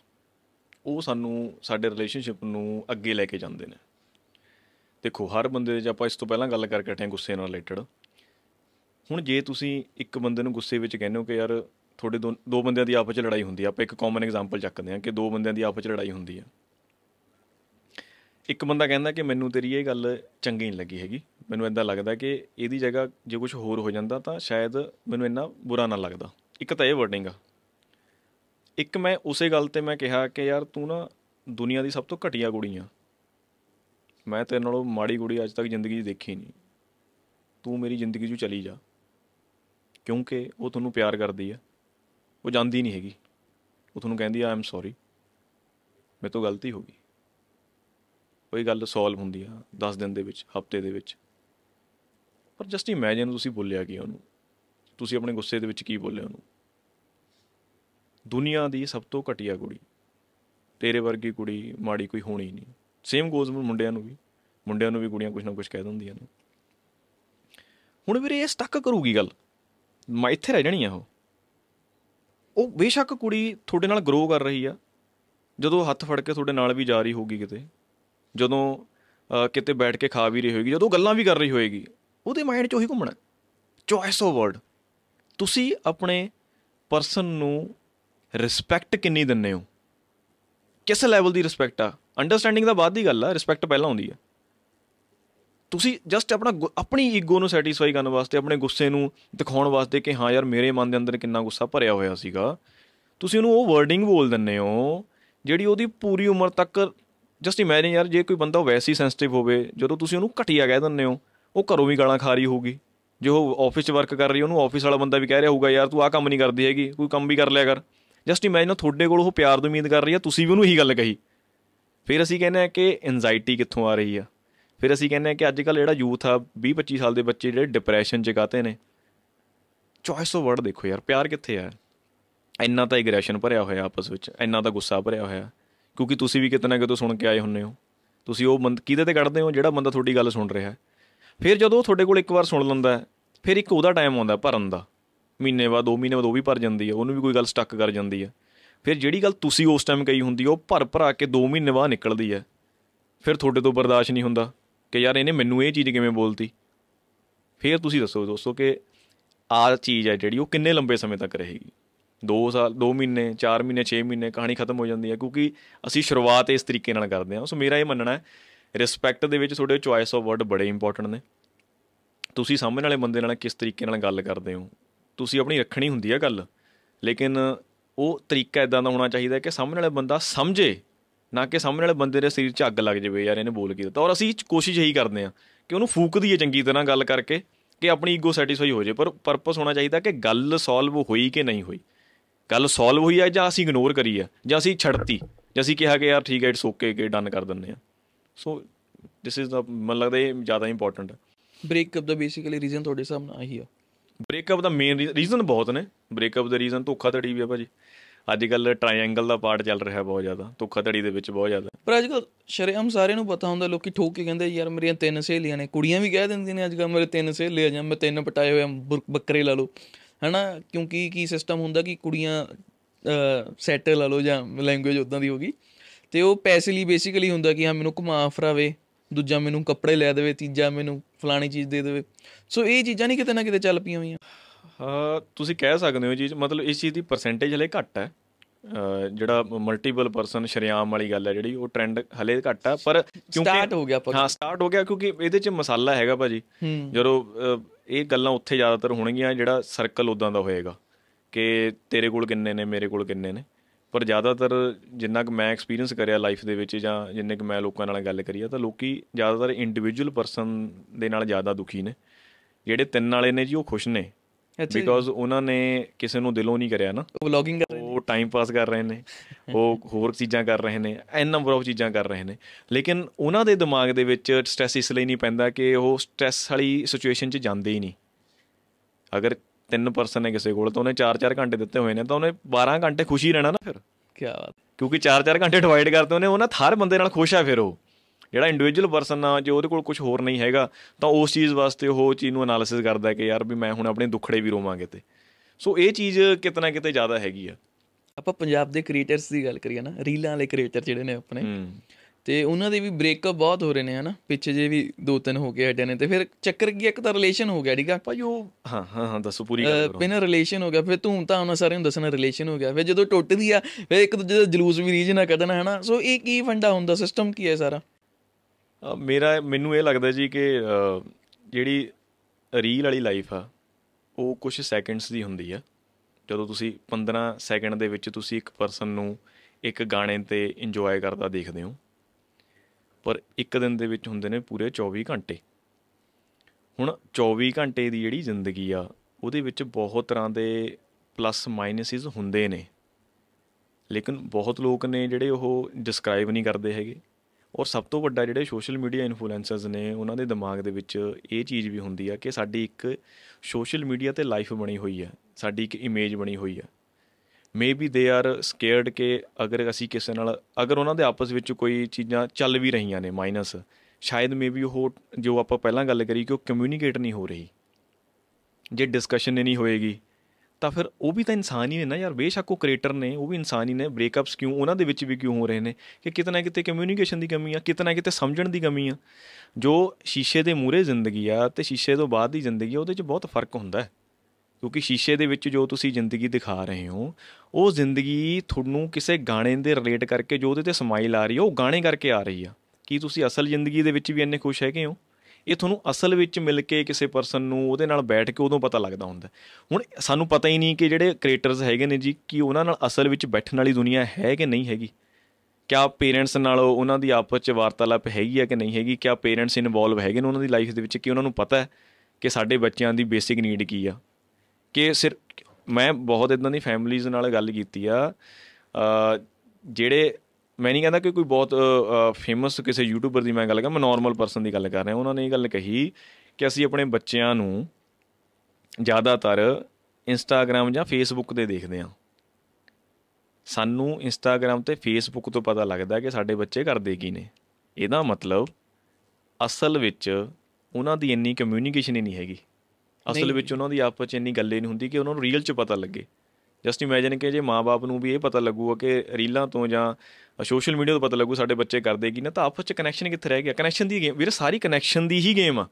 ਉਹ ਸਾਨੂੰ ਸਾਡੇ ਰਿਲੇਸ਼ਨਸ਼ਿਪ ਨੂੰ ਅੱਗੇ ਲੈ ਕੇ ਜਾਂਦੇ ਨੇ ਦੇਖੋ ਹਰ ਬੰਦੇ ਦੇ ਜੇ ਆਪਾਂ ਇਸ ਤੋਂ ਪਹਿਲਾਂ ਗੱਲ ਕਰਕੇ ਬੈਠੇ ਗੁੱਸੇ ਨਾਲ ਰਿਲੇਟਡ ਹੁਣ ਜੇ ਤੁਸੀਂ ਇੱਕ ਬੰਦੇ ਨੂੰ ਗੁੱਸੇ ਵਿੱਚ ਕਹਿੰਦੇ ਹੋ ਕਿ ਯਾਰ ਤੁਹਾਡੇ ਦੋ ਦੋ ਬੰਦਿਆਂ ਦੀ ਆਪਸ ਵਿੱਚ ਲੜਾਈ ਹੁੰਦੀ ਆ ਆਪਾਂ ਇੱਕ ਕਾਮਨ ਐਗਜ਼ਾਮਪਲ ਚੱਕਦੇ ਹਾਂ ਕਿ ਦੋ ਬੰਦਿਆਂ ਦੀ ਆਪਸ ਵਿੱਚ ਲੜਾਈ ਹੁੰਦੀ ਆ ਇੱਕ ਬੰਦਾ ਕਹਿੰਦਾ ਕਿ ਮੈਨੂੰ ਤੇਰੀ ਇਹ ਗੱਲ ਚੰਗੀ ਨਹੀਂ ਲੱਗੀ ਹੈਗੀ ਮੈਨੂੰ ਇਦਾਂ ਲੱਗਦਾ ਕਿ ਇਹਦੀ ਜਗ੍ਹਾ ਜੇ ਕੁਝ ਹੋਰ ਹੋ ਜਾਂਦਾ ਤਾਂ ਸ਼ਾਇਦ ਮੈਨੂੰ ਇੰਨਾ ਬੁਰਾ ਨਾ ਲੱਗਦਾ ਇੱਕ ਤਾਂ ਇਹ ਵਰਡਿੰਗ ਆ ਇੱਕ ਮੈਂ ਉਸੇ ਗੱਲ ਤੇ ਮੈਂ ਕਿਹਾ ਕਿ ਯਾਰ ਤੂੰ ਨਾ ਦੁਨੀਆ ਦੀ ਸਭ ਤੋਂ ਘਟੀਆ ਕੁੜੀ ਆ ਮੈਂ ਤੇਰੇ ਨਾਲੋਂ ਮਾੜੀ ਕੁੜੀ ਅੱਜ ਤੱਕ ਜ਼ਿੰਦਗੀ 'ਚ ਦੇਖੀ ਨਹੀਂ ਤੂੰ ਮੇਰੀ ਜ਼ਿੰਦਗੀ 'ਚੋਂ ਚਲੀ ਜਾ ਕਿਉਂਕਿ ਉਹ ਤੁਹਾਨੂੰ ਪਿਆਰ ਕਰਦੀ ਆ ਉਹ ਜਾਂਦੀ ਨਹੀਂ ਹੈਗੀ ਉਹ ਤੁਹਾਨੂੰ ਕਹਿੰਦੀ ਆ ਆਮ ਸੌਰੀ ਮੇਰੇ ਤੋਂ ਗਲਤੀ ਹੋ ਗਈ ਕੋਈ ਗੱਲ ਸੋਲਵ ਹੁੰਦੀ ਆ 10 ਦਿਨ ਦੇ ਵਿੱਚ ਹਫਤੇ ਦੇ ਵਿੱਚ ਪਰ ਜਸਟ ਇਮੇਜਿਨ ਤੁਸੀਂ ਬੋਲਿਆ ਕੀ ਉਹਨੂੰ ਤੁਸੀਂ ਆਪਣੇ ਗੁੱਸੇ ਦੇ ਵਿੱਚ ਕੀ ਬੋਲਿਆ ਉਹਨੂੰ ਦੁਨੀਆ ਦੀ ਸਭ ਤੋਂ ਘਟੀਆ ਕੁੜੀ ਤੇਰੇ ਵਰਗੀ ਕੁੜੀ ਮਾੜੀ ਕੋਈ ਹੋਣੀ ਨਹੀਂ ਸੇਮ ਗੋਜ਼ ਮੁੰਡਿਆਂ ਨੂੰ ਵੀ ਮੁੰਡਿਆਂ ਨੂੰ ਵੀ ਕੁੜੀਆਂ ਕੁਝ ਨਾ ਕੁਝ ਕਹਿ ਦਿੰਦੀਆਂ ਨੇ ਹੁਣ ਵੀਰੇ ਇਹ ਸਟੱਕ ਕਰੂਗੀ ਗੱਲ ਮੈਂ ਇੱਥੇ ਰਹਿ ਜਾਣੀ ਆ ਉਹ ਉਹ ਬੇਸ਼ੱਕ ਕੁੜੀ ਤੁਹਾਡੇ ਨਾਲ ਗਰੋ ਕਰ ਰਹੀ ਆ ਜਦੋਂ ਹੱਥ ਫੜ ਕੇ ਤੁਹਾਡੇ ਨਾਲ ਵੀ ਜਾ ਰਹੀ ਹੋਊਗੀ ਕਿਤੇ ਜਦੋਂ ਕਿਤੇ ਬੈਠ ਕੇ ਖਾ ਵੀ ਰਹੀ ਹੋਏਗੀ ਜਦੋਂ ਗੱਲਾਂ ਵੀ ਕਰ ਰਹੀ ਹੋਏਗੀ ਉਹਦੇ ਮਾਈਂਡ 'ਚ ਉਹੀ ਘੁੰਮਣਾ ਚੋਇਸ ਆਫ ਵਰਡ ਤੁਸੀਂ ਆਪਣੇ ਪਰਸਨ ਨੂੰ ਰਿਸਪੈਕਟ ਕਿੰਨੀ ਦਿੰਨੇ ਹੋ ਕਿਸ ਲੈਵਲ ਦੀ ਰਿਸਪੈਕਟ ਆ ਅੰਡਰਸਟੈਂਡਿੰਗ ਦਾ ਬਾਅਦ ਦੀ ਗੱਲ ਆ ਰਿਸਪੈਕਟ ਪਹਿਲਾਂ ਆਉਂਦੀ ਆ ਤੁਸੀਂ ਜਸਟ ਆਪਣਾ ਆਪਣੀ ਈਗੋ ਨੂੰ ਸੈਟੀਸਫਾਈ ਕਰਨ ਵਾਸਤੇ ਆਪਣੇ ਗੁੱਸੇ ਨੂੰ ਦਿਖਾਉਣ ਵਾਸਤੇ ਕਿ ਹਾਂ ਯਾਰ ਮੇਰੇ ਮਨ ਦੇ ਅੰਦਰ ਕਿੰਨਾ ਗੁੱਸਾ ਭਰਿਆ ਹੋਇਆ ਸੀਗਾ ਤੁਸੀਂ ਉਹਨੂੰ ਉਹ ਵਰਡਿੰਗ ਬੋਲ ਦਿੰਨੇ ਹੋ ਜਿਹੜੀ ਉਹਦੀ ਪੂਰੀ ਉਮਰ ਤੱਕ ਜਸਟ ਇਮੇਜਿਨ ਯਾਰ ਜੇ ਕੋਈ ਬੰਦਾ ਵੈਸੇ ਹੀ ਸੈਂਸਿਟਿਵ ਹੋਵੇ ਜਦੋਂ ਤੁਸੀਂ ਉਹਨੂੰ ਘਟੀਆ ਕਹਿ ਦਿੰਨੇ ਹੋ ਉਹ ਘਰੋਂ ਵੀ ਗਾਲਾਂ ਖਾ ਰਹੀ ਹੋਊਗੀ ਜੇ ਉਹ ਆਫਿਸ 'ਚ ਵਰਕ ਕਰ ਰਹੀ ਉਹਨੂੰ ਆਫਿਸ ਵਾਲਾ ਬੰਦਾ ਵੀ ਕਹਿ ਰਿਹਾ ਹੋਊਗਾ ਯਾਰ ਤੂੰ ਆਹ ਕੰਮ ਨਹੀਂ ਕਰਦੀ ਹੈਗੀ ਕੋਈ ਕੰਮ ਵੀ ਕਰ ਲਿਆ ਕਰ ਜਸਟ ਇਮੇਜਿਨ ਤੁਹਾਡੇ ਕੋਲ ਉਹ ਪਿਆਰ ਦੀ ਉਮੀਦ ਕਰ ਰਹੀ ਹੈ ਤੁਸੀਂ ਵੀ ਉਹਨੂੰ ਇਹੀ ਗੱਲ ਕਹੀ ਫਿਰ ਅਸੀਂ ਕਹਿੰਦੇ ਆ ਕਿ ਐਂਜ਼ਾਇਟੀ ਕਿੱਥੋਂ ਆ ਰਹੀ ਆ ਫਿਰ ਅਸੀਂ ਕਹਿੰਦੇ ਆ ਕਿ ਅੱਜ ਕੱਲ ਜਿਹੜਾ ਯੂਥ ਆ 20 25 ਸਾਲ ਦੇ ਬੱਚੇ ਜਿਹੜੇ ਡਿਪਰੈਸ਼ਨ ਚ ਗਾਤੇ ਨੇ ਚੋਇਸ ਆਫ ਵਰਡ ਦੇਖੋ ਯਾਰ ਪਿਆਰ ਕਿੱਥੇ ਆ ਇੰਨਾ ਤਾਂ ਐਗਰੈਸ਼ਨ ਭਰਿਆ ਹੋਇਆ ਆਪਸ ਵਿੱਚ ਇੰਨਾ ਤਾਂ ਗੁੱਸਾ ਭਰਿਆ ਹੋਇਆ ਕਿਉਂਕਿ ਤੁਸੀਂ ਵੀ ਕਿਤਨਾ ਕਿਤੋਂ ਸੁਣ ਕੇ ਆਏ ਹੁੰਨੇ ਹੋ ਤੁਸੀਂ ਉਹ ਬੰਦ ਕਿਹਦੇ ਤੇ ਕੱਢਦੇ ਹੋ ਜਿਹੜਾ ਬੰਦਾ ਤੁਹਾਡੀ ਗੱਲ ਸੁਣ ਰਿਹਾ ਫਿਰ ਜਦੋਂ ਉਹ ਤੁਹਾਡੇ ਕੋਲ ਇੱਕ ਵਾਰ ਸੁਣ ਲੈਂਦਾ ਫਿਰ ਇੱਕ ਉਹਦਾ ਟਾਈਮ ਆਉਂਦਾ ਭਰਨ ਦਾ ਮਹੀਨੇ ਬਾਅਦ 2 ਮਹੀਨੇ ਬਾਅਦ ਉਹ ਵੀ ਭਰ ਜਾਂਦੀ ਹੈ ਉਹਨੂੰ ਵੀ ਕੋਈ ਗੱਲ ਸਟਕ ਕਰ ਜਾਂਦੀ ਹੈ ਫਿਰ ਜਿਹੜੀ ਗੱਲ ਤੁਸੀਂ ਉਸ ਟਾਈਮ ਕਹੀ ਹੁੰਦੀ ਉਹ ਭਰ ਭਰਾ ਕੇ 2 ਮਹੀਨੇ ਬਾਅਦ ਨਿਕਲਦੀ ਹੈ ਫਿਰ ਤੁਹਾਡੇ ਤੋਂ ਬਰਦਾਸ਼ਤ ਨਹੀਂ ਹੁੰਦਾ ਕਿ ਯਾਰ ਇਹਨੇ ਮੈਨੂੰ ਇਹ ਚੀਜ਼ ਕਿਵੇਂ ਬੋਲਤੀ ਫਿਰ ਤੁਸੀਂ ਦੱਸੋ ਦੋਸਤੋ ਕਿ ਆਹ ਚੀਜ਼ ਹੈ ਜਿਹੜੀ ਉਹ ਕਿੰਨੇ ਲੰਬੇ ਸਮੇਂ ਤੱਕ ਰਹੇਗੀ 2 ਸਾਲ 2 ਮਹੀਨੇ 4 ਮਹੀਨੇ 6 ਮਹੀਨੇ ਕਹਾਣੀ ਖਤਮ ਹੋ ਜਾਂਦੀ ਹੈ ਕਿਉਂਕਿ ਅਸੀਂ ਸ਼ੁਰੂਆਤ ਇਸ ਤਰੀਕੇ ਨਾਲ ਕਰਦੇ ਹਾਂ ਸੋ ਮੇਰਾ ਇਹ ਮੰਨਣਾ ਹੈ ਰਿਸਪੈਕਟ ਦੇ ਵਿੱਚ ਤੁਹਾਡੇ ਚੁਆਇਸ ਆਫ ਵਰਡ ਬੜੇ ਇੰਪੋਰਟੈਂਟ ਨੇ ਤੁਸੀਂ ਸਾਹਮਣੇ ਵਾਲੇ ਬੰਦੇ ਨਾਲ ਕਿਸ ਤਰੀਕੇ ਨਾਲ ਗੱਲ ਕਰਦੇ ਹੋ ਤੁਸੀਂ ਆਪਣੀ ਰੱਖਣੀ ਹੁੰਦੀ ਹੈ ਗੱਲ ਲੇਕਿਨ ਉਹ ਤਰੀਕਾ ਇਦਾਂ ਦਾ ਹੋਣਾ ਚਾਹੀਦਾ ਕਿ ਸਾਹਮਣੇ ਵਾਲੇ ਬੰਦਾ ਸਮਝੇ ਨਾ ਕਿ ਸਾਹਮਣੇ ਵਾਲੇ ਬੰਦੇ ਦੇ ਸਰੀਰ 'ਚ ਅੱਗ ਲੱਗ ਜਾਵੇ ਯਾਰ ਇਹਨੇ ਬੋਲ ਕੀ ਦਿੱਤਾ ਔਰ ਅਸੀਂ ਕੋਸ਼ਿਸ਼ ਇਹੀ ਕਰਦੇ ਆ ਕਿ ਉਹਨੂੰ ਫੂਕ ਦਈਏ ਚੰਗੀ ਤਰ੍ਹਾਂ ਗੱਲ ਕਰਕੇ ਕਿ ਆਪਣੀ ਈਗੋ ਸੈਟੀਸਫਾਈ ਹੋ ਜੇ ਪਰ ਪਰਪਸ ਹੋਣਾ ਚਾਹੀਦਾ ਕਿ ਗੱਲ ਸੋਲਵ ਹੋਈ ਕਿ ਨਹੀਂ ਹੋਈ ਗੱਲ ਸੋਲਵ ਹੋਈ ਆ ਜਾਂ ਅਸੀਂ ਇਗਨੋਰ ਕਰੀ ਆ ਜਾਂ ਅਸੀਂ ਛੱਡਤੀ ਜਾਂ ਅਸੀਂ ਕਿਹਾ ਕਿ ਯਾਰ ਠੀਕ ਹੈ ਇਟਸ ਓਕੇ ਕਿ ਡਨ ਕਰ ਦਿੰਨੇ ਆ ਸੋ ਥਿਸ ਇਜ਼ ਦਾ ਮਨ ਲੱਗਦਾ ਇਹ ਜ਼ਿਆਦਾ ਇੰਪੋਰਟੈਂਟ ਹੈ ਬ੍ਰੇਕਅਪ ਦਾ ਬੇਸਿਕਲੀ ਰੀਜ਼ਨ ਤੁਹਾਡੇ ਸਾਹਮਣੇ ਆਹੀ ਆ ਬ੍ਰੇਕਅਪ ਦਾ ਮੇਨ ਰੀਜ਼ਨ ਬਹੁਤ ਨੇ ਬ੍ਰੇਕਅਪ ਦਾ ਰੀਜ਼ਨ ਧੋਖਾ ਧੜੀ ਵੀ ਆ ਭਾਜੀ ਅੱਜ ਕੱਲ ਟ੍ਰਾਇੰਗਲ ਦਾ ਪਾਰਟ ਚੱਲ ਰਿਹਾ ਬਹੁਤ ਜ਼ਿਆਦਾ ਧੋਖਾਧੜੀ ਦੇ ਵਿੱਚ ਬਹੁਤ ਜ਼ਿਆਦਾ ਪਰ ਅੱਜ ਕੱਲ ਸ਼ਰੇਆਮ ਸਾਰਿਆਂ ਨੂੰ ਪਤਾ ਹੁੰਦਾ ਲੋਕੀ ਠੋਕ ਕੇ ਕਹਿੰਦੇ ਯਾਰ ਮੇਰੀਆਂ ਤਿੰਨ ਸਹੇਲੀਆਂ ਨੇ ਕੁੜੀਆਂ ਵੀ ਕਹਿ ਦਿੰਦੀਆਂ ਨੇ ਅੱਜ ਕੱਲ ਮੇਰੇ ਤਿੰਨ ਸਹੇਲੀਆਂ ਜਾਂ ਮੈਂ ਤਿੰਨ ਪਟਾਏ ਹੋਏ ਬੱਕਰੇ ਲਾ ਲਓ ਹਨਾ ਕਿਉਂਕਿ ਕੀ ਸਿਸਟਮ ਹੁੰਦਾ ਕਿ ਕੁੜੀਆਂ ਸੈਟ ਲਾ ਲਓ ਜਾਂ ਲੈਂਗੁਏਜ ਉਦਾਂ ਦੀ ਹੋਗੀ ਤੇ ਉਹ ਪੈਸੇ ਲਈ ਬੇਸਿਕਲੀ ਹੁੰਦਾ ਕਿ ਹਾਂ ਮੈਨੂੰ ਘੁਮਾ ਫਰਾਵੇ ਦੂਜਾ ਮੈਨੂੰ ਕੱਪੜੇ ਲੈ ਦੇਵੇ ਤੀਜਾ ਮੈਨੂੰ ਫਲਾਣੀ ਚੀਜ਼ ਦੇ ਦੇਵੇ ਸੋ ਇਹ ਚੀਜ਼ਾਂ ਨਹੀਂ ਕਿਤੇ ਨਾ ਕਿਤੇ ਚੱਲ ਪਈਆਂ ਹੋਈਆਂ ਤੁਸੀਂ ਕਹਿ ਸਕਦੇ ਹੋ ਜੀ ਮਤਲਬ ਇਸ ਚੀਜ਼ ਦੀ ਪਰਸੈਂਟੇਜ ਹਲੇ ਘੱਟ ਹੈ ਜਿਹੜਾ ਮਲਟੀਪਲ ਪਰਸਨ ਸ਼ਰਿਆਮ ਵਾਲੀ ਗੱਲ ਹੈ ਜਿਹੜੀ ਉਹ ਟ੍ਰੈਂਡ ਹਲੇ ਘੱਟ ਆ ਪਰ ਕਿਉਂਕਿ ਸਟਾਰਟ ਹੋ ਗਿਆ ਹਾਂ ਸਟਾਰਟ ਹੋ ਗਿਆ ਕਿਉਂਕਿ ਇਹਦੇ 'ਚ ਮਸਾਲਾ ਹੈਗਾ ਭਾਜੀ ਜਦੋਂ ਇਹ ਗੱਲਾਂ ਉੱਥੇ ਜ਼ਿਆਦਾਤਰ ਹੋਣਗੀਆਂ ਜਿਹੜਾ ਸਰਕਲ ਉਦਾਂ ਦਾ ਹੋਏਗਾ ਕਿ ਤੇਰੇ ਕੋਲ ਕਿੰਨੇ ਨੇ ਮੇਰੇ ਕੋਲ ਕਿੰਨੇ ਨੇ ਪਰ ਜ਼ਿਆਦਾਤਰ ਜਿੰਨਾ ਕਿ ਮੈਂ ਐਕਸਪੀਰੀਅੰਸ ਕਰਿਆ ਲਾਈਫ ਦੇ ਵਿੱਚ ਜਾਂ ਜਿੰਨੇ ਕਿ ਮੈਂ ਲੋਕਾਂ ਨਾਲ ਗੱਲ ਕਰੀ ਆ ਤਾਂ ਲੋਕੀ ਜ਼ਿਆਦਾਤਰ ਇੰਡੀਵਿਜੂਅਲ ਪਰਸਨ ਦੇ ਨਾਲ ਜ਼ਿਆਦਾ ਦੁਖੀ ਨੇ ਜਿਹੜੇ ਤਿੰਨ ਵਾਲੇ ਨੇ ਜੀ ਉਹ ਖੁਸ਼ ਨੇ ਬਿਕੋਜ਼ ਉਹਨਾਂ ਨੇ ਕਿਸੇ ਨੂੰ ਦਿਲੋਂ ਨਹੀਂ ਕਰਿਆ ਨਾ ਉਹ ਵਲੌਗਿੰਗ ਕਰ ਰਹੇ ਨੇ ਉਹ ਟਾਈਮ ਪਾਸ ਕਰ ਰਹੇ ਨੇ ਉਹ ਹੋਰ ਚੀਜ਼ਾਂ ਕਰ ਰਹੇ ਨੇ ਐਨ ਨੰਬਰ ਆਫ ਚੀਜ਼ਾਂ ਕਰ ਰਹੇ ਨੇ ਲੇਕਿਨ ਉਹਨਾਂ ਦੇ ਦਿਮਾਗ ਦੇ ਵਿੱਚ ਸਟ्रेस ਇਸ ਲਈ ਨਹੀਂ ਪੈਂਦਾ ਕਿ ਉਹ ਸਟ्रेस ਵਾਲੀ ਸਿਚੁਏਸ਼ਨ 'ਚ ਜਾਂਦੇ ਹੀ ਨਹੀਂ ਅਗਰ ਤਿੰਨ ਪਰਸਨ ਨੇ ਕਿਸੇ ਕੋਲ ਤਾਂ ਉਹਨੇ 4-4 ਘੰਟੇ ਦਿੱਤੇ ਹੋਏ ਨੇ ਤਾਂ ਉਹਨੇ 12 ਘੰਟੇ ਖੁਸ਼ੀ ਰਹਿਣਾ ਨਾ ਫਿਰ ਕੀ ਬਾਤ ਕਿਉਂਕਿ 4-4 ਘੰਟੇ ਡਿਵਾਈਡ ਕਰਦੇ ਉਹਨੇ ਉਹਨਾਂ ਹਰ ਬੰਦੇ ਨਾਲ ਖੁਸ਼ ਆ ਫਿਰ ਉਹ ਜਿਹੜਾ ਇੰਡੀਵਿਜੂਅਲ ਪਰਸਨ ਆ ਜੇ ਉਹਦੇ ਕੋਲ ਕੁਝ ਹੋਰ ਨਹੀਂ ਹੈਗਾ ਤਾਂ ਉਸ ਚੀਜ਼ ਵਾਸਤੇ ਉਹ ਚੀਜ਼ ਨੂੰ ਐਨਾਲਿਸਿਸ ਕਰਦਾ ਕਿ ਯਾਰ ਵੀ ਮੈਂ ਹੁਣ ਆਪਣੇ ਦੁੱਖੜੇ ਵੀ ਰੋਵਾਂਗੇ ਤੇ ਸੋ ਇਹ ਚੀਜ਼ ਕਿਤਨਾ ਕਿਤੇ ਜ਼ਿਆਦਾ ਹੈਗੀ ਆ ਆਪਾਂ ਪੰਜਾਬ ਦੇ ਕ੍ਰੀਏਟਰਸ ਦੀ ਗੱਲ ਕਰੀਏ ਨਾ ਰੀਲਾਂ ਵਾਲੇ ਕ੍ਰੀਏਟਰ ਜਿਹੜੇ ਨੇ ਆਪਣੇ ਤੇ ਉਹਨਾਂ ਦੇ ਵੀ ਬ੍ਰੇਕਅਪ ਬਹੁਤ ਹੋ ਰਹੇ ਨੇ ਹਨਾ ਪਿੱਛੇ ਜੇ ਵੀ ਦੋ ਤਿੰਨ ਹੋ ਗਏ ਹਟੇ ਨੇ ਤੇ ਫਿਰ ਚੱਕਰ ਕੀ ਇੱਕ ਤਾਂ ਰਿਲੇਸ਼ਨ ਹੋ ਗਿਆ ਠੀਕ ਆ ਭਾਈ ਉਹ ਹਾਂ ਹਾਂ ਹਾਂ ਦੱਸੋ ਪੂਰੀ ਗੱਲ ਕਰੋ ਬਿਨਾਂ ਰਿਲੇਸ਼ਨ ਹੋ ਗਿਆ ਫਿਰ ਤੂੰ ਤਾਂ ਉਹਨਾਂ ਸਾਰਿਆਂ ਨੂੰ ਦੱਸਣਾ ਰਿਲੇਸ਼ਨ ਹੋ ਗਿਆ ਫਿਰ ਜਦੋਂ ਟੁੱਟਦੀ ਆ ਫਿਰ ਇੱਕ ਦੂਜੇ ਦਾ ਜਲੂਸ ਵੀ ਰੀਝ ਨਾ ਕੱਢਣਾ ਹਨਾ ਸੋ ਇਹ ਕੀ ਫੰਡਾ ਹੁੰਦਾ ਸਿਸਟਮ ਕੀ ਹੈ ਸਾਰਾ ਮੇਰਾ ਮੈਨੂੰ ਇਹ ਲੱਗਦਾ ਜੀ ਕਿ ਜਿਹੜੀ ਰੀਲ ਵਾਲੀ ਲਾਈਫ ਆ ਉਹ ਕੁਝ ਸੈਕਿੰਡਸ ਦੀ ਹੁੰਦੀ ਆ ਜਦੋਂ ਤੁਸੀਂ 15 ਸੈਕਿੰਡ ਦੇ ਵਿੱਚ ਤੁਸੀਂ ਇੱਕ ਪਰਸਨ ਨੂੰ ਇੱਕ ਗਾਣੇ ਤੇ ਇੰਜੋਏ ਕਰਦਾ ਦੇਖਦੇ ਹੋ ਪਰ ਇੱਕ ਦਿਨ ਦੇ ਵਿੱਚ ਹੁੰਦੇ ਨੇ ਪੂਰੇ 24 ਘੰਟੇ ਹੁਣ 24 ਘੰਟੇ ਦੀ ਜਿਹੜੀ ਜ਼ਿੰਦਗੀ ਆ ਉਹਦੇ ਵਿੱਚ ਬਹੁਤ ਤਰ੍ਹਾਂ ਦੇ ਪਲੱਸ ਮਾਈਨਸਿਸ ਹੁੰਦੇ ਨੇ ਲੇਕਿਨ ਬਹੁਤ ਲੋਕ ਨੇ ਜਿਹੜੇ ਉਹ ਡਿਸਕ੍ਰਾਈਬ ਨਹੀਂ ਕਰਦੇ ਹੈਗੇ ਔਰ ਸਭ ਤੋਂ ਵੱਡਾ ਜਿਹੜੇ ਸੋਸ਼ਲ ਮੀਡੀਆ ਇਨਫਲੂਐਂਸਰਸ ਨੇ ਉਹਨਾਂ ਦੇ ਦਿਮਾਗ ਦੇ ਵਿੱਚ ਇਹ ਚੀਜ਼ ਵੀ ਹੁੰਦੀ ਆ ਕਿ ਸਾਡੀ ਇੱਕ ਸੋਸ਼ਲ ਮੀਡੀਆ ਤੇ ਲਾਈਫ ਬਣੀ ਹੋਈ ਆ ਸਾਡੀ ਇੱਕ ਇਮੇਜ ਬਣੀ ਹੋਈ ਆ ਮੇਬੀ ਦੇ ਆਰ ਸਕੇਅਰਡ ਕਿ ਅਗਰ ਅਸੀਂ ਕਿਸੇ ਨਾਲ ਅਗਰ ਉਹਨਾਂ ਦੇ ਆਪਸ ਵਿੱਚ ਕੋਈ ਚੀਜ਼ਾਂ ਚੱਲ ਵੀ ਰਹੀਆਂ ਨੇ ਮਾਈਨਸ ਸ਼ਾਇਦ ਮੇਬੀ ਉਹ ਜੋ ਆਪਾਂ ਪਹਿਲਾਂ ਗੱਲ ਕਰੀ ਕਿ ਉਹ ਕਮਿਊਨੀਕੇਟ ਨਹੀਂ ਹੋ ਰਹੀ ਜੇ ਡਿਸਕਸ਼ਨ ਨਹੀਂ ਹੋਏਗੀ ਤਾਂ ਫਿਰ ਉਹ ਵੀ ਤਾਂ ਇਨਸਾਨ ਹੀ ਨੇ ਨਾ ਯਾਰ ਬੇਸ਼ੱਕ ਉਹ ਕ੍ਰੀਏਟਰ ਨੇ ਉਹ ਵੀ ਇਨਸਾਨ ਹੀ ਨੇ ਬ੍ਰੇਕਅਪਸ ਕਿਉਂ ਉਹਨਾਂ ਦੇ ਵਿੱਚ ਵੀ ਕਿਉਂ ਹੋ ਰਹੇ ਨੇ ਕਿ ਕਿਤਨਾ ਕਿਤੇ ਕਮਿਊਨੀਕੇਸ਼ਨ ਦੀ ਕਮੀ ਆ ਕਿਤਨਾ ਕਿਤੇ ਸਮਝਣ ਦੀ ਕਮੀ ਆ ਜੋ ਸ਼ੀਸ਼ੇ ਦੇ ਮੂਰੇ ਜ਼ਿੰਦਗੀ ਆ ਤੇ ਸ਼ੀਸ਼ੇ ਤੋਂ ਬਾਅਦ ਦੀ ਜ਼ਿੰਦਗੀ ਉਹਦੇ 'ਚ ਬਹੁਤ ਫਰਕ ਹੁੰਦਾ ਹੈ ਕਿਉਂਕਿ ਸ਼ੀਸ਼ੇ ਦੇ ਵਿੱਚ ਜੋ ਤੁਸੀਂ ਜ਼ਿੰਦਗੀ ਦਿਖਾ ਰਹੇ ਹੋ ਉਹ ਜ਼ਿੰਦਗੀ ਤੁਹਾਨੂੰ ਕਿਸੇ ਗਾਣੇ ਦੇ ਰਿਲੇਟ ਕਰਕੇ ਜੋ ਉਹਦੇ ਤੇ ਸਮਾਈਲ ਆ ਰਹੀ ਹੈ ਉਹ ਗਾਣੇ ਕਰਕੇ ਆ ਰਹੀ ਆ ਕੀ ਤੁਸੀਂ ਅਸਲ ਜ਼ਿੰਦਗੀ ਦੇ ਵਿੱਚ ਵੀ ਇੰਨੇ ਖੁਸ਼ ਹੈਗੇ ਹੋ ਇਹ ਤੁਹਾਨੂੰ ਅਸਲ ਵਿੱਚ ਮਿਲ ਕੇ ਕਿਸੇ ਪਰਸਨ ਨੂੰ ਉਹਦੇ ਨਾਲ ਬੈਠ ਕੇ ਉਦੋਂ ਪਤਾ ਲੱਗਦਾ ਹੁੰਦਾ ਹੁਣ ਸਾਨੂੰ ਪਤਾ ਹੀ ਨਹੀਂ ਕਿ ਜਿਹੜੇ ਕ੍ਰੀਏਟਰਸ ਹੈਗੇ ਨੇ ਜੀ ਕਿ ਉਹਨਾਂ ਨਾਲ ਅਸਲ ਵਿੱਚ ਬੈਠਣ ਵਾਲੀ ਦੁਨੀਆ ਹੈ ਕਿ ਨਹੀਂ ਹੈਗੀ ਕਿਆ ਪੇਰੈਂਟਸ ਨਾਲ ਉਹਨਾਂ ਦੀ ਆਪਸ ਵਿੱਚ ਵਾਰਤਾਲਾਪ ਹੈਗੀ ਆ ਕਿ ਨਹੀਂ ਹੈਗੀ ਕਿਆ ਪੇਰੈਂਟਸ ਇਨਵੋਲਵ ਹੈਗੇ ਨੇ ਉਹਨਾਂ ਦੀ ਲਾਈਫ ਦੇ ਵਿੱਚ ਕਿ ਉਹਨਾਂ ਨੂੰ ਪਤਾ ਹੈ ਕਿ ਸਾਡੇ ਬੱਚਿਆਂ ਦੀ ਬੇਸਿਕ ਨੀਡ ਕੀ ਆ ਕਿ ਸਿਰ ਮੈਂ ਬਹੁਤ ਇਦਾਂ ਦੀ ਫੈਮਿਲੀਆਂ ਨਾਲ ਗੱਲ ਕੀਤੀ ਆ ਜਿਹੜੇ ਮੈਂ ਨਹੀਂ ਕਹਿੰਦਾ ਕਿ ਕੋਈ ਬਹੁਤ ਫੇਮਸ ਕਿਸੇ ਯੂਟਿਊਬਰ ਦੀ ਮੈਂ ਗੱਲ ਕਰ ਮੈਂ ਨਾਰਮਲ ਪਰਸਨ ਦੀ ਗੱਲ ਕਰ ਰਿਹਾ ਉਹਨਾਂ ਨੇ ਇਹ ਗੱਲ ਕਹੀ ਕਿ ਅਸੀਂ ਆਪਣੇ ਬੱਚਿਆਂ ਨੂੰ ਜ਼ਿਆਦਾਤਰ ਇੰਸਟਾਗ੍ਰam ਜਾਂ ਫੇਸਬੁੱਕ ਤੇ ਦੇਖਦੇ ਆ ਸਾਨੂੰ ਇੰਸਟਾਗ੍ਰam ਤੇ ਫੇਸਬੁੱਕ ਤੋਂ ਪਤਾ ਲੱਗਦਾ ਕਿ ਸਾਡੇ ਬੱਚੇ ਕਰਦੇ ਕੀ ਨੇ ਇਹਦਾ ਮਤਲਬ ਅਸਲ ਵਿੱਚ ਉਹਨਾਂ ਦੀ ਇੰਨੀ ਕਮਿਊਨੀਕੇਸ਼ਨ ਹੀ ਨਹੀਂ ਹੈਗੀ ਅਸਲ ਵਿੱਚ ਉਹਨਾਂ ਦੀ ਆਪਸ ਵਿੱਚ ਇੰਨੀ ਗੱਲੇ ਨਹੀਂ ਹੁੰਦੀ ਕਿ ਉਹਨਾਂ ਨੂੰ ਰੀਅਲ 'ਚ ਪਤਾ ਲੱਗੇ ਜਸਟ ਇਮੇਜਿਨ ਕਿ ਜੇ ਮਾਪੇ ਨੂੰ ਵੀ ਇਹ ਪਤਾ ਲੱਗੂਗਾ ਕਿ ਰੀਲਾਂ ਤੋਂ ਜਾਂ ਸੋਸ਼ਲ ਮੀਡੀਆ ਤੋਂ ਪਤਾ ਲੱਗੂ ਸਾਡੇ ਬੱਚੇ ਕਰਦੇ ਕੀ ਨਾ ਤਾਂ ਆਪਸ ਵਿੱਚ ਕਨੈਕਸ਼ਨ ਕਿੱਥੇ ਰਹਿ ਗਿਆ ਕਨੈਕਸ਼ਨ ਦੀ ਗੇਮ ਵੀਰ ਸਾਰੀ ਕਨੈਕਸ਼ਨ ਦੀ ਹੀ ਗੇਮ ਆ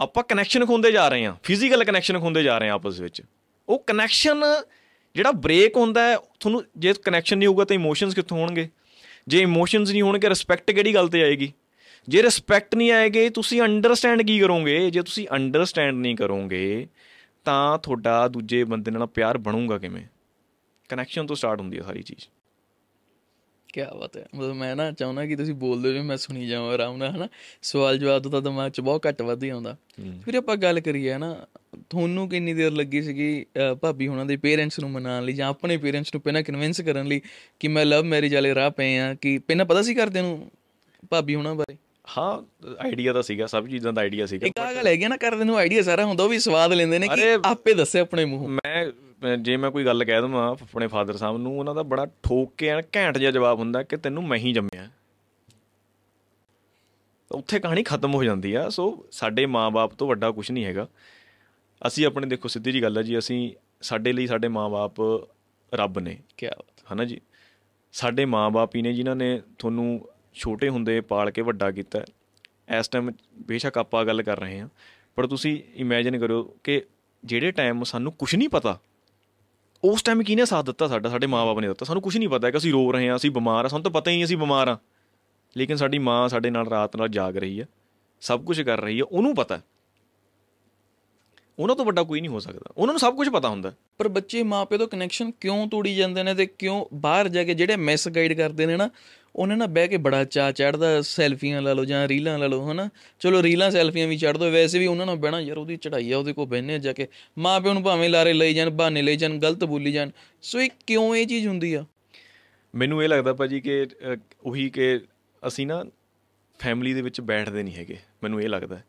ਆਪਾਂ ਕਨੈਕਸ਼ਨ ਖੁੰਦੇ ਜਾ ਰਹੇ ਆ ਫਿਜ਼ੀਕਲ ਕਨੈਕਸ਼ਨ ਖੁੰਦੇ ਜਾ ਰਹੇ ਆ ਆਪਸ ਵਿੱਚ ਉਹ ਕਨੈਕਸ਼ਨ ਜਿਹੜਾ ਬ੍ਰੇਕ ਹੁੰਦਾ ਹੈ ਤੁਹਾਨੂੰ ਜੇ ਕਨੈਕਸ਼ਨ ਨਹੀਂ ਹੋਊਗਾ ਤਾਂ ਇਮੋਸ਼ਨਸ ਕਿੱਥੋਂ ਹੋਣਗੇ ਜੇ ਇਮੋਸ਼ਨਸ ਨਹੀਂ ਹੋਣਗੇ ਰਿਸਪੈਕਟ ਕਿਹੜੀ ਗੱਲ ਤੇ ਆਏਗੀ ਜੇ ਰਿਸਪੈਕਟ ਨਹੀਂ ਆਏਗੀ ਤੁਸੀਂ ਅੰਡਰਸਟੈਂਡ ਕੀ ਕਰੋਗੇ ਜੇ ਤੁਸੀਂ ਅੰਡਰਸਟੈਂਡ ਨਹੀਂ ਕਰੋਗੇ ਤਾਂ ਤੁਹਾਡਾ ਦੂਜੇ ਬੰਦੇ ਨਾਲ ਪਿਆਰ ਬਣੂਗਾ ਕਿਵੇਂ ਕਨੈਕਸ਼ਨ ਤੋਂ ਸਟਾਰਟ ਹੁੰਦੀ ਹੈ ਸਾਰੀ ਚੀਜ਼ ਕੀ ਬਾਤ ਹੈ ਮਤਲਬ ਮੈਂ ਨਾ ਚਾਹੁੰਦਾ ਕਿ ਤੁਸੀਂ ਬੋਲਦੇ ਹੋ ਮੈਂ ਸੁਣੀ ਜਾਵਾਂ ਆਰਾਮ ਨਾਲ ਹਨਾ ਸਵਾਲ ਜਵਾਬ ਤਾਂ ਦਿਮਾਗ 'ਚ ਬਹੁਤ ਘੱਟ ਵੱਧ ਹੀ ਆਉਂਦਾ ਫਿਰ ਆਪਾਂ ਗੱਲ ਕਰੀਏ ਹਨਾ ਤੁਹਾਨੂੰ ਕਿੰਨੀ ਦੇਰ ਲੱਗੀ ਸੀਗੀ ਭਾਬੀ ਹੁਣਾਂ ਦੇ ਪੇਰੈਂਟਸ ਨੂੰ ਮਨਾਉਣ ਲਈ ਜਾਂ ਆਪਣੇ ਪੇਰੈਂਟਸ ਨੂੰ ਪਹਿਲਾਂ ਕਨਵਿੰਸ ਕਰਨ ਲਈ ਕਿ ਮੈਂ ਲਵ ਮੈਰਿਜ ਵਾਲੇ ਰਾਹ ਪਏ ਆ ਕਿ ਪਹਿਲਾਂ ਪਤਾ ਸੀ ਕਰਦੇ ਨੂੰ ਭਾਬੀ ਹੁਣਾਂ ਬਾਰੇ ਹਾਂ ਆਈਡੀਆ ਤਾਂ ਸੀਗਾ ਸਭ ਚੀਜ਼ਾਂ ਦਾ ਆਈਡੀਆ ਸੀਗਾ ਇੱਕ ਗੱਲ ਹੈਗੀ ਨਾ ਕਰਦੇ ਨੂੰ ਆਈਡੀਆ ਸਾਰਾ ਹੁੰਦਾ ਉਹ ਵੀ ਸਵਾਦ ਲੈਂਦੇ ਨੇ ਕਿ ਆਪੇ ਦੱਸੇ ਆਪਣੇ ਮੂੰਹ ਮੈਂ ਜੇ ਮੈਂ ਕੋਈ ਗੱਲ ਕਹਿ ਦਵਾਂ ਆਪਣੇ ਫਾਦਰ ਸਾਹਿਬ ਨੂੰ ਉਹਨਾਂ ਦਾ ਬੜਾ ਠੋਕ ਕੇ ਘੈਂਟ ਜਿਹਾ ਜਵਾਬ ਹੁੰਦਾ ਕਿ ਤੈਨੂੰ ਮੈਂ ਹੀ ਜੰਮਿਆ ਉੱਥੇ ਕਹਾਣੀ ਖਤਮ ਹੋ ਜਾਂਦੀ ਆ ਸੋ ਸਾਡੇ ਮਾਪੇ ਤੋਂ ਵੱਡਾ ਕੁਝ ਨਹੀਂ ਹੈਗਾ ਅਸੀਂ ਆਪਣੇ ਦੇਖੋ ਸਿੱਧੀ ਜੀ ਗੱਲ ਹੈ ਜੀ ਅਸੀਂ ਸਾਡੇ ਲਈ ਸਾਡੇ ਮਾਪੇ ਰੱਬ ਨੇ ਕੀ ਨਾ ਜੀ ਸਾਡੇ ਮਾਪੇ ਨੇ ਜਿਨ੍ਹਾਂ ਨੇ ਤੁਹਾਨੂੰ ਛੋਟੇ ਹੁੰਦੇ ਪਾਲ ਕੇ ਵੱਡਾ ਕੀਤਾ ਇਸ ਟਾਈਮ ਬੇਸ਼ੱਕ ਆਪਾਂ ਗੱਲ ਕਰ ਰਹੇ ਹਾਂ ਪਰ ਤੁਸੀਂ ਇਮੇਜਿਨ ਕਰੋ ਕਿ ਜਿਹੜੇ ਟਾਈਮ ਸਾਨੂੰ ਕੁਝ ਨਹੀਂ ਪਤਾ ਉਸ ਟਾਈਮ ਕਿਹਨੇ ਸਾਥ ਦਿੱਤਾ ਸਾਡਾ ਸਾਡੇ ਮਾਪੇ ਨੇ ਦਿੱਤਾ ਸਾਨੂੰ ਕੁਝ ਨਹੀਂ ਪਤਾ ਕਿ ਅਸੀਂ ਰੋ ਰਹੇ ਹਾਂ ਅਸੀਂ ਬਿਮਾਰ ਹਾਂ ਸਾਨੂੰ ਤਾਂ ਪਤਾ ਹੀ ਨਹੀਂ ਅਸੀਂ ਬਿਮਾਰ ਹਾਂ ਲੇਕਿਨ ਸਾਡੀ ਮਾਂ ਸਾਡੇ ਨਾਲ ਰਾਤ ਨਾਲ ਜਾਗ ਰਹੀ ਹੈ ਸਭ ਕੁਝ ਕਰ ਰਹੀ ਹੈ ਉਹਨੂੰ ਪਤਾ ਉਹਨਾਂ ਤੋਂ ਵੱਡਾ ਕੋਈ ਨਹੀਂ ਹੋ ਸਕਦਾ ਉਹਨਾਂ ਨੂੰ ਸਭ ਕੁਝ ਪਤਾ ਹੁੰਦਾ ਪਰ ਬੱਚੇ ਮਾਪੇ ਤੋਂ ਕਨੈਕਸ਼ਨ ਕਿਉਂ ਤੋੜੀ ਜਾਂਦੇ ਨੇ ਤੇ ਕਿਉਂ ਬਾਹਰ ਜਾ ਕੇ ਜਿਹੜੇ ਮਿਸ ਗਾਈਡ ਕਰਦੇ ਨੇ ਨਾ ਉਹਨੇ ਨਾ ਬਹਿ ਕੇ ਬੜਾ ਚਾ ਚੜਦਾ ਸੈਲਫੀਆਂ ਲਾ ਲਓ ਜਾਂ ਰੀਲਾਂ ਲਾ ਲਓ ਹਨਾ ਚਲੋ ਰੀਲਾਂ ਸੈਲਫੀਆਂ ਵੀ ਚੜ ਦੋ ਵੈਸੇ ਵੀ ਉਹਨਾਂ ਨਾਲ ਬਹਿਣਾ ਯਾਰ ਉਹਦੀ ਚੜਾਈ ਆ ਉਹਦੇ ਕੋ ਬਹਿਨੇ ਜਾ ਕੇ ਮਾਂ ਪਿਓ ਨੂੰ ਭਾਵੇਂ ਲਾਰੇ ਲਈ ਜਾਣ ਬਹਾਨੇ ਲਈ ਜਾਣ ਗਲਤ ਬੋਲੀ ਜਾਣ ਸੋ ਇਹ ਕਿਉਂ ਇਹ ਚੀਜ਼ ਹੁੰਦੀ ਆ ਮੈਨੂੰ ਇਹ ਲੱਗਦਾ ਭਾਜੀ ਕਿ ਉਹੀ ਕਿ ਅਸੀਂ ਨਾ ਫੈਮਿਲੀ ਦੇ ਵਿੱਚ ਬੈਠਦੇ ਨਹੀਂ ਹੈਗੇ ਮੈਨੂੰ ਇਹ ਲੱਗਦਾ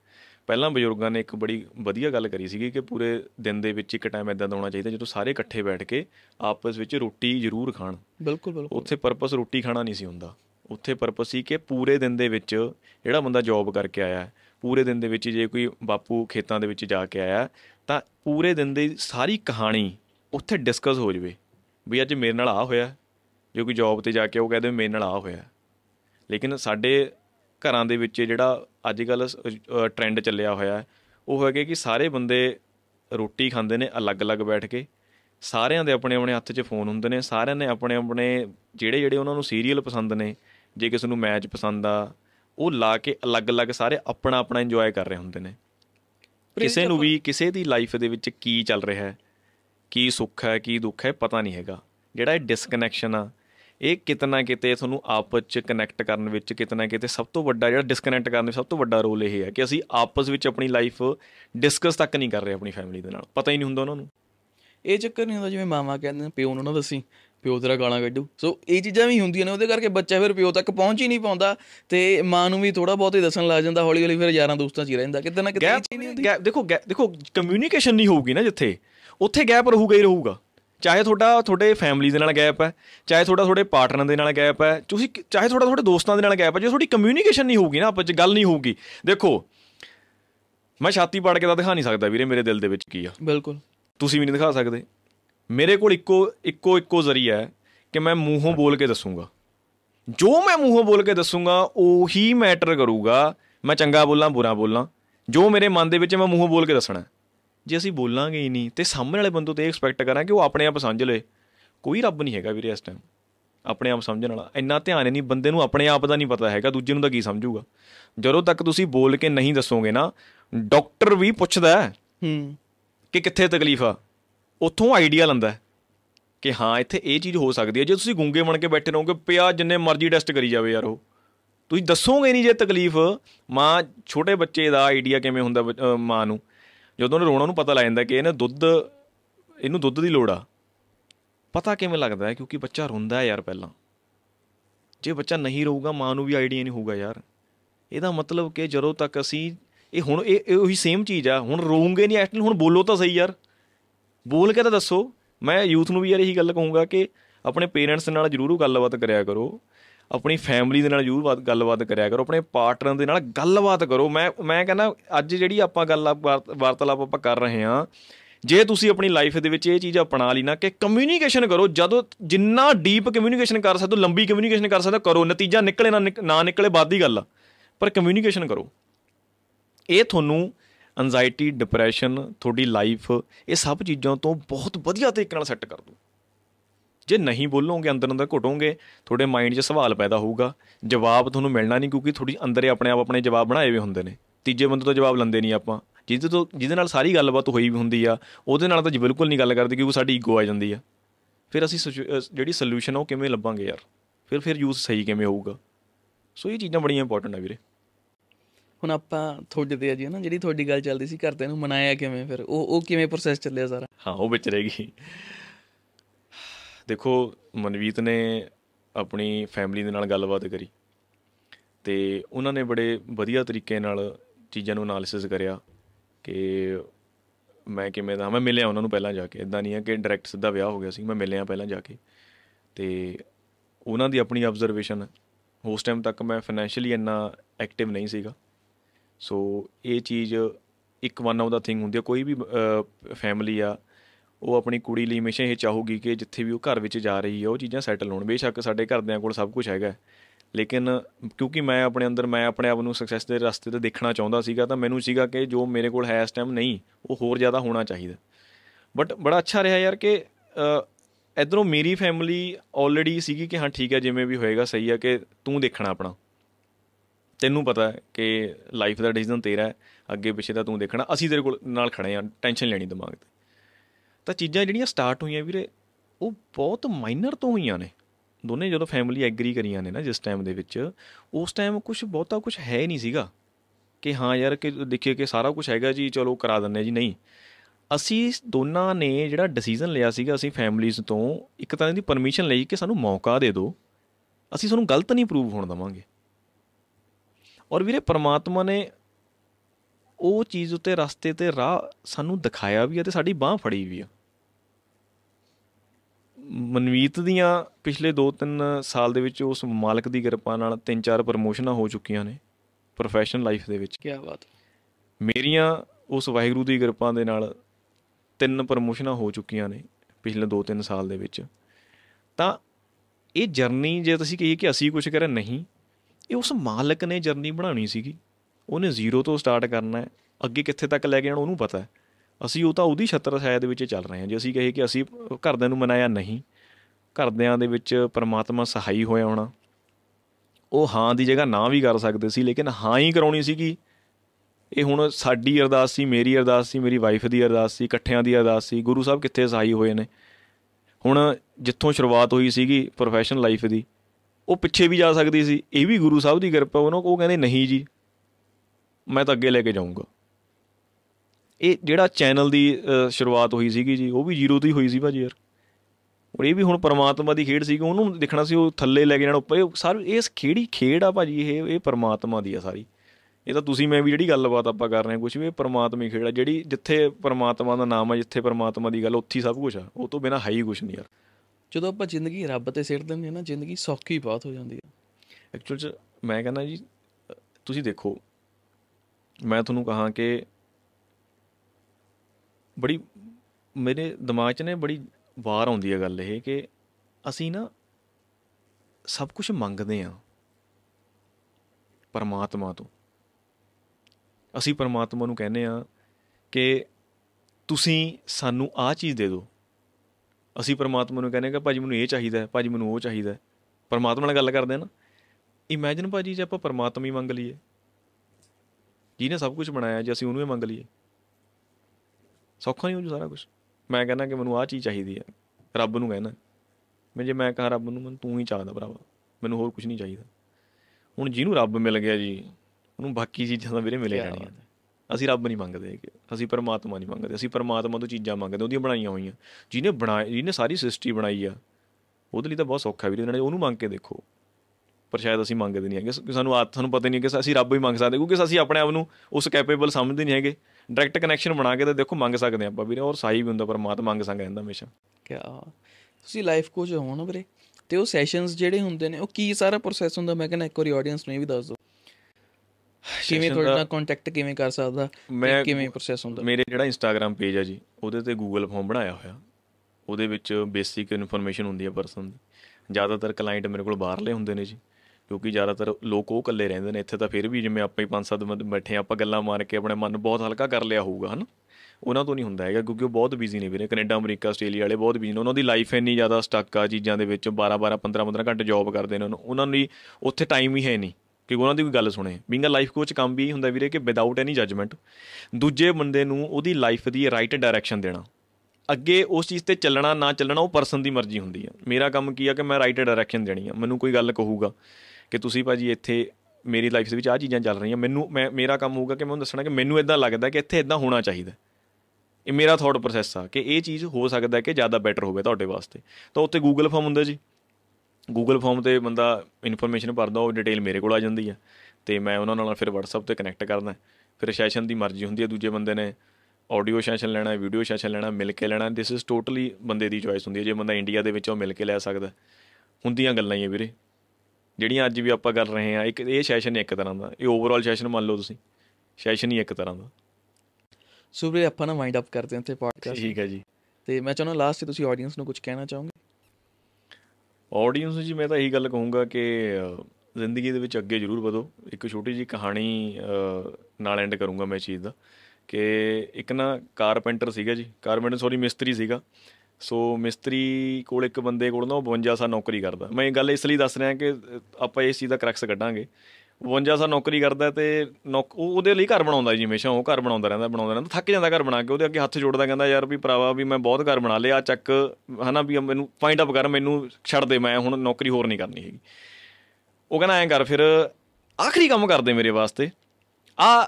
ਪਹਿਲਾਂ ਬਜ਼ੁਰਗਾਂ ਨੇ ਇੱਕ ਬੜੀ ਵਧੀਆ ਗੱਲ ਕਰੀ ਸੀਗੀ ਕਿ ਪੂਰੇ ਦਿਨ ਦੇ ਵਿੱਚ ਇੱਕ ਟਾਈਮ ਇਦਾਂ ਦਾ ਹੋਣਾ ਚਾਹੀਦਾ ਜਦੋਂ ਸਾਰੇ ਇਕੱਠੇ ਬੈਠ ਕੇ ਆਪਸ ਵਿੱਚ ਰੋਟੀ ਜ਼ਰੂਰ ਖਾਣ ਬਿਲਕੁਲ ਬਿਲਕੁਲ ਉੱਥੇ ਪਰਪਸ ਰੋਟੀ ਖਾਣਾ ਨਹੀਂ ਸੀ ਹੁੰਦਾ ਉੱਥੇ ਪਰਪਸ ਸੀ ਕਿ ਪੂਰੇ ਦਿਨ ਦੇ ਵਿੱਚ ਜਿਹੜਾ ਬੰਦਾ ਜੌਬ ਕਰਕੇ ਆਇਆ ਪੂਰੇ ਦਿਨ ਦੇ ਵਿੱਚ ਜੇ ਕੋਈ ਬਾਪੂ ਖੇਤਾਂ ਦੇ ਵਿੱਚ ਜਾ ਕੇ ਆਇਆ ਤਾਂ ਪੂਰੇ ਦਿਨ ਦੀ ਸਾਰੀ ਕਹਾਣੀ ਉੱਥੇ ਡਿਸਕਸ ਹੋ ਜਵੇ ਵੀ ਅੱਜ ਮੇਰੇ ਨਾਲ ਆ ਹੋਇਆ ਜੇ ਕੋਈ ਜੌਬ ਤੇ ਜਾ ਕੇ ਉਹ ਕਹਦੇ ਮੇਰੇ ਨਾਲ ਆ ਹੋਇਆ ਲੇਕਿਨ ਸਾਡੇ ਘਰਾਂ ਦੇ ਵਿੱਚ ਜਿਹੜਾ ਅੱਜ ਕੱਲ ਟ੍ਰੈਂਡ ਚੱਲਿਆ ਹੋਇਆ ਉਹ ਹੈਗੇ ਕਿ ਸਾਰੇ ਬੰਦੇ ਰੋਟੀ ਖਾਂਦੇ ਨੇ ਅਲੱਗ-ਅਲੱਗ ਬੈਠ ਕੇ ਸਾਰਿਆਂ ਦੇ ਆਪਣੇ ਆਪਣੇ ਹੱਥ 'ਚ ਫੋਨ ਹੁੰਦੇ ਨੇ ਸਾਰਿਆਂ ਨੇ ਆਪਣੇ ਆਪਣੇ ਜਿਹੜੇ ਜਿਹੜੇ ਉਹਨਾਂ ਨੂੰ ਸੀਰੀਅਲ ਪਸੰਦ ਨੇ ਜੇ ਕਿਸੇ ਨੂੰ ਮੈਚ ਪਸੰਦ ਆ ਉਹ ਲਾ ਕੇ ਅਲੱਗ-ਅਲੱਗ ਸਾਰੇ ਆਪਣਾ ਆਪਣਾ ਇੰਜੋਏ ਕਰ ਰਹੇ ਹੁੰਦੇ ਨੇ ਕਿਸੇ ਨੂੰ ਵੀ ਕਿਸੇ ਦੀ ਲਾਈਫ ਦੇ ਵਿੱਚ ਕੀ ਚੱਲ ਰਿਹਾ ਹੈ ਕੀ ਸੁੱਖ ਹੈ ਕੀ ਦੁੱਖ ਹੈ ਪਤਾ ਨਹੀਂ ਹੈਗਾ ਜਿਹੜਾ ਇਹ ਡਿਸਕਨੈਕਸ਼ਨ ਆ ਇਹ ਕਿਤਨਾ ਕਿਤੇ ਤੁਹਾਨੂੰ ਆਪਸ ਵਿੱਚ ਕਨੈਕਟ ਕਰਨ ਵਿੱਚ ਕਿਤਨਾ ਕਿਤੇ ਸਭ ਤੋਂ ਵੱਡਾ ਜਿਹੜਾ ਡਿਸਕਨੈਕਟ ਕਰਨ ਦੇ ਸਭ ਤੋਂ ਵੱਡਾ ਰੋਲ ਇਹ ਹੈ ਕਿ ਅਸੀਂ ਆਪਸ ਵਿੱਚ ਆਪਣੀ ਲਾਈਫ ਡਿਸਕਸ ਤੱਕ ਨਹੀਂ ਕਰ ਰਹੇ ਆਪਣੀ ਫੈਮਿਲੀ ਦੇ ਨਾਲ ਪਤਾ ਹੀ ਨਹੀਂ ਹੁੰਦਾ ਉਹਨਾਂ ਨੂੰ ਇਹ ਚੱਕਰ ਨਹੀਂ ਹੁੰਦਾ ਜਿਵੇਂ ਮਾਮਾ ਕਹਿੰਦੇ ਨੇ ਪਿਓ ਨੂੰ ਨਾ ਦੱਸੀ ਪਿਓ ਤੇਰਾ ਗਾਲਾਂ ਕੱਢੂ ਸੋ ਇਹ ਚੀਜ਼ਾਂ ਵੀ ਹੁੰਦੀਆਂ ਨੇ ਉਹਦੇ ਕਰਕੇ ਬੱਚਾ ਫਿਰ ਪਿਓ ਤੱਕ ਪਹੁੰਚ ਹੀ ਨਹੀਂ ਪਾਉਂਦਾ ਤੇ ਮਾਂ ਨੂੰ ਵੀ ਥੋੜਾ ਬਹੁਤ ਹੀ ਦੱਸਣ ਲੱਗ ਜਾਂਦਾ ਹੌਲੀ ਹੌਲੀ ਫਿਰ ਯਾਰਾਂ ਦੋਸਤਾਂ 'ਚ ਹੀ ਰਹਿੰਦਾ ਕਿਤੇ ਨਾ ਕਿਤੇ ਦੇਖੋ ਦੇਖੋ ਕਮਿਊਨੀਕੇਸ਼ਨ ਨਹੀਂ ਹੋਊਗੀ ਨਾ ਜਿੱਥੇ ਉੱਥੇ ਗੈਪ ਰਹੂਗਾ ਹੀ ਰਹੂਗਾ ਚਾਹੇ ਤੁਹਾਡਾ ਤੁਹਾਡੇ ਫੈਮਿਲੀ ਦੇ ਨਾਲ ਗੈਪ ਹੈ ਚਾਹੇ ਤੁਹਾਡਾ ਤੁਹਾਡੇ ਪਾਰਟਨਰ ਦੇ ਨਾਲ ਗੈਪ ਹੈ ਤੁਸੀਂ ਚਾਹੇ ਤੁਹਾਡਾ ਤੁਹਾਡੇ ਦੋਸਤਾਂ ਦੇ ਨਾਲ ਗੈਪ ਹੈ ਜੇ ਤੁਹਾਡੀ ਕਮਿਊਨੀਕੇਸ਼ਨ ਨਹੀਂ ਹੋਊਗੀ ਨਾ ਆਪਸ ਵਿੱਚ ਗੱਲ ਨਹੀਂ ਹੋਊਗੀ ਦੇਖੋ ਮੈਂ ਛਾਤੀ ਪਾੜ ਕੇ ਤਾਂ ਦਿਖਾ ਨਹੀਂ ਸਕਦਾ ਵੀਰੇ ਮੇਰੇ ਦਿਲ ਦੇ ਵਿੱਚ ਕੀ ਆ ਬਿਲਕੁਲ ਤੁਸੀਂ ਵੀ ਨਹੀਂ ਦਿਖਾ ਸਕਦੇ ਮੇਰੇ ਕੋਲ ਇੱਕੋ ਇੱਕੋ ਇੱਕੋ ਜ਼ਰੀਆ ਹੈ ਕਿ ਮੈਂ ਮੂੰਹੋਂ ਬੋਲ ਕੇ ਦੱਸੂਗਾ ਜੋ ਮੈਂ ਮੂੰਹੋਂ ਬੋਲ ਕੇ ਦੱਸੂਗਾ ਉਹੀ ਮੈਟਰ ਕਰੂਗਾ ਮੈਂ ਚੰਗਾ ਬੋਲਾਂ ਬੁਰਾ ਬੋਲਾਂ ਜੋ ਮੇਰੇ ਮਨ ਦੇ ਵਿੱਚ ਮੈਂ ਮੂੰਹੋਂ ਬੋਲ ਕੇ ਦੱਸਣਾ ਜੇ ਅਸੀਂ ਬੋਲਾਂਗੇ ਹੀ ਨਹੀਂ ਤੇ ਸਾਹਮਣੇ ਵਾਲੇ ਬੰਦੇ ਤੋਂ ਐਕਸਪੈਕਟ ਕਰਾਂ ਕਿ ਉਹ ਆਪਣੇ ਆਪ ਸਮਝ ਲਏ ਕੋਈ ਰੱਬ ਨਹੀਂ ਹੈਗਾ ਵੀਰੇ ਇਸ ਟਾਈਮ ਆਪਣੇ ਆਪ ਸਮਝਣ ਵਾਲਾ ਇੰਨਾ ਧਿਆਨ ਨਹੀਂ ਬੰਦੇ ਨੂੰ ਆਪਣੇ ਆਪ ਦਾ ਨਹੀਂ ਪਤਾ ਹੈਗਾ ਦੂਜੇ ਨੂੰ ਤਾਂ ਕੀ ਸਮਝੂਗਾ ਜਦੋਂ ਤੱਕ ਤੁਸੀਂ ਬੋਲ ਕੇ ਨਹੀਂ ਦੱਸੋਗੇ ਨਾ ਡਾਕਟਰ ਵੀ ਪੁੱਛਦਾ ਹੈ ਹੂੰ ਕਿ ਕਿੱਥੇ ਤਕਲੀਫ ਆ ਉੱਥੋਂ ਆਈਡੀਆ ਲੰਦਾ ਕਿ ਹਾਂ ਇੱਥੇ ਇਹ ਚੀਜ਼ ਹੋ ਸਕਦੀ ਹੈ ਜੇ ਤੁਸੀਂ ਗੁੰਗੇ ਬਣ ਕੇ ਬੈਠੇ ਰਹੋਗੇ ਪਿਆ ਜਿੰਨੇ ਮਰਜ਼ੀ ਟੈਸਟ ਕਰੀ ਜਾਵੇ ਯਾਰ ਉਹ ਤੁਸੀਂ ਦੱਸੋਗੇ ਨਹੀਂ ਜੇ ਤਕਲੀਫ ਮਾਂ ਛੋਟੇ ਬੱਚੇ ਦਾ ਆਈਡੀਆ ਕਿਵੇਂ ਹੁੰਦਾ ਮਾਂ ਨੂੰ ਜਦੋਂ ਉਹਨੇ ਰੋਣਾ ਨੂੰ ਪਤਾ ਲੱਗ ਜਾਂਦਾ ਕਿ ਇਹਨੇ ਦੁੱਧ ਇਹਨੂੰ ਦੁੱਧ ਦੀ ਲੋੜ ਆ ਪਤਾ ਕਿਵੇਂ ਲੱਗਦਾ ਹੈ ਕਿਉਂਕਿ ਬੱਚਾ ਰੋਂਦਾ ਯਾਰ ਪਹਿਲਾਂ ਜੇ ਬੱਚਾ ਨਹੀਂ ਰਹੂਗਾ ਮਾਂ ਨੂੰ ਵੀ ਆਈਡੀਆ ਨਹੀਂ ਹੋਊਗਾ ਯਾਰ ਇਹਦਾ ਮਤਲਬ ਕਿ ਜਦੋਂ ਤੱਕ ਅਸੀਂ ਇਹ ਹੁਣ ਇਹ ਉਹੀ ਸੇਮ ਚੀਜ਼ ਆ ਹੁਣ ਰੋਉਂਗੇ ਨਹੀਂ ਐਟਲ ਹੁਣ ਬੋਲੋ ਤਾਂ ਸਹੀ ਯਾਰ ਬੋਲ ਕੇ ਤਾਂ ਦੱਸੋ ਮੈਂ ਯੂਥ ਨੂੰ ਵੀ ਯਾਰ ਇਹੀ ਗੱਲ ਕਹੂੰਗਾ ਕਿ ਆਪਣੇ ਪੇਰੈਂਟਸ ਨਾਲ ਜ਼ਰੂਰ ਗੱਲਬਾਤ ਕਰਿਆ ਕਰੋ ਆਪਣੀ ਫੈਮਿਲੀ ਦੇ ਨਾਲ ਜ਼ਰੂਰ ਬਾਤ ਗੱਲਬਾਤ ਕਰਿਆ ਕਰੋ ਆਪਣੇ ਪਾਰਟਨਰ ਦੇ ਨਾਲ ਗੱਲਬਾਤ ਕਰੋ ਮੈਂ ਮੈਂ ਕਹਿੰਦਾ ਅੱਜ ਜਿਹੜੀ ਆਪਾਂ ਗੱਲ ਵਾਰਤਾਲਾਪ ਆਪਾਂ ਕਰ ਰਹੇ ਹਾਂ ਜੇ ਤੁਸੀਂ ਆਪਣੀ ਲਾਈਫ ਦੇ ਵਿੱਚ ਇਹ ਚੀਜ਼ ਅਪਣਾ ਲਈ ਨਾ ਕਿ ਕਮਿਊਨੀਕੇਸ਼ਨ ਕਰੋ ਜਦੋਂ ਜਿੰਨਾ ਡੀਪ ਕਮਿਊਨੀਕੇਸ਼ਨ ਕਰ ਸਕਦੇ ਹੋ ਲੰਬੀ ਕਮਿਊਨੀਕੇਸ਼ਨ ਕਰ ਸਕਦੇ ਹੋ ਕਰੋ ਨਤੀਜਾ ਨਿਕਲੇ ਨਾ ਨਾ ਨਿਕਲੇ ਬਾਅਦ ਦੀ ਗੱਲ ਆ ਪਰ ਕਮਿਊਨੀਕੇਸ਼ਨ ਕਰੋ ਇਹ ਤੁਹਾਨੂੰ ਐਂਜ਼ਾਇਟੀ ਡਿਪਰੈਸ਼ਨ ਤੁਹਾਡੀ ਲਾਈਫ ਇਹ ਸਭ ਚੀਜ਼ਾਂ ਤੋਂ ਬਹੁਤ ਵਧੀਆ ਤਰੀਕੇ ਨਾਲ ਸੈੱਟ ਕਰ ਦੂ ਜੇ ਨਹੀਂ ਬੋਲੋਗੇ ਅੰਦਰ ਅੰਦਰ ਘਟੋਗੇ ਤੁਹਾਡੇ ਮਾਈਂਡ 'ਚ ਸਵਾਲ ਪੈਦਾ ਹੋਊਗਾ ਜਵਾਬ ਤੁਹਾਨੂੰ ਮਿਲਣਾ ਨਹੀਂ ਕਿਉਂਕਿ ਤੁਹਾਡੀ ਅੰਦਰੇ ਆਪਣੇ ਆਪ ਆਪਣੇ ਜਵਾਬ ਬਣਾਏ ਹੋਏ ਹੁੰਦੇ ਨੇ ਤੀਜੇ ਬੰਦੇ ਤੋਂ ਜਵਾਬ ਲੰਦੇ ਨਹੀਂ ਆਪਾਂ ਜਿਹਦੇ ਤੋਂ ਜਿਹਦੇ ਨਾਲ ਸਾਰੀ ਗੱਲਬਾਤ ਹੋਈ ਵੀ ਹੁੰਦੀ ਆ ਉਹਦੇ ਨਾਲ ਤਾਂ ਜੀ ਬਿਲਕੁਲ ਨਹੀਂ ਗੱਲ ਕਰਦੇ ਕਿਉਂਕਿ ਸਾਡੀ ਈਗੋ ਆ ਜਾਂਦੀ ਆ ਫਿਰ ਅਸੀਂ ਜਿਹੜੀ ਸੋਲੂਸ਼ਨ ਆ ਉਹ ਕਿਵੇਂ ਲੱਭਾਂਗੇ ਯਾਰ ਫਿਰ ਫਿਰ ਯੂਜ਼ ਸਹੀ ਕਿਵੇਂ ਹੋਊਗਾ ਸੋ ਇਹ ਚੀਜ਼ਾਂ ਬੜੀਆਂ ਇੰਪੋਰਟੈਂਟ ਆ ਵੀਰੇ ਹੁਣ ਆਪਾਂ ਤੁਹਾਡੇ ਤੇ ਆ ਜੀ ਨਾ ਜਿਹੜੀ ਤੁਹਾਡੀ ਗੱਲ ਚੱਲਦੀ ਸੀ ਤੇ ਨੂੰ ਮਨਾਇਆ ਕਿਵੇਂ ਫਿਰ ਉਹ ਉਹ ਕਿਵੇਂ ਪ੍ਰੋਸੈਸ ਚੱਲਿਆ ਸਾਰਾ ਹਾਂ ਉਹ ਵਿੱਚ ਦੇਖੋ ਮਨਵੀਤ ਨੇ ਆਪਣੀ ਫੈਮਿਲੀ ਦੇ ਨਾਲ ਗੱਲਬਾਤ ਕਰੀ ਤੇ ਉਹਨਾਂ ਨੇ ਬੜੇ ਵਧੀਆ ਤਰੀਕੇ ਨਾਲ ਚੀਜ਼ਾਂ ਨੂੰ ਅਨਾਲਿਸਿਸ ਕਰਿਆ ਕਿ ਮੈਂ ਕਿਵੇਂ ਦਾ ਮੈਂ ਮਿਲਿਆ ਉਹਨਾਂ ਨੂੰ ਪਹਿਲਾਂ ਜਾ ਕੇ ਇਦਾਂ ਨਹੀਂ ਹੈ ਕਿ ਡਾਇਰੈਕਟ ਸਿੱਧਾ ਵਿਆਹ ਹੋ ਗਿਆ ਸੀ ਮੈਂ ਮਿਲਿਆ ਪਹਿਲਾਂ ਜਾ ਕੇ ਤੇ ਉਹਨਾਂ ਦੀ ਆਪਣੀ ਆਬਜ਼ਰਵੇਸ਼ਨ ਉਸ ਟਾਈਮ ਤੱਕ ਮੈਂ ਫਾਈਨੈਂਸ਼ੀਅਲੀ ਇੰਨਾ ਐਕਟਿਵ ਨਹੀਂ ਸੀਗਾ ਸੋ ਇਹ ਚੀਜ਼ ਇੱਕ ਵਨ ਆਫ ਦਾ ਥਿੰਗ ਹੁੰਦੀ ਹੈ ਕੋਈ ਵੀ ਫੈਮਿਲੀ ਆ ਉਹ ਆਪਣੀ ਕੁੜੀ ਲਈ ਹਮੇਸ਼ਾ ਇਹ ਚਾਹੂਗੀ ਕਿ ਜਿੱਥੇ ਵੀ ਉਹ ਘਰ ਵਿੱਚ ਜਾ ਰਹੀ ਹੈ ਉਹ ਚੀਜ਼ਾਂ ਸੈਟਲ ਹੋਣ ਬੇਸ਼ੱਕ ਸਾਡੇ ਘਰਦਿਆਂ ਕੋਲ ਸਭ ਕੁਝ ਹੈਗਾ ਲੇਕਿਨ ਕਿਉਂਕਿ ਮੈਂ ਆਪਣੇ ਅੰਦਰ ਮੈਂ ਆਪਣੇ ਆਪ ਨੂੰ ਸਕਸੈਸ ਦੇ ਰਸਤੇ ਤੇ ਦੇਖਣਾ ਚਾਹੁੰਦਾ ਸੀਗਾ ਤਾਂ ਮੈਨੂੰ ਸੀਗਾ ਕਿ ਜੋ ਮੇਰੇ ਕੋਲ ਹੈ ਇਸ ਟਾਈਮ ਨਹੀਂ ਉਹ ਹੋਰ ਜ਼ਿਆਦਾ ਹੋਣਾ ਚਾਹੀਦਾ ਬਟ ਬੜਾ ਅੱਛਾ ਰਿਹਾ ਯਾਰ ਕਿ ਇਧਰੋਂ ਮੇਰੀ ਫੈਮਿਲੀ ਆਲਰੇਡੀ ਸੀਗੀ ਕਿ ਹਾਂ ਠੀਕ ਹੈ ਜਿਵੇਂ ਵੀ ਹੋਏਗਾ ਸਹੀ ਹੈ ਕਿ ਤੂੰ ਦੇਖਣਾ ਆਪਣਾ ਤੈਨੂੰ ਪਤਾ ਹੈ ਕਿ ਲਾਈਫ ਦਾ ਡਿਸੀਜਨ ਤੇਰਾ ਹੈ ਅੱਗੇ ਪਿੱਛੇ ਦਾ ਤੂੰ ਦੇਖਣਾ ਅਸੀਂ ਤੇਰੇ ਕੋਲ ਨਾਲ ਖੜੇ ਆ ਟੈਨਸ਼ਨ ਲੈਣੀ ਦਿਮਾਗ 'ਚ ਤਾਂ ਚੀਜ਼ਾਂ ਜਿਹੜੀਆਂ ਸਟਾਰਟ ਹੋਈਆਂ ਵੀਰੇ ਉਹ ਬਹੁਤ ਮਾਈਨਰ ਤੋਂ ਹੋਈਆਂ ਨੇ ਦੋਨੇ ਜਦੋਂ ਫੈਮਿਲੀ ਐਗਰੀ ਕਰੀਆਂ ਨੇ ਨਾ ਜਿਸ ਟਾਈਮ ਦੇ ਵਿੱਚ ਉਸ ਟਾਈਮ ਕੁਝ ਬਹੁਤਾ ਕੁਝ ਹੈ ਨਹੀਂ ਸੀਗਾ ਕਿ ਹਾਂ ਯਾਰ ਕਿ ਦੇਖੀਏ ਕਿ ਸਾਰਾ ਕੁਝ ਹੈਗਾ ਜੀ ਚਲੋ ਕਰਾ ਦਿੰਨੇ ਜੀ ਨਹੀਂ ਅਸੀਂ ਦੋਨਾਂ ਨੇ ਜਿਹੜਾ ਡਿਸੀਜਨ ਲਿਆ ਸੀਗਾ ਅਸੀਂ ਫੈਮਿਲੀਆਂ ਤੋਂ ਇੱਕ ਤਰ੍ਹਾਂ ਦੀ ਪਰਮਿਸ਼ਨ ਲਈ ਕਿ ਸਾਨੂੰ ਮੌਕਾ ਦੇ ਦਿਓ ਅਸੀਂ ਤੁਹਾਨੂੰ ਗਲਤ ਨਹੀਂ ਪ੍ਰੂਵ ਹੋਣ ਦਵਾਂਗੇ ਔਰ ਵੀਰੇ ਪਰਮਾਤਮਾ ਨੇ ਉਹ ਚੀਜ਼ ਉੱਤੇ ਰਸਤੇ ਤੇ ਰਾਹ ਸਾਨੂੰ ਦਿਖਾਇਆ ਵੀ ਆ ਤੇ ਸਾਡੀ ਬਾਹ ਫੜੀ ਵੀ ਆ ਮਨਵੀਤ ਦੀਆਂ ਪਿਛਲੇ 2-3 ਸਾਲ ਦੇ ਵਿੱਚ ਉਸ ਮਾਲਕ ਦੀ ਕਿਰਪਾ ਨਾਲ 3-4 ਪ੍ਰੋਮੋਸ਼ਨਾਂ ਹੋ ਚੁੱਕੀਆਂ ਨੇ ਪ੍ਰੋਫੈਸ਼ਨਲ ਲਾਈਫ ਦੇ ਵਿੱਚ ਕੀ ਬਾਤ ਮੇਰੀਆਂ ਉਸ ਵਾਹਿਗੁਰੂ ਦੀ ਕਿਰਪਾ ਦੇ ਨਾਲ ਤਿੰਨ ਪ੍ਰੋਮੋਸ਼ਨਾਂ ਹੋ ਚੁੱਕੀਆਂ ਨੇ ਪਿਛਲੇ 2-3 ਸਾਲ ਦੇ ਵਿੱਚ ਤਾਂ ਇਹ ਜਰਨੀ ਜੇ ਤੁਸੀਂ ਕਹੀਏ ਕਿ ਅਸੀਂ ਕੁਝ ਕਰ ਨਹੀਂ ਇਹ ਉਸ ਮਾਲਕ ਨੇ ਜਰਨੀ ਬਣਾਉਣੀ ਸੀਗੀ ਉਹਨੇ ਜ਼ੀਰੋ ਤੋਂ ਸਟਾਰਟ ਕਰਨਾ ਹੈ ਅੱਗੇ ਕਿੱਥੇ ਤੱਕ ਲੈ ਕੇ ਜਾਣਾ ਉਹਨੂੰ ਪਤਾ ਹੈ ਅਸੀਂ ਉਹ ਤਾਂ ਉਹਦੀ ਛਤਰ ਛਾਇਆ ਦੇ ਵਿੱਚ ਚੱਲ ਰਹੇ ਹਾਂ ਜੇ ਅਸੀਂ ਕਹੇ ਕਿ ਅਸੀਂ ਘਰਦਿਆਂ ਨੂੰ ਮਨਾਇਆ ਨਹੀਂ ਘਰਦਿਆਂ ਦੇ ਵਿੱਚ ਪਰਮਾਤਮਾ ਸਹਾਈ ਹੋਇਆ ਹੋਣਾ ਉਹ ਹਾਂ ਦੀ ਜਗ੍ਹਾ ਨਾ ਵੀ ਕਰ ਸਕਦੇ ਸੀ ਲੇਕਿਨ ਹਾਂ ਹੀ ਕਰਾਉਣੀ ਸੀਗੀ ਇਹ ਹੁਣ ਸਾਡੀ ਅਰਦਾਸ ਸੀ ਮੇਰੀ ਅਰਦਾਸ ਸੀ ਮੇਰੀ ਵਾਈਫ ਦੀ ਅਰਦਾਸ ਸੀ ਇਕੱਠਿਆਂ ਦੀ ਅਰਦਾਸ ਸੀ ਗੁਰੂ ਸਾਹਿਬ ਕਿੱਥੇ ਸਹਾਈ ਹੋਏ ਨੇ ਹੁਣ ਜਿੱਥੋਂ ਸ਼ੁਰੂਆਤ ਹੋਈ ਸੀਗੀ ਪ੍ਰੋਫੈਸ਼ਨ ਲਾਈਫ ਦੀ ਉਹ ਪਿੱਛੇ ਵੀ ਜਾ ਸਕਦੀ ਸੀ ਇਹ ਵੀ ਗੁਰੂ ਸਾਹਿਬ ਦੀ ਕਿਰਪਾ ਉਹਨਾਂ ਕੋ ਕਹਿੰਦੇ ਨਹੀਂ ਜੀ ਮੈਂ ਤਾਂ ਅੱਗੇ ਲੈ ਕੇ ਜਾਊਂਗਾ ਇਹ ਜਿਹੜਾ ਚੈਨਲ ਦੀ ਸ਼ੁਰੂਆਤ ਹੋਈ ਸੀਗੀ ਜੀ ਉਹ ਵੀ ਜ਼ੀਰੋ ਤੋਂ ਹੀ ਹੋਈ ਸੀ ਭਾਜੀ ਯਾਰ ਔਰ ਇਹ ਵੀ ਹੁਣ ਪਰਮਾਤਮਾ ਦੀ ਖੇਡ ਸੀ ਕਿ ਉਹਨੂੰ ਦੇਖਣਾ ਸੀ ਉਹ ਥੱਲੇ ਲੈ ਕੇ ਜਾਣ ਉੱਪਰ ਸਰ ਇਸ ਖੇੜੀ ਖੇਡ ਆ ਭਾਜੀ ਇਹ ਇਹ ਪਰਮਾਤਮਾ ਦੀ ਆ ਸਾਰੀ ਇਹ ਤਾਂ ਤੁਸੀਂ ਮੈਂ ਵੀ ਜਿਹੜੀ ਗੱਲਬਾਤ ਆਪਾਂ ਕਰ ਰਹੇ ਹਾਂ ਕੁਝ ਵੀ ਪਰਮਾਤਮਾ ਹੀ ਖੇਡ ਆ ਜਿਹੜੀ ਜਿੱਥੇ ਪਰਮਾਤਮਾ ਦਾ ਨਾਮ ਆ ਜਿੱਥੇ ਪਰਮਾਤਮਾ ਦੀ ਗੱਲ ਉੱਥੇ ਸਭ ਕੁਝ ਆ ਉਹ ਤੋਂ ਬਿਨਾ ਹੈ ਹੀ ਕੁਝ ਨਹੀਂ ਯਾਰ ਜਦੋਂ ਆਪਾਂ ਜ਼ਿੰਦਗੀ ਰੱਬ ਤੇ ਸਿਰ ਦਿੰਦੇ ਹਾਂ ਨਾ ਜ਼ਿੰਦਗੀ ਸੌਖੀ ਬਹੁਤ ਹੋ ਜਾਂਦੀ ਆ ਐਕਚੁਅਲ ਚ ਮੈਂ ਕਹਿੰਦਾ ਜੀ ਤੁਸੀਂ ਦੇਖੋ ਮੈਂ ਤੁਹਾਨੂੰ ਕਹਾਂ ਕਿ ਬੜੀ ਮੇਰੇ ਦਿਮਾਗ 'ਚ ਨੇ ਬੜੀ ਵਾਰ ਆਉਂਦੀ ਹੈ ਗੱਲ ਇਹ ਕਿ ਅਸੀਂ ਨਾ ਸਭ ਕੁਝ ਮੰਗਦੇ ਆ ਪਰਮਾਤਮਾ ਤੋਂ ਅਸੀਂ ਪਰਮਾਤਮਾ ਨੂੰ ਕਹਿੰਦੇ ਆ ਕਿ ਤੁਸੀਂ ਸਾਨੂੰ ਆਹ ਚੀਜ਼ ਦੇ ਦਿਓ ਅਸੀਂ ਪਰਮਾਤਮਾ ਨੂੰ ਕਹਿੰਦੇ ਆ ਕਿ ਭਾਜੀ ਮੈਨੂੰ ਇਹ ਚਾਹੀਦਾ ਹੈ ਭਾਜੀ ਮੈਨੂੰ ਉਹ ਚਾਹੀਦਾ ਪਰਮਾਤਮਾ ਨਾਲ ਗੱਲ ਕਰਦੇ ਆ ਨਾ ਇਮੇਜਿਨ ਭਾਜੀ ਜੇ ਆਪਾਂ ਪਰਮਾਤਮਾ ਹੀ ਮੰਗ ਲਈਏ ਜਿਹਨੇ ਸਭ ਕੁਝ ਬਣਾਇਆ ਜੇ ਅਸੀਂ ਉਹਨੂੰ ਹੀ ਮੰਗ ਲਈਏ ਸੌਖਾ ਨਹੀਂ ਹੋ ਜੂ ਸਾਰਾ ਕੁਝ ਮੈਂ ਕਹਿੰਦਾ ਕਿ ਮੈਨੂੰ ਆਹ ਚੀਜ਼ ਚਾਹੀਦੀ ਹੈ ਰੱਬ ਨੂੰ ਕਹਿਣਾ ਮੈਂ ਜੇ ਮੈਂ ਕਹਾਂ ਰੱਬ ਨੂੰ ਮੈਂ ਤੂੰ ਹੀ ਚਾਹਦਾ ਭਰਾਵਾ ਮੈਨੂੰ ਹੋਰ ਕੁਝ ਨਹੀਂ ਚਾਹੀਦਾ ਹੁਣ ਜਿਹਨੂੰ ਰੱਬ ਮਿਲ ਗਿਆ ਜੀ ਉਹਨੂੰ ਬਾਕੀ ਚੀਜ਼ਾਂ ਤਾਂ ਵੀਰੇ ਮਿਲੇ ਜਾਣੀਆਂ ਅਸੀਂ ਰੱਬ ਨਹੀਂ ਮੰਗਦੇ ਅਸੀਂ ਪਰਮਾਤਮਾ ਨਹੀਂ ਮੰਗਦੇ ਅਸੀਂ ਪਰਮਾਤਮਾ ਤੋਂ ਚੀਜ਼ਾਂ ਮੰਗਦੇ ਉਹਦੀਆਂ ਬਣਾਈਆਂ ਹੋਈਆਂ ਜਿਹਨੇ ਬਣਾਇਆ ਜਿਹਨੇ ਸਾਰੀ ਸ੍ਰਿਸ਼ਟੀ ਬਣਾਈ ਆ ਉਹਦੇ ਲਈ ਤਾਂ ਬਹੁਤ ਸੌਖਾ ਵੀਰੇ ਉਹਨੂੰ ਮੰਗ ਕੇ ਦੇਖੋ ਪਰ ਸ਼ਾਇਦ ਅਸੀਂ ਮੰਗਦੇ ਨਹੀਂ ਹੈਗੇ ਕਿ ਸਾਨੂੰ ਆਤ ਤੁਹਾਨੂੰ ਪਤਾ ਨਹੀਂ ਕਿ ਅਸੀਂ ਰੱਬ ਹੀ ਮੰਗ ਸਕਦੇ ਕਿਉਂਕਿ ਅਸੀਂ ਆਪਣੇ ਆਪ ਨੂੰ ਉਸ ਕੈਪੇਬਲ ਸਮਝਦੇ ਨਹੀਂ ਹੈਗੇ ਡਾਇਰੈਕਟ ਕਨੈਕਸ਼ਨ ਬਣਾ ਕੇ ਤਾਂ ਦੇਖੋ ਮੰਗ ਸਕਦੇ ਆਪਾਂ ਵੀਰੇ ਔਰ ਸਾਈ ਵੀ ਹੁੰਦਾ ਮਾਤ ਮੰਗ ਸੰਗ ਰਹਿੰਦਾ ਹਮੇਸ਼ਾ ਕਿਆ ਤੁਸੀਂ ਲਾਈਫ ਕੋਚ ਹੋ ਨਾ ਵੀਰੇ ਤੇ ਉਹ ਸੈਸ਼ਨਸ ਜਿਹੜੇ ਹੁੰਦੇ ਨੇ ਉਹ ਕੀ ਸਾਰਾ ਪ੍ਰੋਸੈਸ ਹੁੰਦਾ ਮੈਂ ਕਹਿੰਦਾ ਇੱਕ ਵਾਰੀ ਆਡੀਅנס ਨੂੰ ਇਹ ਵੀ ਦੱਸ ਦਿਓ ਕਿਵੇਂ ਤੁਹਾਡੇ ਨਾਲ ਕੰਟੈਕਟ ਕਿਵੇਂ ਕਰ ਸਕਦਾ ਕਿਵੇਂ ਪ੍ਰੋਸੈਸ ਹੁੰਦਾ ਮੇਰੇ ਜਿਹੜਾ ਇੰਸਟਾਗ੍ਰam ਪੇਜ ਆ ਜੀ ਉਹਦੇ ਤੇ ਗੂਗਲ ਫਾਰਮ ਬਣਾਇਆ ਹੋਇਆ ਉਹਦੇ ਵਿੱਚ ਬੇਸਿਕ ਇਨਫੋਰਮੇਸ਼ਨ ਹੁੰਦੀ ਹੈ ਪਰਸਨ ਦੀ ਜ਼ਿਆਦਾਤਰ ਕਲਾਇੰਟ ਮੇਰੇ ਕੋਲ ਬਾਹਰਲੇ ਹੁੰਦੇ ਨੇ ਜੀ ਕਿਉਂਕਿ ਜ਼ਿਆਦਾਤਰ ਲੋਕ ਉਹ ਇਕੱਲੇ ਰਹਿੰਦੇ ਨੇ ਇੱਥੇ ਤਾਂ ਫਿਰ ਵੀ ਜਿਵੇਂ ਆਪਾਂ ਹੀ ਪੰਜ ਸੱਤ ਬੰਦੇ ਬੈਠੇ ਆਪਾਂ ਗੱਲਾਂ ਮਾਰ ਕੇ ਆਪਣੇ ਮਨ ਨੂੰ ਬਹੁਤ ਹਲਕਾ ਕਰ ਲਿਆ ਹੋਊਗਾ ਹਨ ਉਹਨਾਂ ਤੋਂ ਨਹੀਂ ਹੁੰਦਾ ਹੈਗਾ ਕਿਉਂਕਿ ਉਹ ਬਹੁਤ ਬਿਜ਼ੀ ਨੇ ਵੀਰੇ ਕੈਨੇਡਾ ਅਮਰੀਕਾ ਆਸਟ੍ਰੇਲੀਆ ਵਾਲੇ ਬਹੁਤ ਬਿਜ਼ੀ ਨੇ ਉਹਨਾਂ ਦੀ ਲਾਈਫ ਇੰਨੀ ਜ਼ਿਆਦਾ ਸਟੱਕ ਆ ਚੀਜ਼ਾਂ ਦੇ ਵਿੱਚ 12 12 15 15 ਘੰਟੇ ਜੌਬ ਕਰਦੇ ਨੇ ਉਹਨਾਂ ਲਈ ਉੱਥੇ ਟਾਈਮ ਹੀ ਹੈ ਨਹੀਂ ਕਿ ਉਹਨਾਂ ਦੀ ਕੋਈ ਗੱਲ ਸੁਣੇ ਬੀਂਗ ਅ ਲਾਈਫ ਕੋਚ ਕੰਮ ਵੀ ਹੁੰਦਾ ਵੀਰੇ ਕਿ ਵਿਦਆਊਟ ਐਨੀ ਜਜਮੈਂਟ ਦੂਜੇ ਬੰਦੇ ਨੂੰ ਉਹਦੀ ਲਾਈਫ ਦੀ ਰਾਈਟ ਡਾਇਰੈਕਸ਼ਨ ਦੇਣਾ ਅੱਗੇ ਉਸ ਚੀਜ਼ ਤੇ ਚੱਲਣਾ ਨਾ ਚੱਲਣਾ ਉਹ ਪਰਸਨ ਦੀ ਮਰਜ਼ੀ ਹੁੰਦੀ ਹੈ ਮੇਰਾ ਕੰਮ ਕੀ ਆ ਕਿ ਮੈਂ ਰਾਈਟ ਡਾਇਰੈਕਸ਼ਨ ਦੇਣੀ ਆ ਮੈਨੂੰ ਕੋਈ ਗੱਲ ਕਹੂਗਾ ਕਿ ਤੁਸੀਂ ਭਾਜੀ ਇੱਥੇ ਮੇਰੀ ਲਾਈਫ ਦੇ ਵਿੱਚ ਆ ਚੀਜ਼ਾਂ ਚੱਲ ਰਹੀਆਂ ਮੈਨੂੰ ਮੈਂ ਮੇਰਾ ਕੰਮ ਹੋਊਗਾ ਕਿ ਮੈਂ ਉਹਨੂੰ ਦੱਸਣਾ ਕਿ ਮੈਨੂੰ ਇਦਾਂ ਲੱਗਦਾ ਕਿ ਇੱਥੇ ਇਦਾਂ ਹੋਣਾ ਚਾਹੀਦਾ ਇਹ ਮੇਰਾ ਥਾਟ ਪ੍ਰੋਸੈਸ ਆ ਕਿ ਇਹ ਚੀਜ਼ ਹੋ ਸਕਦਾ ਕਿ ਜ਼ਿਆਦਾ ਬੈਟਰ ਹੋਵੇ ਤੁਹਾਡੇ ਵਾਸਤੇ ਤਾਂ ਉੱਤੇ ਗੂਗਲ ਫਾਰਮ ਹੁੰਦਾ ਜੀ ਗੂਗਲ ਫਾਰਮ ਤੇ ਬੰਦਾ ਇਨਫੋਰਮੇਸ਼ਨ ਭਰਦਾ ਉਹ ਡਿਟੇਲ ਮੇਰੇ ਕੋਲ ਆ ਜਾਂਦੀ ਆ ਤੇ ਮੈਂ ਉਹਨਾਂ ਨਾਲ ਫਿਰ WhatsApp ਤੇ ਕਨੈਕਟ ਕਰਦਾ ਫਿਰ ਸੈਸ਼ਨ ਦੀ ਮਰਜ਼ੀ ਹੁੰਦੀ ਹੈ ਦੂਜੇ ਬੰਦੇ ਨੇ ਆਡੀਓ ਸੈਸ਼ਨ ਲੈਣਾ ਹੈ ਵੀਡੀਓ ਸੈਸ਼ਨ ਲੈਣਾ ਮਿਲ ਕੇ ਲੈਣਾ ਥਿਸ ਇਜ਼ ਟੋਟਲੀ ਬੰਦੇ ਦੀ ਚੋਇਸ ਹੁੰਦੀ ਹੈ ਜੇ ਬੰਦਾ ਇੰਡੀਆ ਦੇ ਵਿੱਚ ਉਹ ਮਿਲ ਕੇ ਲੈ ਸਕਦਾ ਹੁੰਦੀਆਂ ਗੱਲਾਂ ਹੀ ਆ ਵੀਰੇ ਜਿਹੜੀਆਂ ਅੱਜ ਵੀ ਆਪਾਂ ਕਰ ਰਹੇ ਹਾਂ ਇੱਕ ਇਹ ਸੈਸ਼ਨ ਹੈ ਇੱਕ ਤਰ੍ਹਾਂ ਦਾ ਇਹ ਓਵਰਆਲ ਸੈਸ਼ਨ ਮੰਨ ਲਓ ਤੁਸੀਂ ਸੈਸ਼ਨ ਹੀ ਇੱਕ ਤਰ੍ਹਾਂ ਦਾ ਸੋ ਵੀ ਆਪਾਂ ਨਾ ਵਾਈਂਡ ਅਪ ਕਰਦੇ ਹਾਂ ਤੇ ਪੋਡਕਾਸਟ ਠੀਕ ਹੈ ਜੀ ਤੇ ਮੈਂ ਚਾਹੁੰਦਾ ਲਾਸਟ ਤੇ ਤੁਸੀਂ ਆਡੀਅנס ਨੂੰ ਕੁਝ ਕਹਿਣਾ ਚਾਹੋਗੇ ਆਡੀਅנס ਜੀ ਮੈਂ ਤਾਂ ਇਹੀ ਗੱਲ ਕਹੂੰਗਾ ਕਿ ਜ਼ਿੰਦਗੀ ਦੇ ਵਿੱਚ ਅੱਗੇ ਜ਼ਰੂਰ ਵਧੋ ਇੱਕ ਛੋਟੀ ਜੀ ਕਹਾਣੀ ਨਾਲ ਐਂਡ ਕਰੂੰਗਾ ਮੈਂ ਚੀਜ਼ ਦਾ ਕਿ ਇੱਕ ਨਾ ਕਾਰਪੈਂਟਰ ਸੀਗਾ ਜੀ ਕਾਰਪੈਂਟਰ ਸੌਰੀ ਮਿਸਤਰੀ ਸੀਗਾ ਸੋ ਮਿਸਤਰੀ ਕੋਲ ਇੱਕ ਬੰਦੇ ਕੋਲ ਨਾ 52 ਸਾਲ ਨੌਕਰੀ ਕਰਦਾ ਮੈਂ ਇਹ ਗੱਲ ਇਸ ਲਈ ਦੱਸ ਰਿਹਾ ਕਿ ਆਪਾਂ ਇਸ ਚੀਜ਼ ਦਾ ਕਰੈਕਸ ਕੱਢਾਂਗੇ 52 ਸਾਲ ਨੌਕਰੀ ਕਰਦਾ ਤੇ ਉਹਦੇ ਲਈ ਘਰ ਬਣਾਉਂਦਾ ਜੀ ਹਮੇਸ਼ਾ ਉਹ ਘਰ ਬਣਾਉਂਦਾ ਰਹਿੰਦਾ ਬਣਾਉਂਦਾ ਰਹਿੰਦਾ ਥੱਕ ਜਾਂਦਾ ਘਰ ਬਣਾ ਕੇ ਉਹਦੇ ਅੱਗੇ ਹੱਥ ਜੋੜਦਾ ਕਹਿੰਦਾ ਯਾਰ ਵੀ ਭਰਾਵਾ ਵੀ ਮੈਂ ਬਹੁਤ ਘਰ ਬਣਾ ਲਿਆ ਚੱਕ ਹਨਾ ਵੀ ਮੈਨੂੰ ਫਾਈਂਡ ਅਪ ਕਰ ਮੈਨੂੰ ਛੱਡ ਦੇ ਮੈਂ ਹੁਣ ਨੌਕਰੀ ਹੋਰ ਨਹੀਂ ਕਰਨੀ ਹੈਗੀ ਉਹ ਕਹਿੰਦਾ ਐਂ ਕਰ ਫਿਰ ਆਖਰੀ ਕੰਮ ਕਰਦੇ ਮੇਰੇ ਵਾਸਤੇ ਆ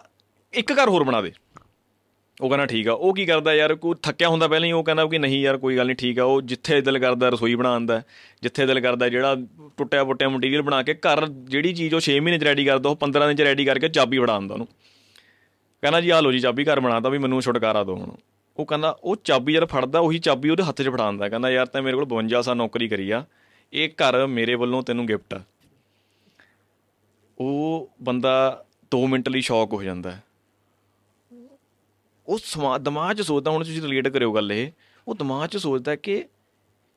ਇੱਕ ਘਰ ਹੋਰ ਬਣਾ ਦੇ ਉਹ ਕਹਿੰਦਾ ਠੀਕ ਆ ਉਹ ਕੀ ਕਰਦਾ ਯਾਰ ਕੋਈ ਥੱਕਿਆ ਹੁੰਦਾ ਪਹਿਲਾਂ ਹੀ ਉਹ ਕਹਿੰਦਾ ਕਿ ਨਹੀਂ ਯਾਰ ਕੋਈ ਗੱਲ ਨਹੀਂ ਠੀਕ ਆ ਉਹ ਜਿੱਥੇ ਦਿਲ ਕਰਦਾ ਰਸੋਈ ਬਣਾਉਂਦਾ ਜਿੱਥੇ ਦਿਲ ਕਰਦਾ ਜਿਹੜਾ ਟੁੱਟਿਆ ਪੁੱਟਿਆ ਮਟੀਰੀਅਲ ਬਣਾ ਕੇ ਘਰ ਜਿਹੜੀ ਚੀਜ਼ ਉਹ 6 ਮਹੀਨੇ ਚ ਰੈਡੀ ਕਰਦਾ ਉਹ 15 ਦਿਨ ਚ ਰੈਡੀ ਕਰਕੇ ਚਾਬੀ ਫੜਾਉਂਦਾ ਉਹਨੂੰ ਕਹਿੰਦਾ ਜੀ ਆ ਲੋ ਜੀ ਚਾਬੀ ਘਰ ਬਣਾਤਾ ਵੀ ਮੈਨੂੰ ਛੁਟਕਾਰਾ ਦਿਓ ਹੁਣ ਉਹ ਕਹਿੰਦਾ ਉਹ ਚਾਬੀ ਜਦ ਫੜਦਾ ਉਹੀ ਚਾਬੀ ਉਹਦੇ ਹੱਥ 'ਚ ਫੜਾਉਂਦਾ ਕਹਿੰਦਾ ਯਾਰ ਤੈਂ ਮੇਰੇ ਕੋਲ 52 ਸਾਲ ਨੌਕਰੀ ਕਰੀ ਆ ਇਹ ਘਰ ਮੇਰੇ ਵੱਲੋਂ ਤੈਨੂੰ ਗਿਫਟ ਆ ਉਹ ਬੰਦਾ 2 ਮਿੰਟ ਲਈ ਸ਼ੌਕ ਹੋ ਜਾਂਦਾ ਹੈ ਉਹ ਸਮਾ ਦਿਮਾਗ 'ਚ ਸੋਚਦਾ ਹੁਣ ਤੁਸੀਂ ਰਿਲੇਟ ਕਰਿਓ ਗੱਲ ਇਹ ਉਹ ਦਿਮਾਗ 'ਚ ਸੋਚਦਾ ਕਿ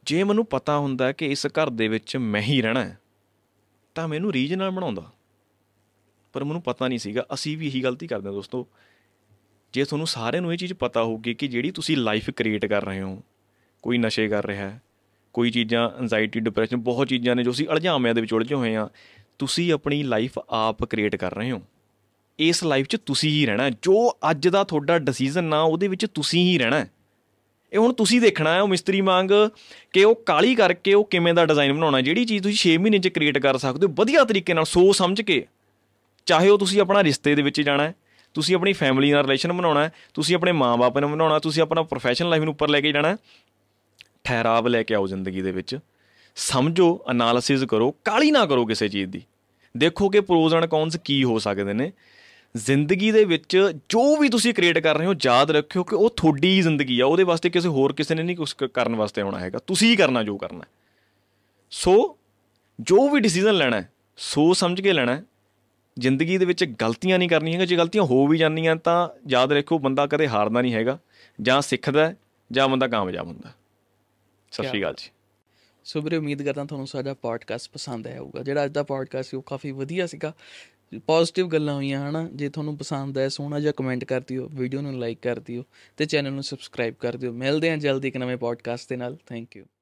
ਜੇ ਮੈਨੂੰ ਪਤਾ ਹੁੰਦਾ ਕਿ ਇਸ ਘਰ ਦੇ ਵਿੱਚ ਮੈਂ ਹੀ ਰਹਿਣਾ ਤਾਂ ਮੈਨੂੰ ਰੀਜ ਨਾਲ ਬਣਾਉਂਦਾ ਪਰ ਮੈਨੂੰ ਪਤਾ ਨਹੀਂ ਸੀਗਾ ਅਸੀਂ ਵੀ ਇਹੀ ਗਲਤੀ ਕਰਦੇ ਹਾਂ ਦੋਸਤੋ ਜੇ ਤੁਹਾਨੂੰ ਸਾਰਿਆਂ ਨੂੰ ਇਹ ਚੀਜ਼ ਪਤਾ ਹੋਊਗੀ ਕਿ ਜਿਹੜੀ ਤੁਸੀਂ ਲਾਈਫ ਕ੍ਰੀਏਟ ਕਰ ਰਹੇ ਹੋ ਕੋਈ ਨਸ਼ੇ ਕਰ ਰਿਹਾ ਹੈ ਕੋਈ ਚੀਜ਼ਾਂ ਐਂਜ਼ਾਇਟੀ ਡਿਪਰੈਸ਼ਨ ਬਹੁਤ ਚੀਜ਼ਾਂ ਨੇ ਜੋ ਅਸੀਂ ਅਲਝਾਵਿਆਂ ਦੇ ਵਿੱਚ ਉਲਝੇ ਹੋਏ ਆ ਤੁਸੀਂ ਆਪਣੀ ਲਾਈਫ ਆਪ ਕ੍ਰੀਏਟ ਕਰ ਰਹੇ ਹੋ ਇਸ ਲਾਈਫ 'ਚ ਤੁਸੀਂ ਹੀ ਰਹਿਣਾ ਜੋ ਅੱਜ ਦਾ ਤੁਹਾਡਾ ਡਿਸੀਜਨ ਨਾ ਉਹਦੇ ਵਿੱਚ ਤੁਸੀਂ ਹੀ ਰਹਿਣਾ ਇਹ ਹੁਣ ਤੁਸੀਂ ਦੇਖਣਾ ਹੈ ਉਹ ਮਿਸਤਰੀ ਮੰਗ ਕਿ ਉਹ ਕਾਲੀ ਕਰਕੇ ਉਹ ਕਿਵੇਂ ਦਾ ਡਿਜ਼ਾਈਨ ਬਣਾਉਣਾ ਜਿਹੜੀ ਚੀਜ਼ ਤੁਸੀਂ 6 ਮਹੀਨੇ 'ਚ ਕ੍ਰੀਏਟ ਕਰ ਸਕਦੇ ਹੋ ਵਧੀਆ ਤਰੀਕੇ ਨਾਲ ਸੋਚ ਸਮਝ ਕੇ ਚਾਹੇ ਉਹ ਤੁਸੀਂ ਆਪਣਾ ਰਿਸ਼ਤੇ ਦੇ ਵਿੱਚ ਜਾਣਾ ਹੈ ਤੁਸੀਂ ਆਪਣੀ ਫੈਮਿਲੀ ਨਾਲ ਰਿਲੇਸ਼ਨ ਬਣਾਉਣਾ ਹੈ ਤੁਸੀਂ ਆਪਣੇ ਮਾਪੇ ਨਾਲ ਬਣਾਉਣਾ ਤੁਸੀਂ ਆਪਣਾ ਪ੍ਰੋਫੈਸ਼ਨਲ ਲਾਈਫ ਨੂੰ ਉੱਪਰ ਲੈ ਕੇ ਜਾਣਾ ਠਹਿਰਾਵ ਲੈ ਕੇ ਆਓ ਜ਼ਿੰਦਗੀ ਦੇ ਵਿੱਚ ਸਮਝੋ ਅਨਾਲਿਸਿਸ ਕਰੋ ਕਾਲੀ ਨਾ ਕਰੋ ਕਿਸੇ ਚੀਜ਼ ਦੀ ਦੇਖੋ ਕਿ ਪ੍ਰੋਜ਼ ਐਂਡ ਕੌਨਸ ਕੀ ਹੋ ਸਕਦੇ ਨੇ ਜ਼ਿੰਦਗੀ ਦੇ ਵਿੱਚ ਜੋ ਵੀ ਤੁਸੀਂ ਕ੍ਰੀਏਟ ਕਰ ਰਹੇ ਹੋ ਯਾਦ ਰੱਖਿਓ ਕਿ ਉਹ ਤੁਹਾਡੀ ਜ਼ਿੰਦਗੀ ਆ ਉਹਦੇ ਵਾਸਤੇ ਕਿਸੇ ਹੋਰ ਕਿਸੇ ਨੇ ਨਹੀਂ ਕੁਝ ਕਰਨ ਵਾਸਤੇ ਆਉਣਾ ਹੈਗਾ ਤੁਸੀਂ ਹੀ ਕਰਨਾ ਜੋ ਕਰਨਾ ਸੋ ਜੋ ਵੀ ਡਿਸੀਜਨ ਲੈਣਾ ਹੈ ਸੋ ਸਮਝ ਕੇ ਲੈਣਾ ਹੈ ਜ਼ਿੰਦਗੀ ਦੇ ਵਿੱਚ ਗਲਤੀਆਂ ਨਹੀਂ ਕਰਨੀਆਂ ਹੈਗਾ ਜੇ ਗਲਤੀਆਂ ਹੋ ਵੀ ਜਾਂਦੀਆਂ ਤਾਂ ਯਾਦ ਰੱਖਿਓ ਬੰਦਾ ਕਦੇ ਹਾਰਦਾ ਨਹੀਂ ਹੈਗਾ ਜਾਂ ਸਿੱਖਦਾ ਜਾਂ ਬੰਦਾ ਕਾਮਯਾਬ ਹੁੰਦਾ ਸਤਿ ਸ਼੍ਰੀ ਅਕਾਲ ਜੀ ਸੋ ਬਰੇ ਉਮੀਦ ਕਰਦਾ ਤੁਹਾਨੂੰ ਸਾਡਾ ਪੋਡਕਾਸਟ ਪਸੰਦ ਆਇਆ ਹੋਊਗਾ ਜਿਹੜਾ ਅੱਜ ਦਾ ਪੋਡਕਾਸਟ ਸੀ ਉਹ ਕਾਫੀ ਵਧੀਆ ਸੀਗਾ ਪੋਜ਼ਿਟਿਵ ਗੱਲਾਂ ਹੋਈਆਂ ਹਨਾ ਜੇ ਤੁਹਾਨੂੰ ਪਸੰਦ ਆਇਆ ਸੋਹਣਾ ਜਿਹਾ ਕਮੈਂਟ ਕਰ ਦਿਓ ਵੀਡੀਓ ਨੂੰ ਲਾਈਕ ਕਰ ਦਿਓ ਤੇ ਚੈਨਲ ਨੂੰ ਸਬਸਕ੍ਰਾਈਬ ਕਰ ਦਿਓ ਮਿਲਦੇ ਹਾਂ ਜਲਦੀ ਇੱਕ ਨਵੇਂ ਪੋਡਕਾਸਟ ਦੇ ਨਾਲ ਥੈਂਕ ਯੂ